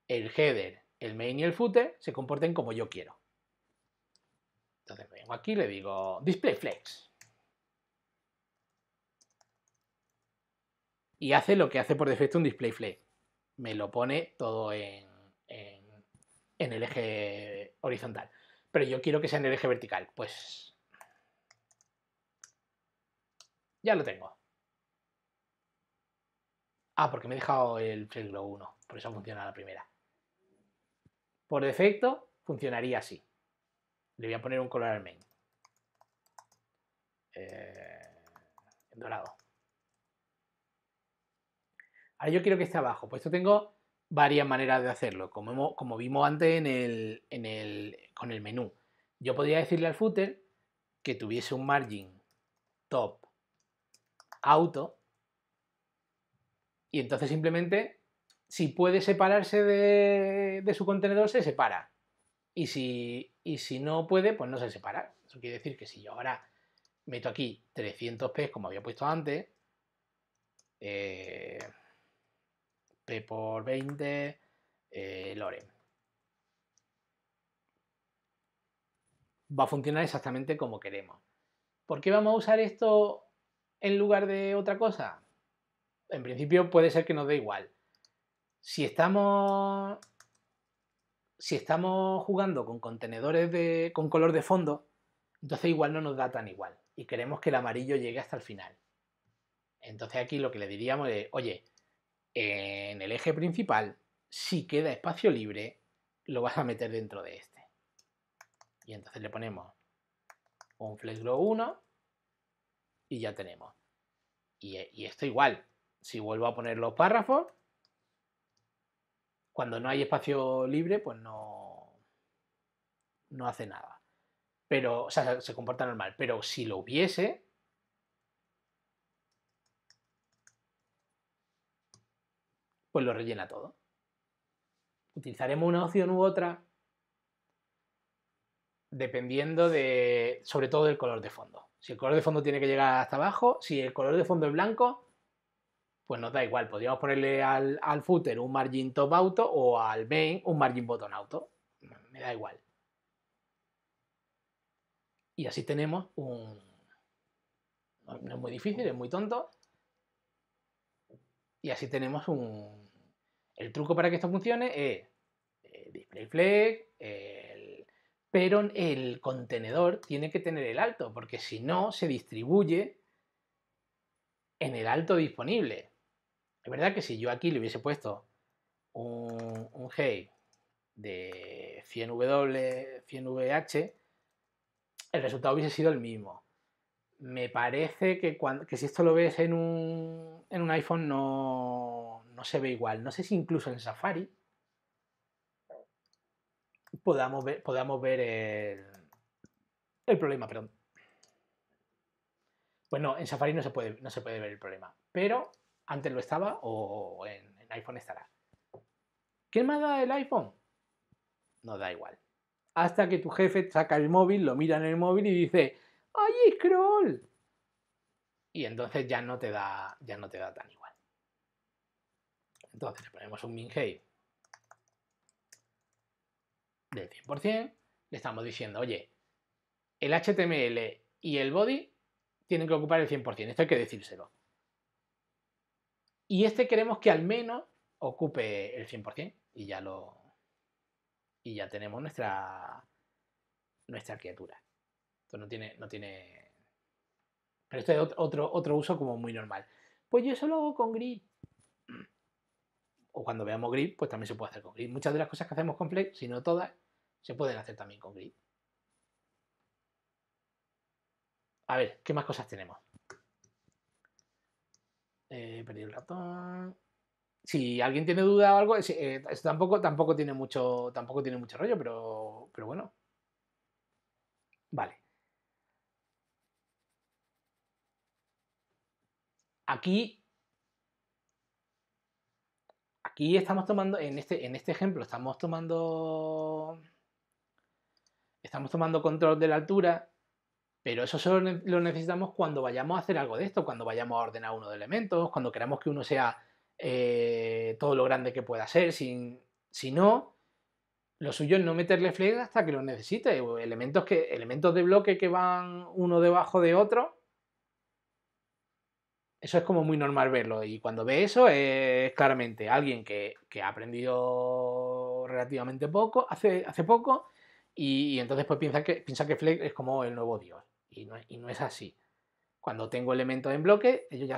el header, el main y el footer, se comporten como yo quiero. Entonces vengo aquí y le digo display flex. Y hace lo que hace por defecto un display flex. Me lo pone todo en, en, en el eje horizontal. Pero yo quiero que sea en el eje vertical. Pues ya lo tengo. Ah, porque me he dejado el Flex Glow 1, por eso funciona la primera. Por defecto, funcionaría así. Le voy a poner un color al main. Eh, en dorado. Ahora yo quiero que esté abajo. Pues esto tengo varias maneras de hacerlo, como, como vimos antes en el, con el menú. Yo podría decirle al footer que tuviese un margin top auto y entonces simplemente, si puede separarse de, su contenedor, se separa. Y si, si no puede, pues no se separa. Eso quiere decir que si yo ahora meto aquí 300 P, como había puesto antes, eh, P por 20, eh, Va a funcionar exactamente como queremos. ¿Por qué vamos a usar esto en lugar de otra cosa? en principio puede ser que nos dé igual. Si estamos, si estamos jugando con contenedores de, con color de fondo, entonces igual no nos da tan igual y queremos que el amarillo llegue hasta el final. Entonces aquí lo que le diríamos es, oye, en el eje principal, si queda espacio libre, lo vas a meter dentro de este. Y entonces le ponemos un flex 1 y ya tenemos. Y, y esto igual, si vuelvo a poner los párrafos, cuando no hay espacio libre, pues no, no hace nada. Pero, o sea, se comporta normal. Pero si lo hubiese, pues lo rellena todo. Utilizaremos una opción u otra dependiendo de, sobre todo del color de fondo. Si el color de fondo tiene que llegar hasta abajo, si el color de fondo es blanco, pues nos da igual, podríamos ponerle al, footer un margin top auto o al main un margin bottom auto, me da igual. Y así tenemos un... No es muy difícil, es muy tonto. Y así tenemos un... El truco para que esto funcione es display flag, el... pero el contenedor tiene que tener el alto, porque si no se distribuye en el alto disponible. Es verdad que si yo aquí le hubiese puesto un, un de 100W, 100VH, el resultado hubiese sido el mismo. Me parece que, si esto lo ves en un, iPhone no, se ve igual. No sé si incluso en Safari podamos ver, podamos ver el, problema. Perdón. Pues en Safari no se puede, no se puede ver el problema. Pero antes lo estaba o en, el iPhone estará. ¿Qué ¿Quién da el iPhone? No da igual. Hasta que tu jefe saca el móvil, lo mira en el móvil y dice, ¡Ay, scroll! Y entonces ya no te da, ya no te da tan igual. Entonces le ponemos un min del 100%, le estamos diciendo, oye, el HTML y el body tienen que ocupar el 100%, esto hay que decírselo. Y este queremos que al menos ocupe el 100% y ya lo y ya tenemos nuestra nuestra criatura. Esto no tiene no tiene pero esto es otro otro uso como muy normal. Pues yo eso hago con grid. O cuando veamos grid, pues también se puede hacer con grid. Muchas de las cosas que hacemos con flex, si no todas, se pueden hacer también con grid. A ver, ¿qué más cosas tenemos? Eh, si alguien tiene duda o algo, eh, tampoco, tampoco, tiene mucho, tampoco tiene mucho rollo, pero, pero bueno. Vale. Aquí aquí estamos tomando, en este, en este ejemplo, estamos tomando, estamos tomando control de la altura pero eso solo lo necesitamos cuando vayamos a hacer algo de esto, cuando vayamos a ordenar uno de elementos, cuando queramos que uno sea eh, todo lo grande que pueda ser. Sin, si no, lo suyo es no meterle flex hasta que lo necesite. elementos, que, elementos de bloque que van uno debajo de otro. Eso es como muy normal verlo. Y cuando ve eso, es claramente alguien que, ha aprendido relativamente poco, hace, hace poco, y, entonces pues piensa que, piensa que es como el nuevo dios. Y no, es así. Cuando tengo elementos en bloque, ellos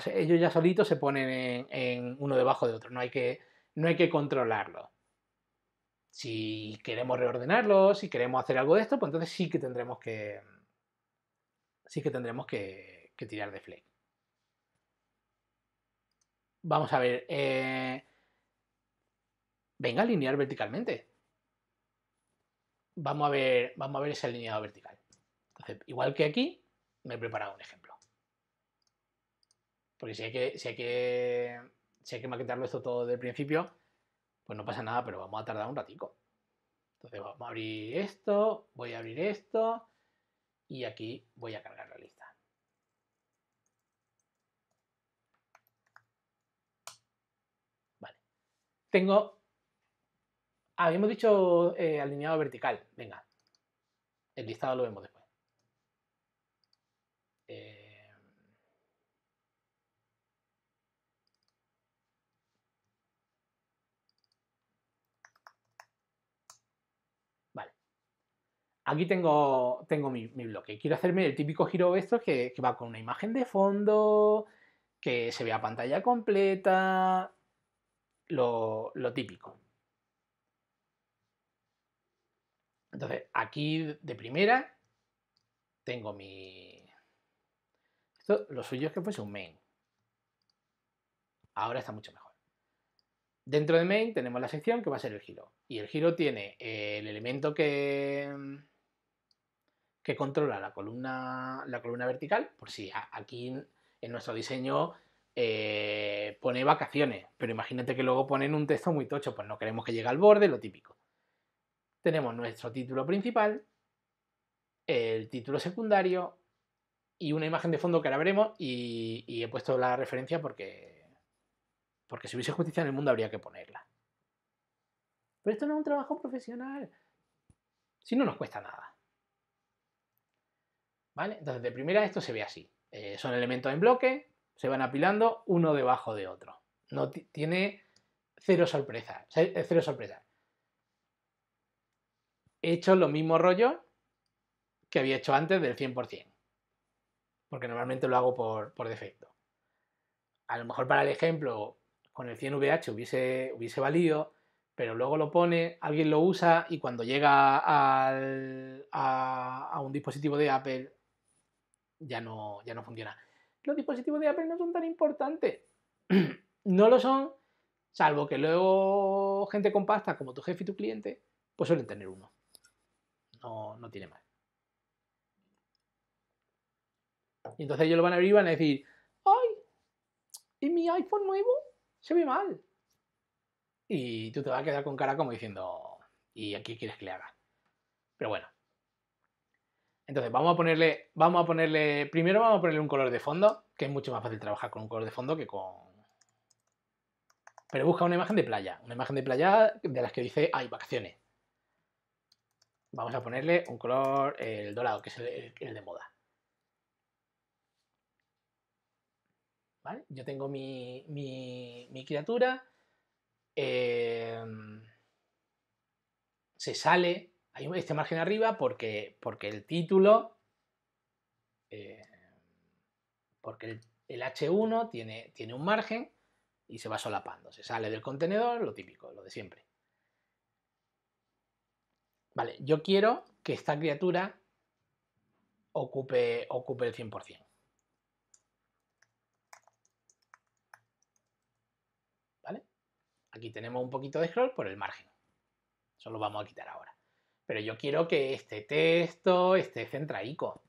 ya, solitos se ponen en, uno debajo de otro. No hay que, no hay que controlarlo. Si queremos reordenarlo, si queremos hacer algo de esto, pues entonces sí que tendremos que. Sí que tendremos que, tirar de flake. Vamos a ver. Venga eh, venga, alinear verticalmente. Vamos a ver, vamos a ver ese alineado vertical. Igual que aquí, me he preparado un ejemplo. Porque si hay que, si hay que, si hay que maquetarlo esto todo del principio, pues no pasa nada, pero vamos a tardar un ratico. Entonces vamos a abrir esto, voy a abrir esto y aquí voy a cargar la lista. Vale. Tengo... Habíamos ah, dicho eh, alineado vertical. Venga. El listado lo vemos después. aquí tengo, tengo mi, bloque. Quiero hacerme el típico giro de estos que, va con una imagen de fondo, que se vea pantalla completa, lo, lo típico. Entonces, aquí de primera tengo mi... Esto, lo suyo es que fuese un main. Ahora está mucho mejor. Dentro de main tenemos la sección que va a ser el giro. Y el giro tiene el elemento que, que controla la columna, la columna vertical, por pues si aquí en nuestro diseño eh, pone vacaciones, pero imagínate que luego ponen un texto muy tocho, pues no queremos que llegue al borde, lo típico. Tenemos nuestro título principal, el título secundario y una imagen de fondo que ahora veremos y, he puesto la referencia porque, porque si hubiese justicia en el mundo habría que ponerla. Pero esto no es un trabajo profesional. Si no nos cuesta nada. Entonces, de primera esto se ve así. Eh, son elementos en bloque, se van apilando uno debajo de otro. No tiene cero sorpresa. Eh, cero sorpresa. He hecho lo mismo rollo que había hecho antes del 100%. Porque normalmente lo hago por, defecto. A lo mejor para el ejemplo con el 100VH hubiese, hubiese valido, pero luego lo pone, alguien lo usa y cuando llega a, un dispositivo de Apple ya no, ya no funciona. Los dispositivos de Apple no son tan importantes. (clears throat) no lo son, salvo que luego gente compasta como tu jefe y tu cliente, pues suelen tener uno. No, no tiene más. Y entonces ellos lo van a abrir y van a decir, ¡ay! ¿Y mi iPhone nuevo? Se ve mal. Y tú te vas a quedar con cara como diciendo, ¿y aquí quieres que le haga? Pero bueno, entonces vamos a ponerle, vamos a ponerle, primero vamos a ponerle un color de fondo, que es mucho más fácil trabajar con un color de fondo que con... Pero busca una imagen de playa, una imagen de playa de las que dice, hay vacaciones. Vamos a ponerle un color, el dorado, que es el, de moda. ¿Vale? Yo tengo mi, mi, criatura, em, se sale, hay este margen arriba porque, porque el título, eh, porque el, H1 tiene, tiene un margen y se va solapando. Se sale del contenedor, lo típico, lo de siempre. Vale, yo quiero que esta criatura ocupe, ocupe el 100%. ¿Vale? Aquí tenemos un poquito de scroll por el margen. Eso lo vamos a quitar ahora pero yo quiero que este texto esté centraico.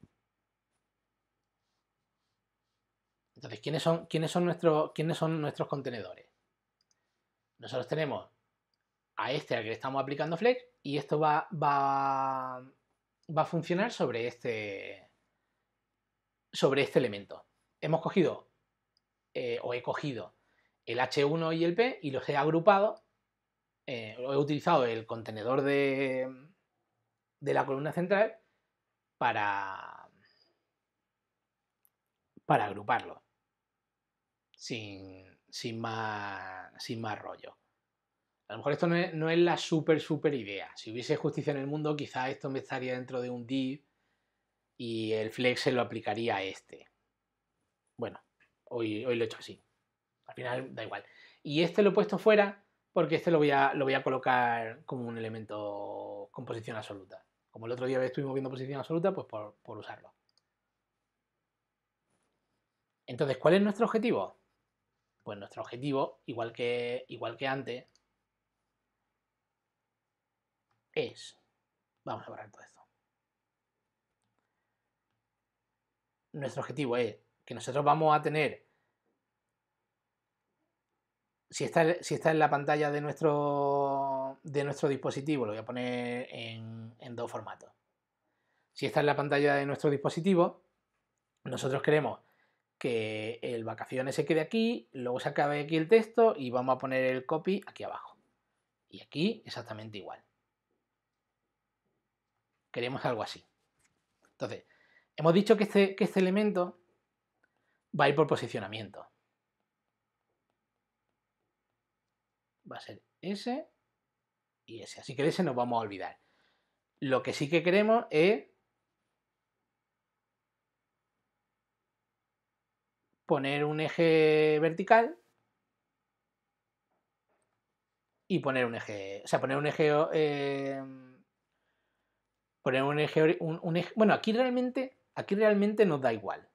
Entonces, ¿quiénes son, nuestros contenedores? Nosotros tenemos a este al que le estamos aplicando flex y esto va, a funcionar sobre este, sobre este elemento. Hemos cogido, eh, o he cogido, el H1 y el P y los he agrupado, eh, he utilizado el contenedor de, de la columna central para, para agruparlo. Sin, sin, más, sin más rollo. A lo mejor esto no es, no es la súper, súper idea. Si hubiese justicia en el mundo, quizá esto me estaría dentro de un div y el flex se lo aplicaría a este. Bueno, hoy, hoy lo he hecho así. Al final da igual. Y este lo he puesto fuera porque este lo voy a, lo voy a colocar como un elemento composición absoluta como el otro día estuvimos moviendo posición absoluta, pues por, usarlo. Entonces, ¿cuál es nuestro objetivo? Pues nuestro objetivo, igual que, igual que antes, es... Vamos a borrar todo esto. Nuestro objetivo es que nosotros vamos a tener si está, en la pantalla de nuestro, de nuestro dispositivo, lo voy a poner en, dos formatos. Si está en la pantalla de nuestro dispositivo, nosotros queremos que el vacaciones se quede aquí, luego se acabe aquí el texto y vamos a poner el copy aquí abajo. Y aquí exactamente igual. Queremos algo así. Entonces, hemos dicho que este, que este elemento va a ir por posicionamiento. va a ser S y ese Así que de ese nos vamos a olvidar. Lo que sí que queremos es poner un eje vertical y poner un eje, o sea, poner un eje, eh, poner un eje, un, bueno, aquí realmente, aquí realmente nos da igual.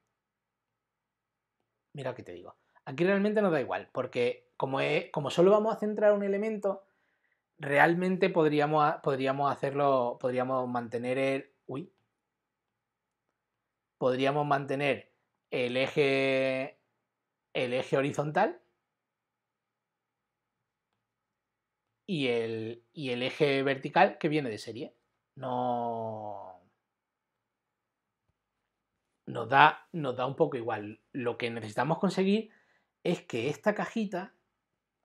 Mira lo que te digo. Aquí realmente nos da igual, porque e, como, solo vamos a centrar un elemento, realmente podríamos, podríamos hacerlo, podríamos mantener el... Uy. Podríamos mantener el eje, el eje horizontal y el, el eje vertical que viene de serie. No... Nos da, nos da un poco igual. Lo que necesitamos conseguir es que esta cajita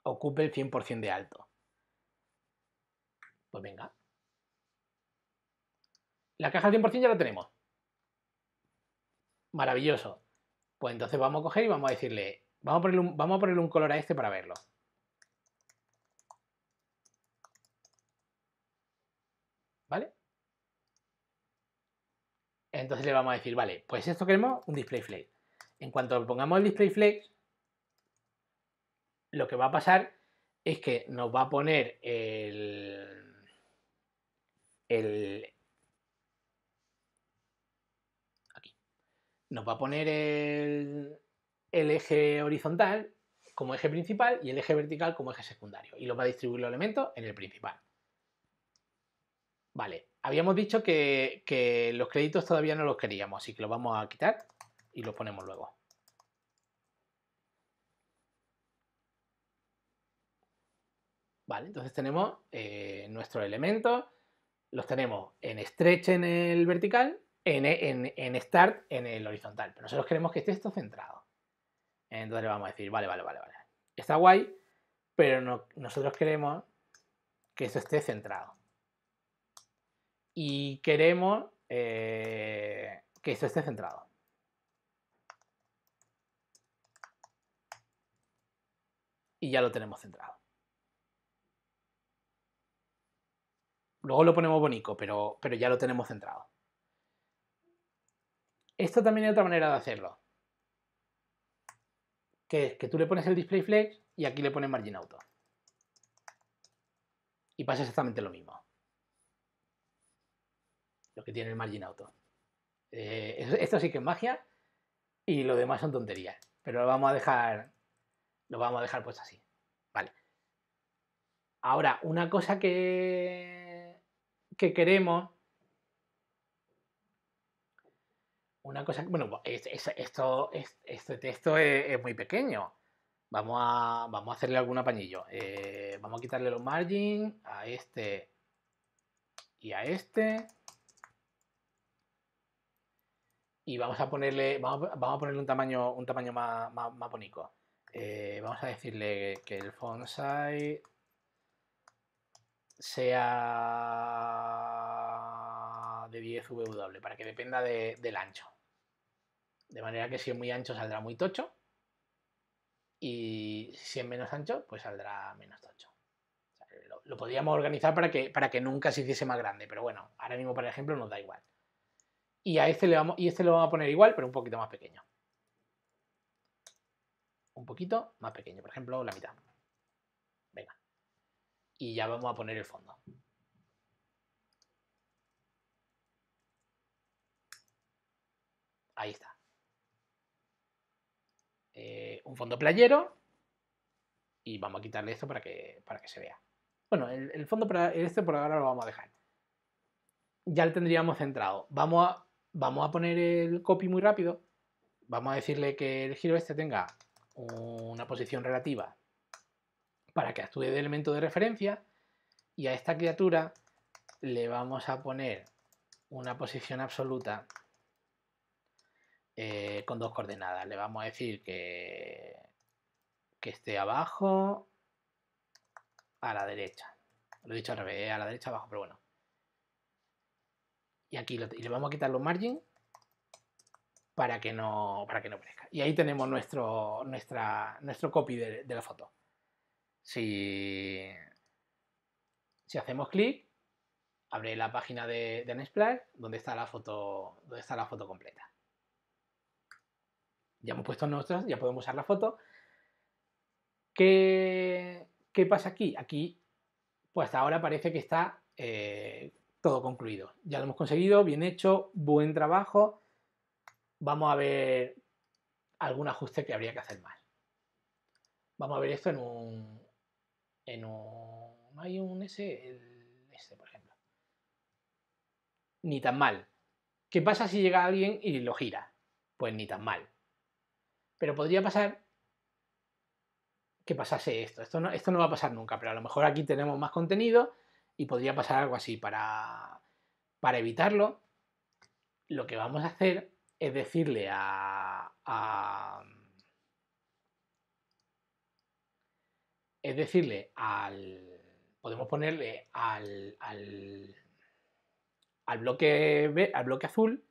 ocupe el 100% de alto. Pues venga. La caja al 100% ya la tenemos. Maravilloso. Pues entonces vamos a coger y vamos a decirle, vamos a ponerle un, vamos a un color a este para verlo. ¿Vale? Entonces le vamos a decir, vale, pues esto queremos un display flex. En cuanto pongamos el display flex, lo que va a pasar es que nos va a poner el, aquí. Nos va a poner el, eje horizontal como eje principal y el eje vertical como eje secundario. Y lo va a distribuir los elementos en el principal. Vale, habíamos dicho que, que los créditos todavía no los queríamos, así que los vamos a quitar y los ponemos luego. Vale, entonces tenemos eh, nuestros elementos, los tenemos en stretch en el vertical, en, start en el horizontal, pero nosotros queremos que esté esto centrado. Entonces le vamos a decir, vale, vale, vale, vale. Está guay, pero nosotros queremos que esto esté centrado. Y queremos eh, que esto esté centrado. Y ya lo tenemos centrado. Luego lo ponemos bonito, pero, pero ya lo tenemos centrado. Esto también hay otra manera de hacerlo. Que es que tú le pones el display flex y aquí le pones margin auto. Y pasa exactamente lo mismo. Lo que tiene el margin auto. Eh, esto sí que es magia y lo demás son tonterías. Pero lo vamos a dejar, lo vamos a dejar pues así. Vale. Ahora, una cosa que que queremos. Una cosa, bueno, esto, este texto es, muy pequeño. Vamos a, vamos a hacerle algún apañillo. Eh, vamos a quitarle los margin a este y a este. Y vamos a ponerle, vamos, a ponerle un tamaño, un tamaño más, bonito. Eh, vamos a decirle que el font size sea de 10 W, para que dependa del ancho. De manera que si es muy ancho saldrá muy tocho y si es menos ancho, pues saldrá menos tocho. lo, podríamos organizar para que, para que nunca se hiciese más grande, pero bueno, ahora mismo, por ejemplo, nos da igual. Y a este le vamos, y este lo vamos a poner igual, pero un poquito más pequeño. Un poquito más pequeño, por ejemplo, la mitad y ya vamos a poner el fondo. Ahí está. Eh, un fondo playero y vamos a quitarle esto para que, para que se vea. Bueno, el, fondo para este por ahora lo vamos a dejar. Ya lo tendríamos centrado. Vamos a, vamos a poner el copy muy rápido. Vamos a decirle que el giro este tenga una posición relativa para que actúe de elemento de referencia y a esta criatura le vamos a poner una posición absoluta eh, con dos coordenadas. Le vamos a decir que, que esté abajo a la derecha. Lo he dicho al revés, eh, a la derecha abajo, pero bueno. Y aquí le vamos a quitar los margin para que no, para que no Y ahí tenemos nuestro, nuestra, nuestro copy de la foto. Si, hacemos clic, abre la página de, de donde está la foto, donde está la foto completa. Ya hemos puesto nuestras, ya podemos usar la foto. ¿Qué, pasa aquí? Aquí, pues hasta ahora parece que está eh, todo concluido. Ya lo hemos conseguido, bien hecho, buen trabajo. Vamos a ver algún ajuste que habría que hacer más. Vamos a ver esto en un, no hay un S, este por ejemplo. Ni tan mal. ¿Qué pasa si llega alguien y lo gira? Pues ni tan mal. Pero podría pasar que pasase esto. Esto no, esto no va a pasar nunca, pero a lo mejor aquí tenemos más contenido y podría pasar algo así. Para, para evitarlo, lo que vamos a hacer es decirle a es decirle al, podemos ponerle al, al, al bloque, al bloque azul,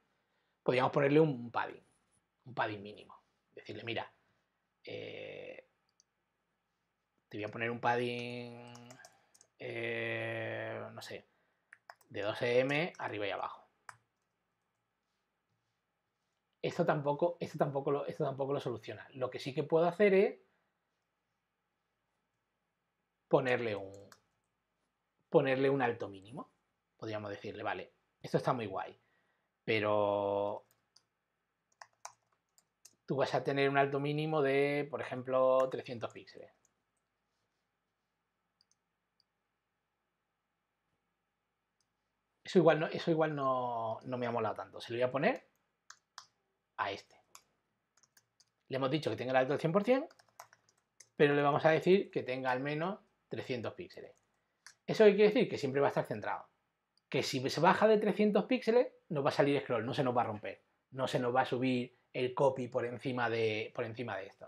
podríamos ponerle un padding, un padding mínimo. Decirle, mira, eh, te voy a poner un padding, eh, no sé, de 12M arriba y abajo. Esto tampoco, esto, tampoco esto tampoco lo soluciona. Lo que sí que puedo hacer es ponerle un, ponerle un alto mínimo. Podríamos decirle, vale, esto está muy guay, pero tú vas a tener un alto mínimo de, por ejemplo, 300 píxeles. Eso igual, no, eso igual no, no, me ha molado tanto. Se lo voy a poner a este. Le hemos dicho que tenga el alto del 100%, pero le vamos a decir que tenga al menos 300 píxeles. ¿Eso quiere decir? Que siempre va a estar centrado. Que si se baja de 300 píxeles, nos va a salir scroll, no se nos va a romper. No se nos va a subir el copy por encima de, por encima de esto.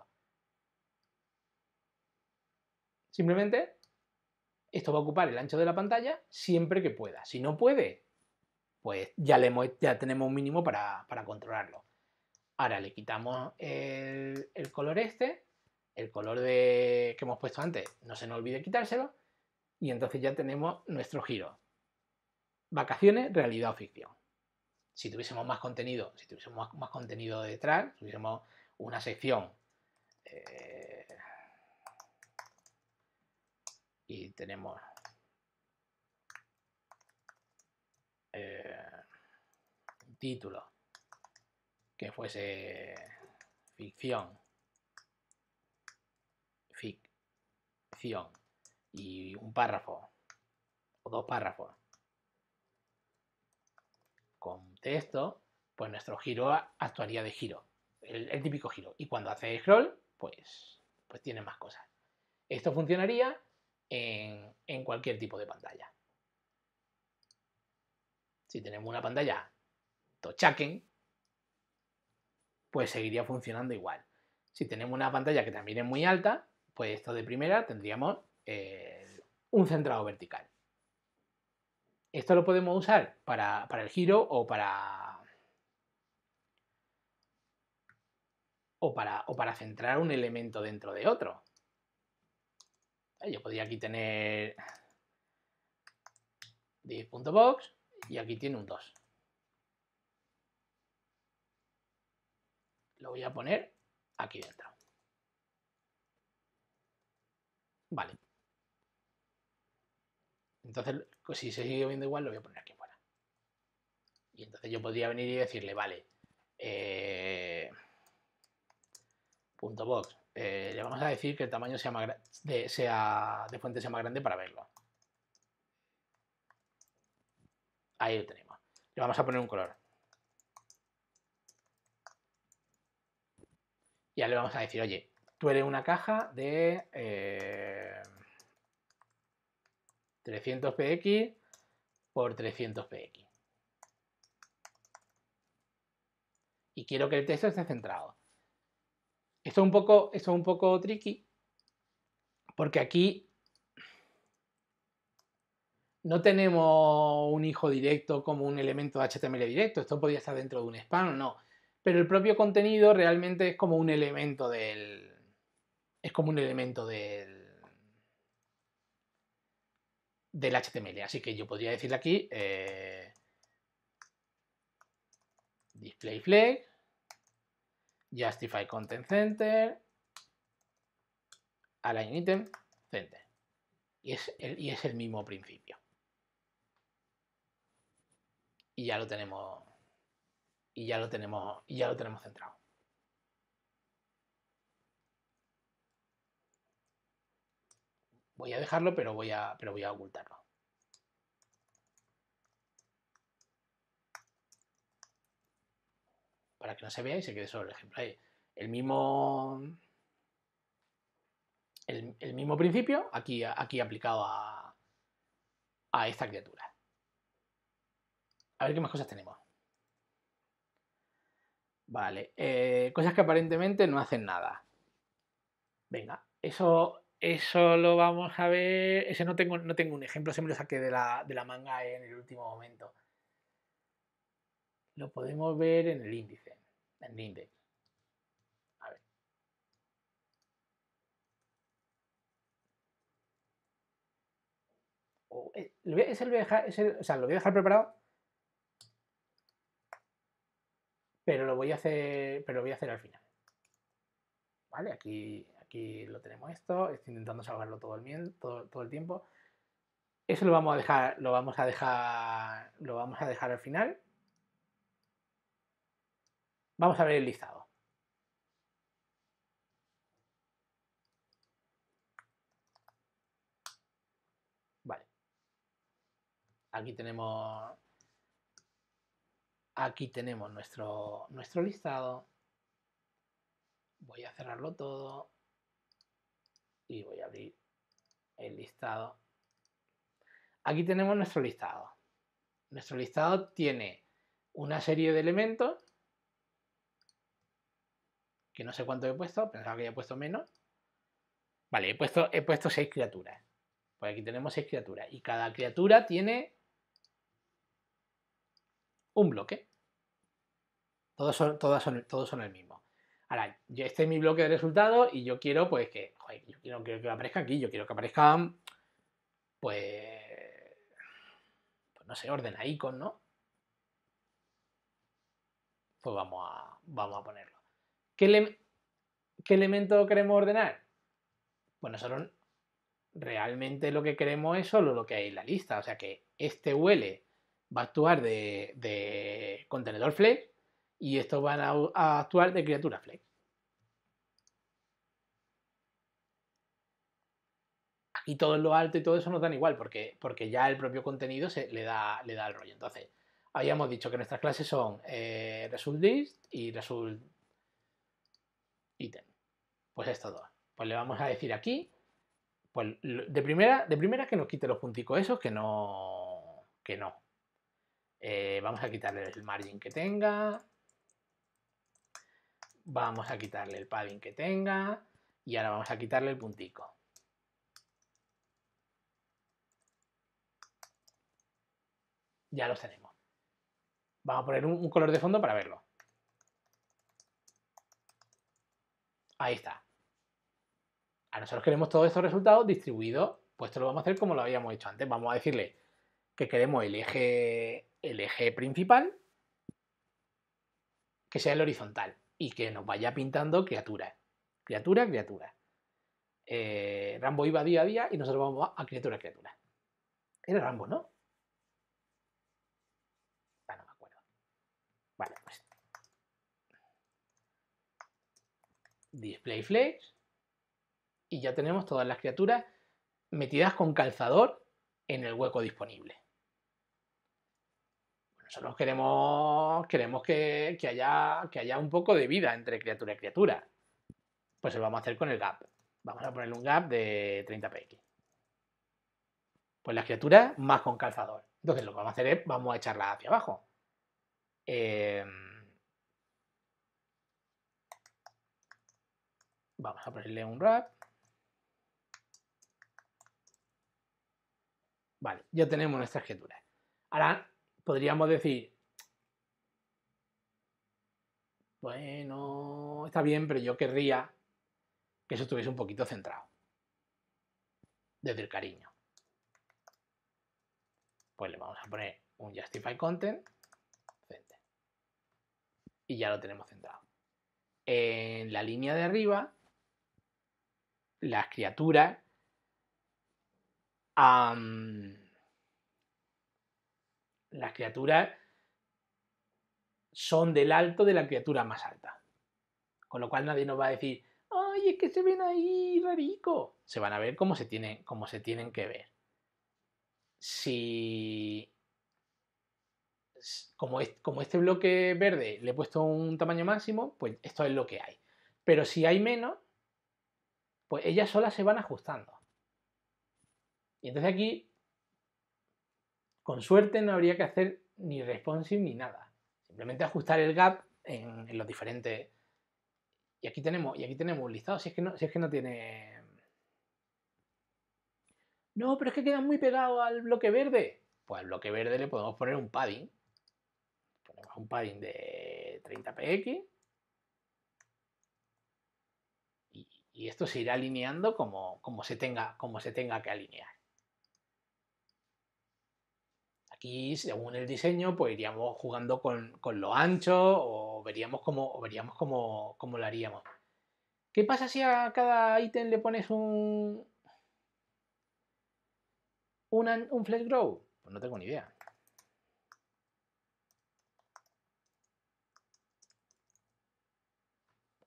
Simplemente, esto va a ocupar el ancho de la pantalla siempre que pueda. Si no puede, pues ya, le ya tenemos un mínimo para, controlarlo. Ahora le quitamos el color este el color de, que hemos puesto antes, no se nos olvide quitárselo y entonces ya tenemos nuestro giro. Vacaciones, realidad o ficción. Si tuviésemos más contenido, si tuviésemos más contenido detrás, si tuviésemos una sección eh, y tenemos un eh, título que fuese ficción y un párrafo o dos párrafos con texto, pues nuestro giro actuaría de giro, el, típico giro. Y cuando hace scroll, pues, pues tiene más cosas. Esto funcionaría en, cualquier tipo de pantalla. Si tenemos una pantalla tochaken, pues seguiría funcionando igual. Si tenemos una pantalla que también es muy alta, pues esto de primera tendríamos eh, un centrado vertical. Esto lo podemos usar para, el giro o para, o para, o para centrar un elemento dentro de otro. Yo podría aquí tener 10.box y aquí tiene un 2. Lo voy a poner aquí dentro. Vale. Entonces, pues, si se sigue viendo igual, lo voy a poner aquí fuera. Y entonces yo podría venir y decirle, vale, eh, punto box, eh, le vamos a decir que el tamaño sea, más de, sea de fuente sea más grande para verlo. Ahí lo tenemos. Le vamos a poner un color. Y ya le vamos a decir, oye, Tú eres una caja de 300 eh, px por 300 px. Y quiero que el texto esté centrado. Esto es un poco, es un poco tricky porque aquí no tenemos un hijo directo como un elemento HTML directo. Esto podría estar dentro de un spam, no. Pero el propio contenido realmente es como un elemento del, es como un elemento del, del HTML. Así que yo podría decirle aquí eh, display flag, justify content center, align item center. Y es el, y es el mismo principio. Y ya lo tenemos y ya lo tenemos y ya lo tenemos centrado. Voy a dejarlo, pero voy a, pero voy a ocultarlo. Para que no se vea y se quede solo el ejemplo. El mismo, el, mismo principio aquí, aquí aplicado a, a esta criatura. A ver qué más cosas tenemos. Vale, eh, cosas que aparentemente no hacen nada. Venga, eso eso lo vamos a ver. Ese no tengo, no tengo un ejemplo, se me lo saqué de la, manga en el último momento. Lo podemos ver en el índice, en el índice. A ver. Oh, eh, ese lo voy a dejar, lo voy a dejar preparado. Pero lo voy a hacer, pero lo voy a hacer al final. Vale, aquí, aquí lo tenemos esto, estoy intentando salvarlo todo el, todo, el tiempo. Eso lo vamos a dejar, lo vamos a dejar, lo vamos a dejar al final. Vamos a ver el listado. Vale. Aquí tenemos aquí tenemos nuestro, nuestro listado. Voy a cerrarlo todo y voy a abrir el listado. Aquí tenemos nuestro listado. Nuestro listado tiene una serie de elementos que no sé cuánto he puesto, pensaba que había puesto menos. Vale, he puesto, he puesto seis criaturas. Pues aquí tenemos seis criaturas y cada criatura tiene un bloque. Todos son, todas son, todos son el mismo. Ahora, este es mi bloque de resultados y yo quiero, pues, que, yo quiero, que aparezca aquí, yo quiero que aparezca, pues, pues no sé, ordena icon, ¿no? Pues vamos a, vamos a ponerlo. ¿Qué, elemento queremos ordenar? Pues nosotros realmente lo que queremos es solo lo que hay en la lista, o sea que este UL va a actuar de, de contenedor flex y estos van a, actuar de criatura flex. Aquí todo lo alto y todo eso nos dan igual, porque, porque ya el propio contenido se, le, da, le da el rollo. Entonces, habíamos dicho que nuestras clases son eh, result list y result item. Pues estos dos. Pues le vamos a decir aquí, pues de primera, de primera que nos quite los punticos esos, que no, que no. Eh, vamos a quitarle el margin que tenga. Vamos a quitarle el padding que tenga y ahora vamos a quitarle el puntico. Ya los tenemos. Vamos a poner un, color de fondo para verlo. Ahí está. A nosotros queremos todos estos resultados distribuidos, pues esto lo vamos a hacer como lo habíamos hecho antes. Vamos a decirle que queremos el el eje principal que sea el horizontal y que nos vaya pintando criatura criatura, criatura. Eh, Rambo iba día a día y nosotros vamos a criatura, criatura. Era Rambo, ¿no? Ah, no me acuerdo. Vale, pues. Display Flex. Y ya tenemos todas las criaturas metidas con calzador en el hueco disponible nosotros queremos, queremos que, haya, que haya un poco de vida entre criatura y criatura. Pues lo vamos a hacer con el gap. Vamos a ponerle un gap de 30 px. Pues la criatura más con calzador. Entonces lo que vamos a hacer es, vamos a echarla hacia abajo. Eh, vamos a ponerle un wrap. Vale, ya tenemos nuestra criaturas. Ahora podríamos decir, bueno, está bien, pero yo querría que eso estuviese un poquito centrado. Desde el cariño. Pues le vamos a poner un justify content Y ya lo tenemos centrado. En la línea de arriba, las criaturas las criaturas son del alto de la criatura más alta. Con lo cual nadie nos va a decir, ¡ay, es que se ven ahí, rarico! Se van a ver como se, tienen, se tienen que ver. Si. Como, es, como este bloque verde le he puesto un tamaño máximo, pues esto es lo que hay. Pero si hay menos, pues ellas solas se van ajustando. Y entonces aquí con suerte no habría que hacer ni responsive ni nada. Simplemente ajustar el gap en, los diferentes. Y aquí tenemos, y aquí tenemos un listado. Si es que no, si es que no tiene. No, pero es que queda muy pegado al bloque verde. Pues al bloque verde le podemos poner un padding. Ponemos un padding de 30 px. Y, y esto se irá alineando como, como, se tenga, como se tenga que alinear aquí, según el diseño, pues iríamos jugando con, lo ancho o veríamos cómo, veríamos cómo, lo haríamos. ¿Qué pasa si a cada ítem le pones un, un, grow? Pues no tengo ni idea.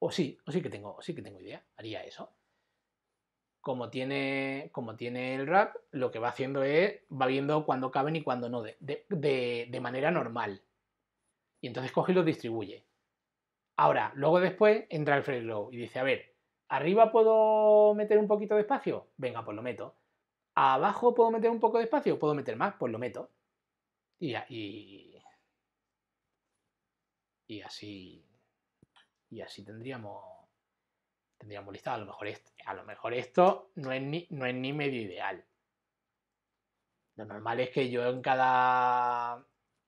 O sí, o sí que tengo, sí que tengo idea. Haría eso como tiene, como tiene el rap, lo que va haciendo es, va viendo cuándo caben y cuándo no, de, manera normal. Y entonces coge y los distribuye. Ahora, luego después entra el free y dice, a ver, ¿arriba puedo meter un poquito de espacio? Venga, pues lo meto. ¿Abajo puedo meter un poco de espacio? ¿Puedo meter más? Pues lo meto. Y, y, y así... Y así tendríamos tendríamos listado a lo mejor esto, no es ni, no es ni medio ideal. Lo normal es que yo en cada.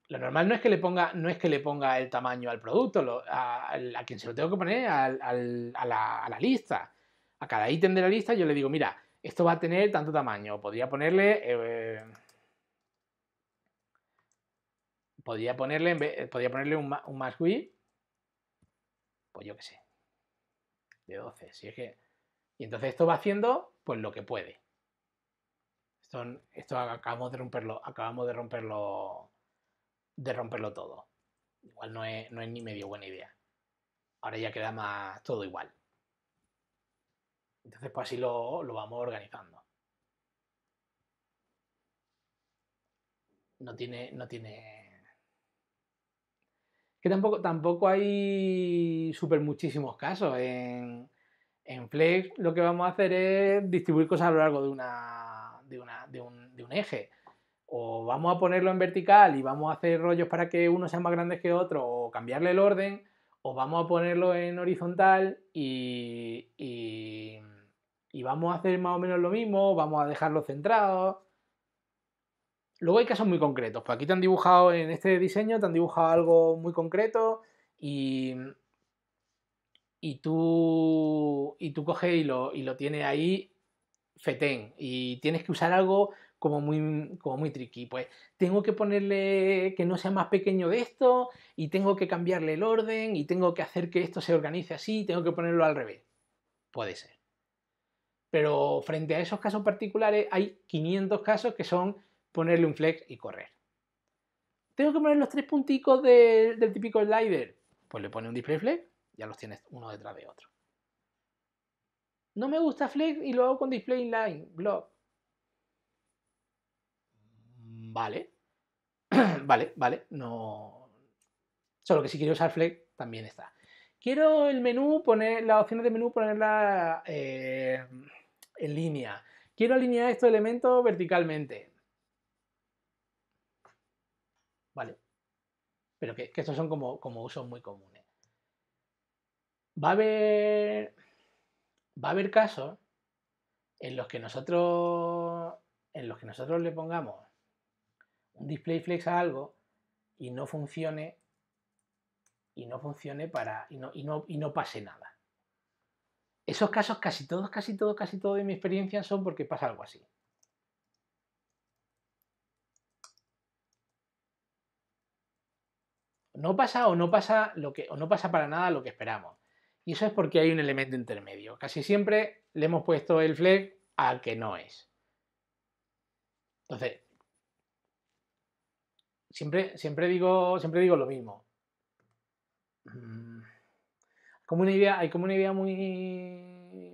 Lo normal no es que le ponga, no es que le ponga el tamaño al producto, a, quien se lo tengo que poner, a, la, lista. A cada ítem de la lista yo le digo, mira, esto va a tener tanto tamaño. Podría ponerle. Eh, podría ponerle, podría ponerle un, un más width. Pues yo qué sé de 12. Si es que... Y entonces esto va haciendo pues lo que puede. Esto, esto acabamos de romperlo, acabamos de romperlo, de romperlo todo. Igual no es, no es ni medio buena idea. Ahora ya queda más todo igual. Entonces pues así lo, lo vamos organizando. No tiene, no tiene que tampoco, tampoco hay súper muchísimos casos. En, en, Flex lo que vamos a hacer es distribuir cosas a lo largo de, una, de, una, de, un, de un eje o vamos a ponerlo en vertical y vamos a hacer rollos para que uno sea más grande que otro, o cambiarle el orden, o vamos a ponerlo en horizontal y, y, y vamos a hacer más o menos lo mismo, vamos a dejarlo centrado. Luego hay casos muy concretos. Pues aquí te han dibujado, en este diseño, te han dibujado algo muy concreto y, tú, tú coges y lo, y lo tienes ahí fetén y tienes que usar algo como muy, como muy tricky. Pues tengo que ponerle que no sea más pequeño de esto y tengo que cambiarle el orden y tengo que hacer que esto se organice así tengo que ponerlo al revés. Puede ser. Pero frente a esos casos particulares hay 500 casos que son ponerle un flex y correr. ¿Tengo que poner los tres punticos del típico slider? Pues le pone un display flex, ya los tienes uno detrás de otro. No me gusta flex y lo hago con display inline, block. Vale. (clears throat) vale, vale, no... Solo que si quiero usar flex, también está. Quiero el menú, poner las opciones de menú, ponerla eh, en línea. Quiero alinear estos elementos verticalmente. ¿vale? Pero que, estos son como, usos muy comunes. ¿eh? Va a haber. Va a haber casos en los que nosotros. En los que nosotros le pongamos un display flex a algo y no funcione. Y no funcione para. y no, y no, y no pase nada. Esos casos, casi todos, casi todos, casi todos de mi experiencia son porque pasa algo así. no pasa o no pasa lo que no pasa para nada lo que esperamos. Y eso es porque hay un elemento intermedio. Casi siempre le hemos puesto el flag a que no es. Entonces, siempre, siempre, digo, siempre digo lo mismo. Mm, como hay como una idea muy,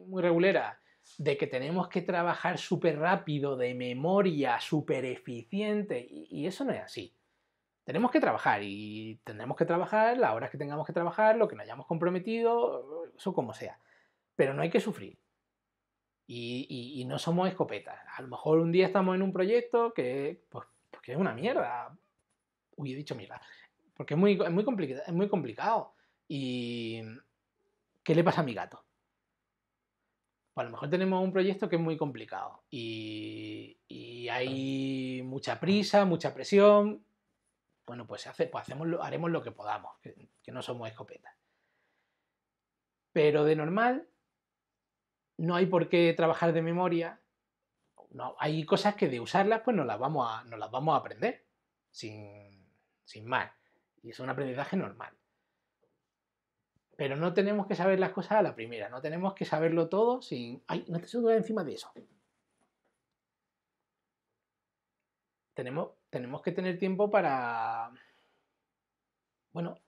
muy regulera de que tenemos que trabajar súper rápido, de memoria, súper eficiente, y eso no es así tenemos que trabajar y tendremos que trabajar las horas que tengamos que trabajar, lo que nos hayamos comprometido, eso como sea. Pero no hay que sufrir. Y, no somos escopetas. A lo mejor un día estamos en un proyecto que, pues, que es una mierda. Uy, he dicho mierda. Porque es muy, muy, complicado, es muy complicado. ¿Y qué le pasa a mi gato? Pues a lo mejor tenemos un proyecto que es muy complicado y hay mucha prisa, mucha presión, bueno, pues, hace, pues hacemos, haremos lo que podamos, que, no somos escopetas. Pero de normal, no hay por qué trabajar de memoria. No, hay cosas que de usarlas, pues nos las vamos a, las vamos a aprender, sin, sin más. Y es un aprendizaje normal. Pero no tenemos que saber las cosas a la primera, no tenemos que saberlo todo sin. ¡Ay! No te subas encima de eso. Tenemos tenemos que tener tiempo para... Bueno,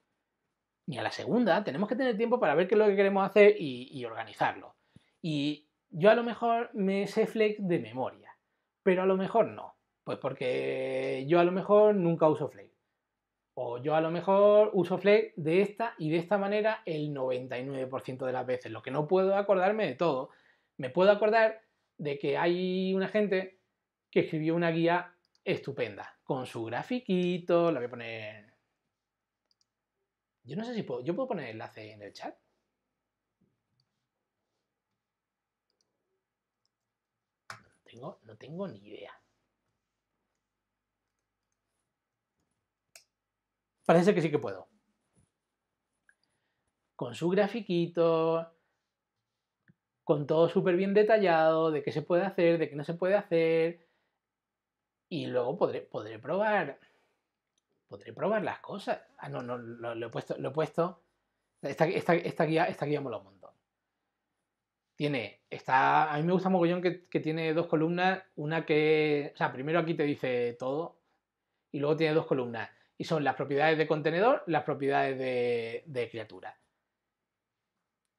ni a la segunda, tenemos que tener tiempo para ver qué es lo que queremos hacer y, organizarlo. Y yo a lo mejor me sé Flex de memoria, pero a lo mejor no. Pues porque yo a lo mejor nunca uso Flex. O yo a lo mejor uso Flex de esta y de esta manera el 99% de las veces. Lo que no puedo acordarme de todo. Me puedo acordar de que hay una gente que escribió una guía estupenda. Con su grafiquito, la voy a poner... Yo no sé si puedo... ¿Yo puedo poner el enlace en el chat? No tengo, no tengo ni idea. Parece que sí que puedo. Con su grafiquito, con todo súper bien detallado, de qué se puede hacer, de qué no se puede hacer, y luego podré, podré probar podré probar las cosas. Ah, no, no, lo, he puesto, lo he puesto. Esta, guía, esta guía mola un montón. Tiene, está, a mí me gusta mogollón que, tiene dos columnas, una que, o sea, primero aquí te dice todo y luego tiene dos columnas y son las propiedades de contenedor, las propiedades de, criatura.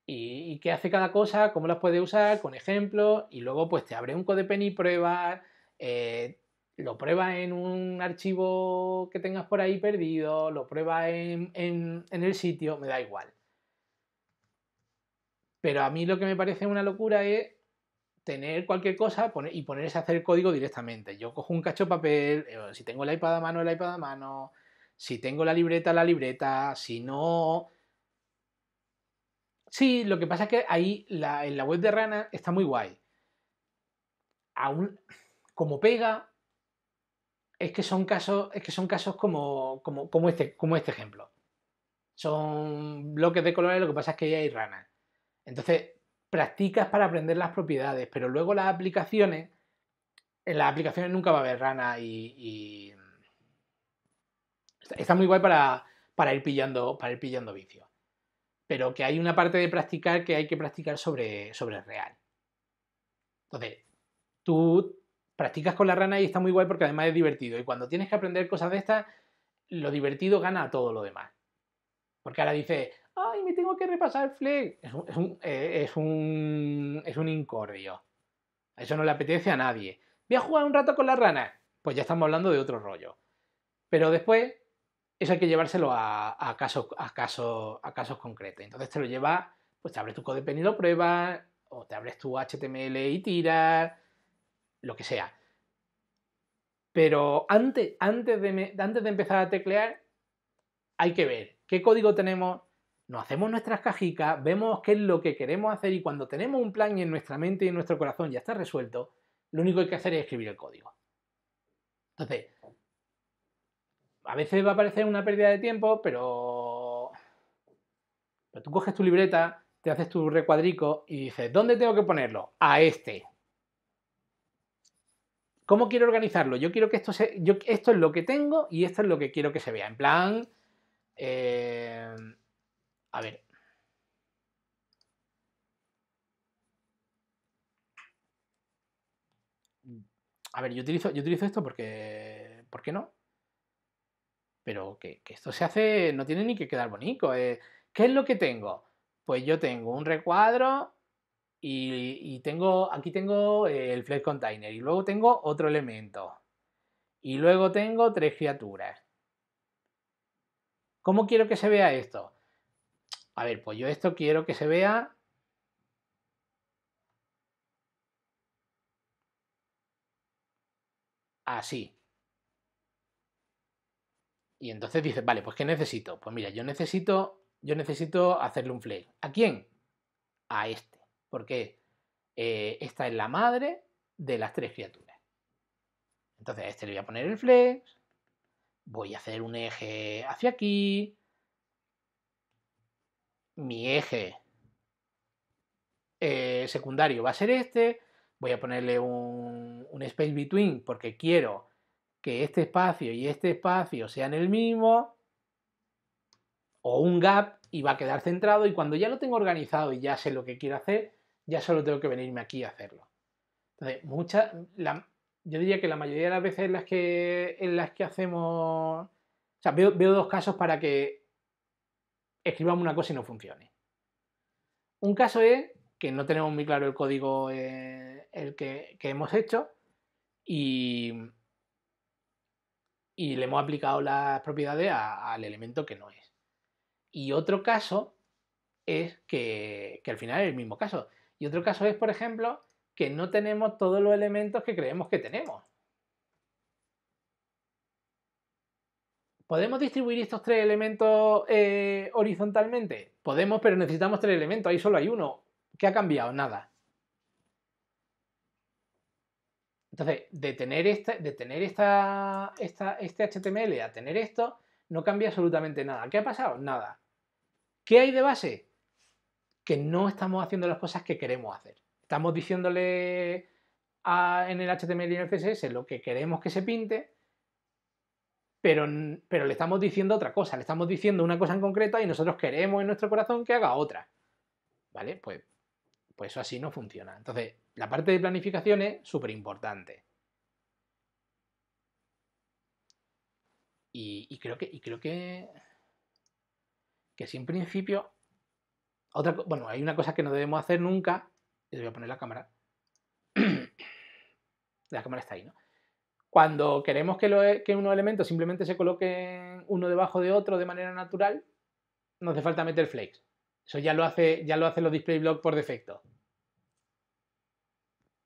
Y, qué hace cada cosa, cómo las puede usar, con ejemplo. y luego pues te abre un codepen y prueba eh, lo prueba en un archivo que tengas por ahí perdido, lo prueba en, el sitio, me da igual. Pero a mí lo que me parece una locura es tener cualquier cosa y ponerse a hacer código directamente. Yo cojo un cacho de papel, eh, si tengo el iPad a mano, el iPad a mano, si tengo la libreta, la libreta, si no... Sí, lo que pasa es que ahí en la web de Rana está muy guay. Aún, como pega, es que son casos, es que son casos como, como, este, como este ejemplo. Son bloques de colores, lo que pasa es que ya hay ranas. Entonces, practicas para aprender las propiedades, pero luego las aplicaciones, en las aplicaciones nunca va a haber ranas y, Está muy guay para, ir pillando, para ir pillando vicio. Pero que hay una parte de practicar que hay que practicar sobre, sobre real. Entonces, tú practicas con la rana y está muy guay porque además es divertido. Y cuando tienes que aprender cosas de estas, lo divertido gana a todo lo demás. Porque ahora dices, ay, me tengo que repasar flex Es un, eh, es un, es un, incordio. Eso no le apetece a nadie. Voy a jugar un rato con la rana. Pues ya estamos hablando de otro rollo. Pero después, eso hay que llevárselo a, casos, a, casos, a casos concretos. Entonces te lo lleva, pues te abres tu code y lo pruebas, o te abres tu HTML y tiras, lo que sea. Pero antes, antes, de, antes de empezar a teclear, hay que ver qué código tenemos, nos hacemos nuestras cajicas, vemos qué es lo que queremos hacer y cuando tenemos un plan en nuestra mente y en nuestro corazón ya está resuelto, lo único que hay que hacer es escribir el código. Entonces, a veces va a parecer una pérdida de tiempo, pero, pero tú coges tu libreta, te haces tu recuadrico y dices, ¿dónde tengo que ponerlo? A este. ¿Cómo quiero organizarlo? Yo quiero que esto sea... esto es lo que tengo y esto es lo que quiero que se vea. En plan. Eh, a ver. A ver, yo utilizo, yo utilizo esto porque. ¿Por qué no? Pero que, esto se hace. No tiene ni que quedar bonito. Eh. ¿Qué es lo que tengo? Pues yo tengo un recuadro y, tengo, aquí tengo eh, el flex container y luego tengo otro elemento y luego tengo tres criaturas. ¿Cómo quiero que se vea esto? A ver, pues yo esto quiero que se vea... Así. Y entonces dice, vale, pues ¿qué necesito? Pues mira, yo necesito, yo necesito hacerle un flex. ¿A quién? A este porque eh, esta es la madre de las tres criaturas. Entonces a este le voy a poner el flex, voy a hacer un eje hacia aquí, mi eje eh, secundario va a ser este, voy a ponerle un, un space between porque quiero que este espacio y este espacio sean el mismo, o un gap y va a quedar centrado y cuando ya lo tengo organizado y ya sé lo que quiero hacer, ya solo tengo que venirme aquí a hacerlo. Entonces, muchas, yo diría que la mayoría de las veces en las que, las que hacemos, veo, dos casos para que escribamos una cosa y no funcione. Un caso es que no tenemos muy claro el código eh, el que, hemos hecho y, le hemos aplicado las propiedades al elemento que no es. Y otro caso es que, que al final es el mismo caso. Y otro caso es, por ejemplo, que no tenemos todos los elementos que creemos que tenemos. ¿Podemos distribuir estos tres elementos eh, horizontalmente? Podemos, pero necesitamos tres elementos, ahí solo hay uno. ¿Qué ha cambiado? Nada. Entonces, de tener, este, de tener este HTML a tener esto, no cambia absolutamente nada. ¿Qué ha pasado? Nada. ¿Qué hay de base? que no estamos haciendo las cosas que queremos hacer. Estamos diciéndole en el HTML y en el CSS lo que queremos que se pinte, pero, pero le estamos diciendo otra cosa, le estamos diciendo una cosa en concreto y nosotros queremos en nuestro corazón que haga otra. ¿Vale? Pues, pues eso así no funciona. Entonces, la parte de planificación es súper importante. Y, creo que, y creo que, que si en principio bueno, hay una cosa que no debemos hacer nunca, Les voy a poner la cámara. (clears throat) la cámara está ahí, ¿no? Cuando queremos que, unos elementos simplemente se coloquen uno debajo de otro de manera natural, no hace falta meter flakes. Eso ya lo hace, ya lo hacen los display blocks por defecto.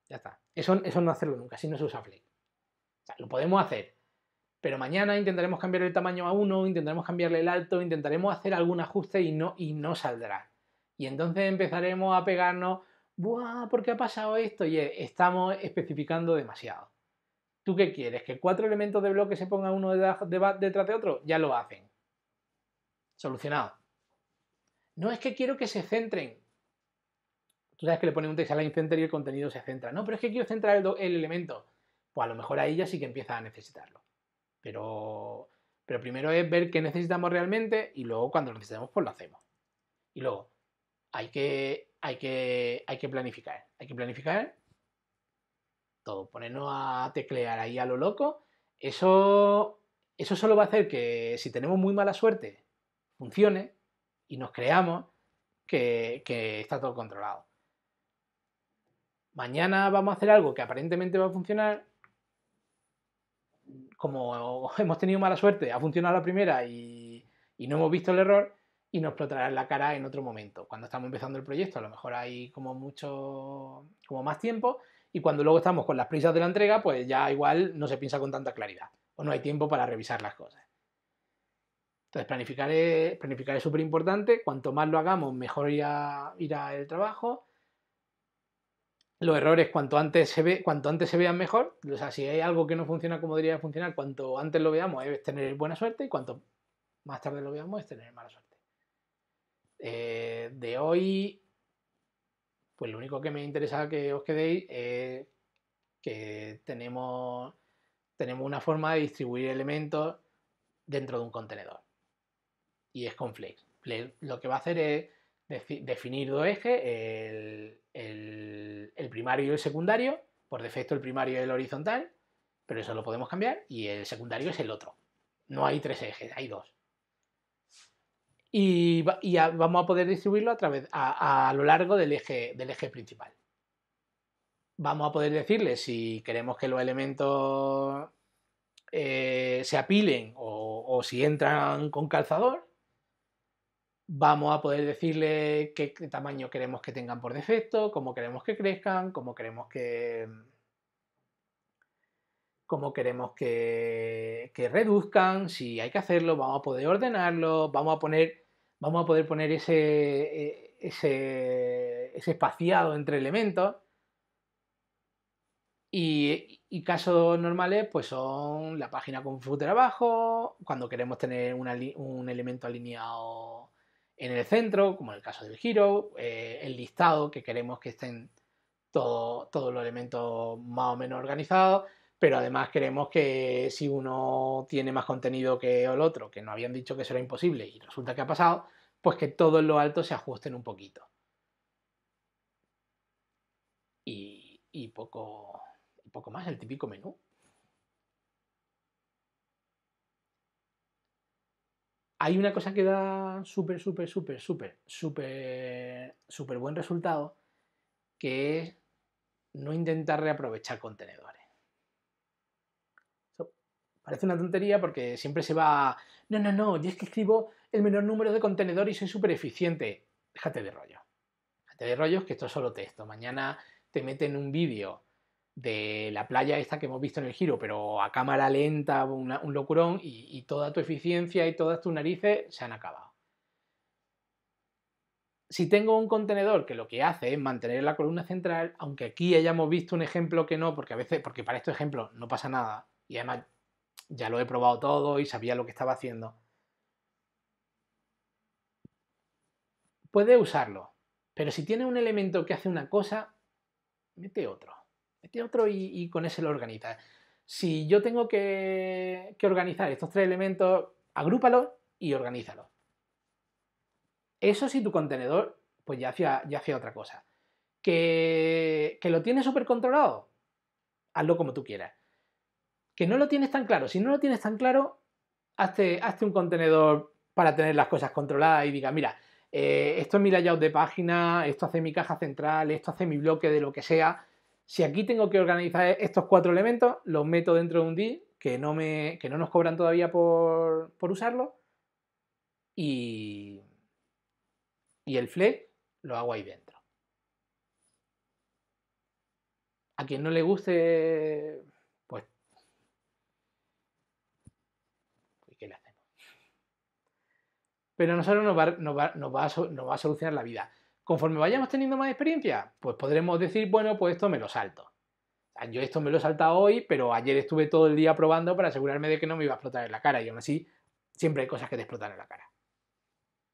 Ya está. Eso, no hacerlo nunca, si no se usa flake. lo podemos hacer. Pero mañana intentaremos cambiar el tamaño a uno, intentaremos cambiarle el alto, intentaremos hacer algún ajuste y no, y no saldrá. Y entonces empezaremos a pegarnos, ¡buah! ¿Por qué ha pasado esto? Y estamos especificando demasiado. ¿Tú qué quieres? ¿Que cuatro elementos de bloque se pongan uno detrás de otro? Ya lo hacen. Solucionado. No es que quiero que se centren. Tú sabes que le pones un text la infantería y el contenido se centra. No, pero es que quiero centrar el, elemento. Pues a lo mejor ahí ya sí que empieza a necesitarlo. Pero, pero primero es ver qué necesitamos realmente y luego cuando lo necesitamos pues lo hacemos. Y luego, hay que, hay que, hay que planificar, hay que planificar todo, ponernos a teclear ahí a lo loco, eso, eso solo va a hacer que si tenemos muy mala suerte, funcione y nos creamos que, está todo controlado. Mañana vamos a hacer algo que aparentemente va a funcionar, como (laughs) hemos tenido mala suerte, ha funcionado la primera y, no hemos visto el error, y nos explotará la cara en otro momento. Cuando estamos empezando el proyecto, a lo mejor hay como mucho, como más tiempo, y cuando luego estamos con las prisas de la entrega, pues ya igual no se piensa con tanta claridad, o no hay tiempo para revisar las cosas. Entonces, planificar es, súper importante, cuanto más lo hagamos, mejor irá, el trabajo. Los errores, cuanto antes, se ve, cuanto antes se vean, mejor. O sea, si hay algo que no funciona como debería funcionar, cuanto antes lo veamos es tener buena suerte y cuanto más tarde lo veamos es tener mala suerte. Eh, de hoy, pues lo único que me interesa que os quedéis es que tenemos, tenemos una forma de distribuir elementos dentro de un contenedor. Y es con Flex. lo que va a hacer es definir dos ejes, el, el, primario y el secundario. Por defecto el primario es el horizontal, pero eso lo podemos cambiar y el secundario es el otro. No hay tres ejes, hay dos y, vamos a poder distribuirlo a, través, a, lo largo del eje, del eje principal. Vamos a poder decirle si queremos que los elementos eh, se apilen o, o, si entran con calzador. Vamos a poder decirle qué tamaño queremos que tengan por defecto, cómo queremos que crezcan, cómo queremos que, cómo queremos que, reduzcan, si hay que hacerlo, vamos a poder ordenarlo, vamos a poner, vamos a poder poner ese, e, espaciado entre elementos. Y, casos normales pues son la página con footer abajo, cuando queremos tener un elemento alineado en el centro, como en el caso del giro, eh, el listado que queremos que estén todos los elementos más o menos organizados pero además creemos que si uno tiene más contenido que el otro, que no habían dicho que eso era imposible y resulta que ha pasado, pues que todo en lo alto se ajusten un poquito. Y, poco, poco más, el típico menú. Hay una cosa que da súper, súper, súper, súper, súper, súper buen resultado, que es no intentar reaprovechar contenedores. Parece una tontería porque siempre se va, no, no, no, yo es que escribo el menor número de contenedores y soy súper eficiente. Déjate de rollo. Déjate de rollos que esto es solo texto. Mañana te meten un vídeo de la playa esta que hemos visto en el giro, pero a cámara lenta, un locurón, y, y toda tu eficiencia y todas tus narices se han acabado. Si tengo un contenedor que lo que hace es mantener la columna central, aunque aquí hayamos visto un ejemplo que no, porque a veces, porque para estos ejemplos no pasa nada, y además ya lo he probado todo y sabía lo que estaba haciendo. Puede usarlo, pero si tiene un elemento que hace una cosa, mete otro. Mete otro y, con ese lo organiza. Si yo tengo que, organizar estos tres elementos, agrúpalos y organízalo. Eso si tu contenedor, pues ya hacía, otra cosa. ¿Que, ¿Que, lo tienes súper controlado? Hazlo como tú quieras que no lo tienes tan claro. Si no lo tienes tan claro, hazte, un contenedor para tener las cosas controladas y diga, mira, eh, esto es mi layout de página, esto hace mi caja central, esto hace mi bloque de lo que sea. Si aquí tengo que organizar estos cuatro elementos, los meto dentro de un div que no, me, no nos cobran todavía por, usarlo y, el flex lo hago ahí dentro. A quien no le guste pero no nosotros nos va, a, solucionar la vida. Conforme vayamos teniendo más experiencia, pues podremos decir, bueno, pues esto me lo salto. Yo esto me lo he saltado hoy, pero ayer estuve todo el día probando para asegurarme de que no me iba a explotar en la cara y aún así siempre hay cosas que te explotan en la cara.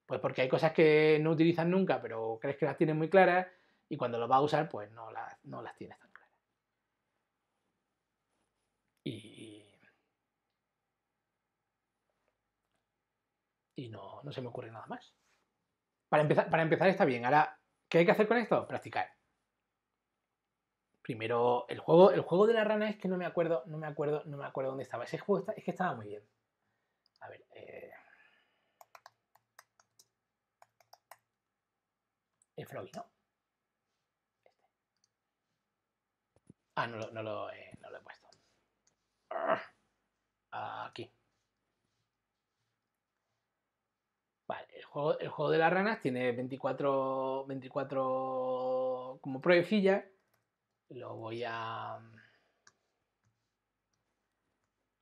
Pues porque hay cosas que no utilizas nunca, pero crees que las tienes muy claras y cuando lo vas a usar, pues no no las tienes tan claras. Y, y no, no se me ocurre nada más. Para empezar, para empezar está bien. Ahora, ¿qué hay que hacer con esto? Practicar. Primero, el juego, el juego de la rana es que no me acuerdo, no me acuerdo, no me acuerdo dónde estaba. Ese juego es que estaba muy bien. A ver. Eh, el Froggy, ¿no? Este. Ah, no, lo, he puesto. el juego de las ranas tiene 24, 24 como pruebecillas. Lo voy a...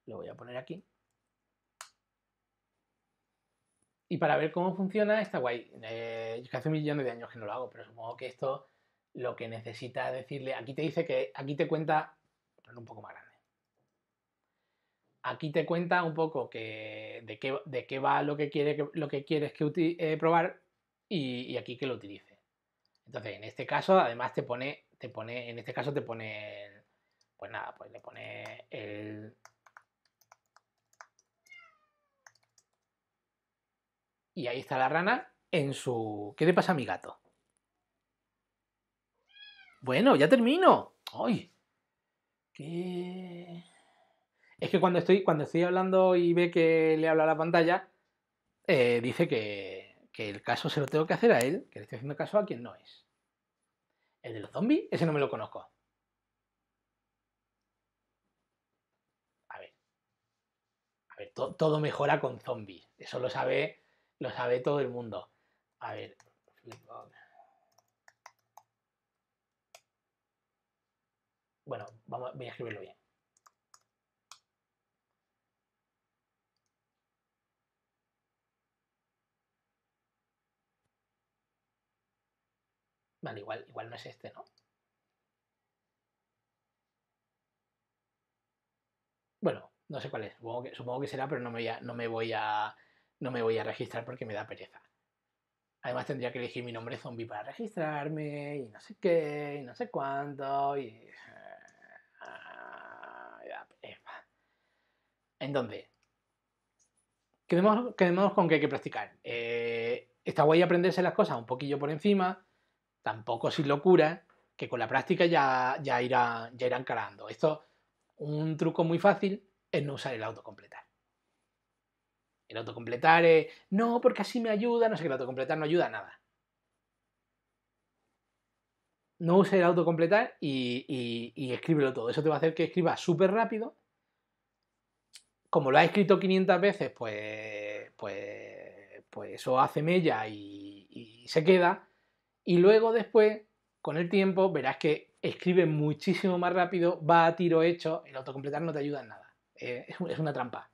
Lo voy a poner aquí. Y para ver cómo funciona está guay. Eh, que hace millones de años que no lo hago, pero supongo que esto lo que necesita decirle... Aquí te dice que... Aquí te cuenta... un poco más grande aquí te cuenta un poco de, qué, de qué va lo que, quiere, lo que quieres que eh, probar y, aquí que lo utilice. Entonces, en este caso, además te pone, te pone, en este caso te pone, pues nada, pues le pone el... Y ahí está la rana en su... ¿Qué le pasa a mi gato? Bueno, ya termino. ¡Ay! ¿Qué? Es que cuando estoy, cuando estoy hablando y ve que le habla la pantalla, eh, dice que, el caso se lo tengo que hacer a él, que le estoy haciendo caso a quien no es. El de los zombies, ese no me lo conozco. A ver. A ver, todo mejora con zombies. Eso lo sabe, lo sabe todo el mundo. A ver. Bueno, vamos, voy a escribirlo bien. Vale, igual, igual no es este, ¿no? Bueno, no sé cuál es. Supongo que, supongo que será, pero no me, voy a, no, me voy a, no me voy a registrar porque me da pereza. Además tendría que elegir mi nombre zombie para registrarme y no sé qué, y no sé cuánto, y... Eh, ah, Entonces, quedemos, con que hay que practicar. Eh, está guay aprenderse las cosas un poquillo por encima, tampoco sin locura, que con la práctica ya, ya, irá, Esto, un truco muy fácil es no usar el autocompletar. El autocompletar es, no, porque así me ayuda, no sé que el autocompletar no ayuda a nada. No uses el autocompletar y, y, escríbelo todo. Eso te va a hacer que escribas súper rápido. Como lo has escrito 500 veces, pues, pues, pues eso hace mella y se queda y luego después, con el tiempo, verás que escribe muchísimo más rápido, va a tiro hecho, el autocompletar no te ayuda en nada. Eh, es una trampa,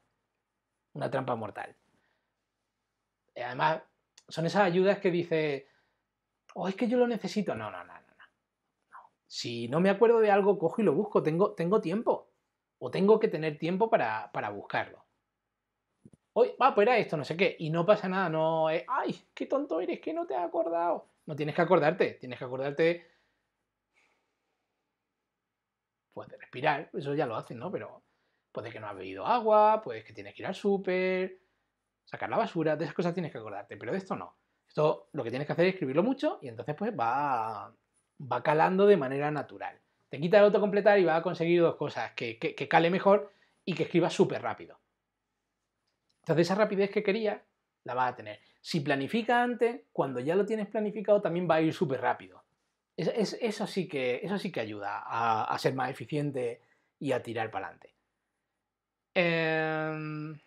una trampa mortal. Eh, además, son esas ayudas que dice oh, es que yo lo necesito. No, no, no, no, no. Si no me acuerdo de algo, cojo y lo busco, tengo, tengo tiempo. O tengo que tener tiempo para, buscarlo. Hoy, va ah, pues era esto, no sé qué. Y no pasa nada, no es, ay, qué tonto eres, que no te has acordado. No tienes que acordarte, tienes que acordarte pues de respirar, eso ya lo hacen, ¿no? Pero puede que no has bebido agua, puede que tienes que ir al súper, sacar la basura, de esas cosas tienes que acordarte, pero de esto no. Esto lo que tienes que hacer es escribirlo mucho y entonces pues va, va calando de manera natural. Te quita el autocompletar y va a conseguir dos cosas, que, que, cale mejor y que escriba súper rápido. Entonces esa rapidez que quería la vas a tener. Si planifica antes, cuando ya lo tienes planificado también va a ir súper rápido. Es, eso, sí que, eso que ayuda a, ser más eficiente y a tirar para adelante. Em,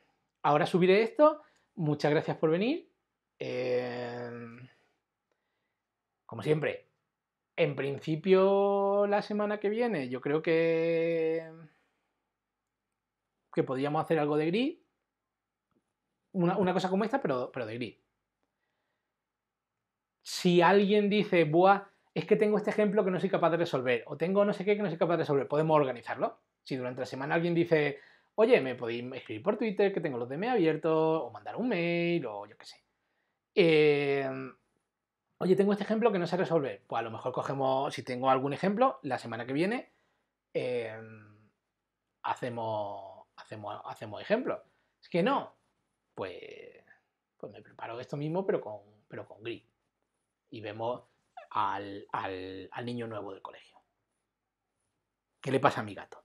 ahora subiré esto. Muchas gracias por venir. Em, como siempre, en principio la semana que viene yo creo que, que podríamos hacer algo de gris. Una, cosa como esta, pero, pero de gris si alguien dice, es que tengo este ejemplo que no soy capaz de resolver, o tengo no sé qué que no soy capaz de resolver, podemos organizarlo. Si durante la semana alguien dice, oye, me podéis escribir por Twitter, que tengo los DM abiertos, o mandar un mail, o yo qué sé. Em, oye, tengo este ejemplo que no se resuelve. Pues a lo mejor cogemos, si tengo algún ejemplo, la semana que viene em, hacemos, hacemos, hacemos ejemplos. Es que no, pues, pues, me preparo esto mismo, pero con, pero con grid y vemos al, niño nuevo del colegio. ¿Qué le pasa a mi gato?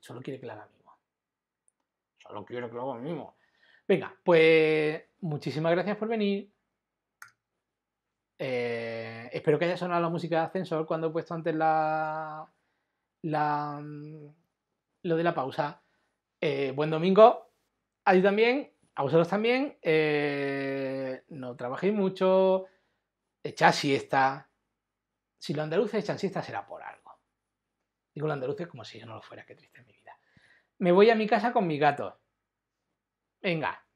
Solo quiere que lo haga mismo. Solo quiero que lo haga mismo. Venga, pues muchísimas gracias por venir. Eh, espero que haya sonado la música de ascensor cuando he puesto antes la, la lo de la pausa. Eh, buen domingo a ti también, a vosotros también. Eh, no trabajéis mucho, echad siesta. Si los andaluces echan siesta será por algo. Digo los andaluces como si yo no lo fuera, qué triste mi vida. Me voy a mi casa con mi gato. Venga,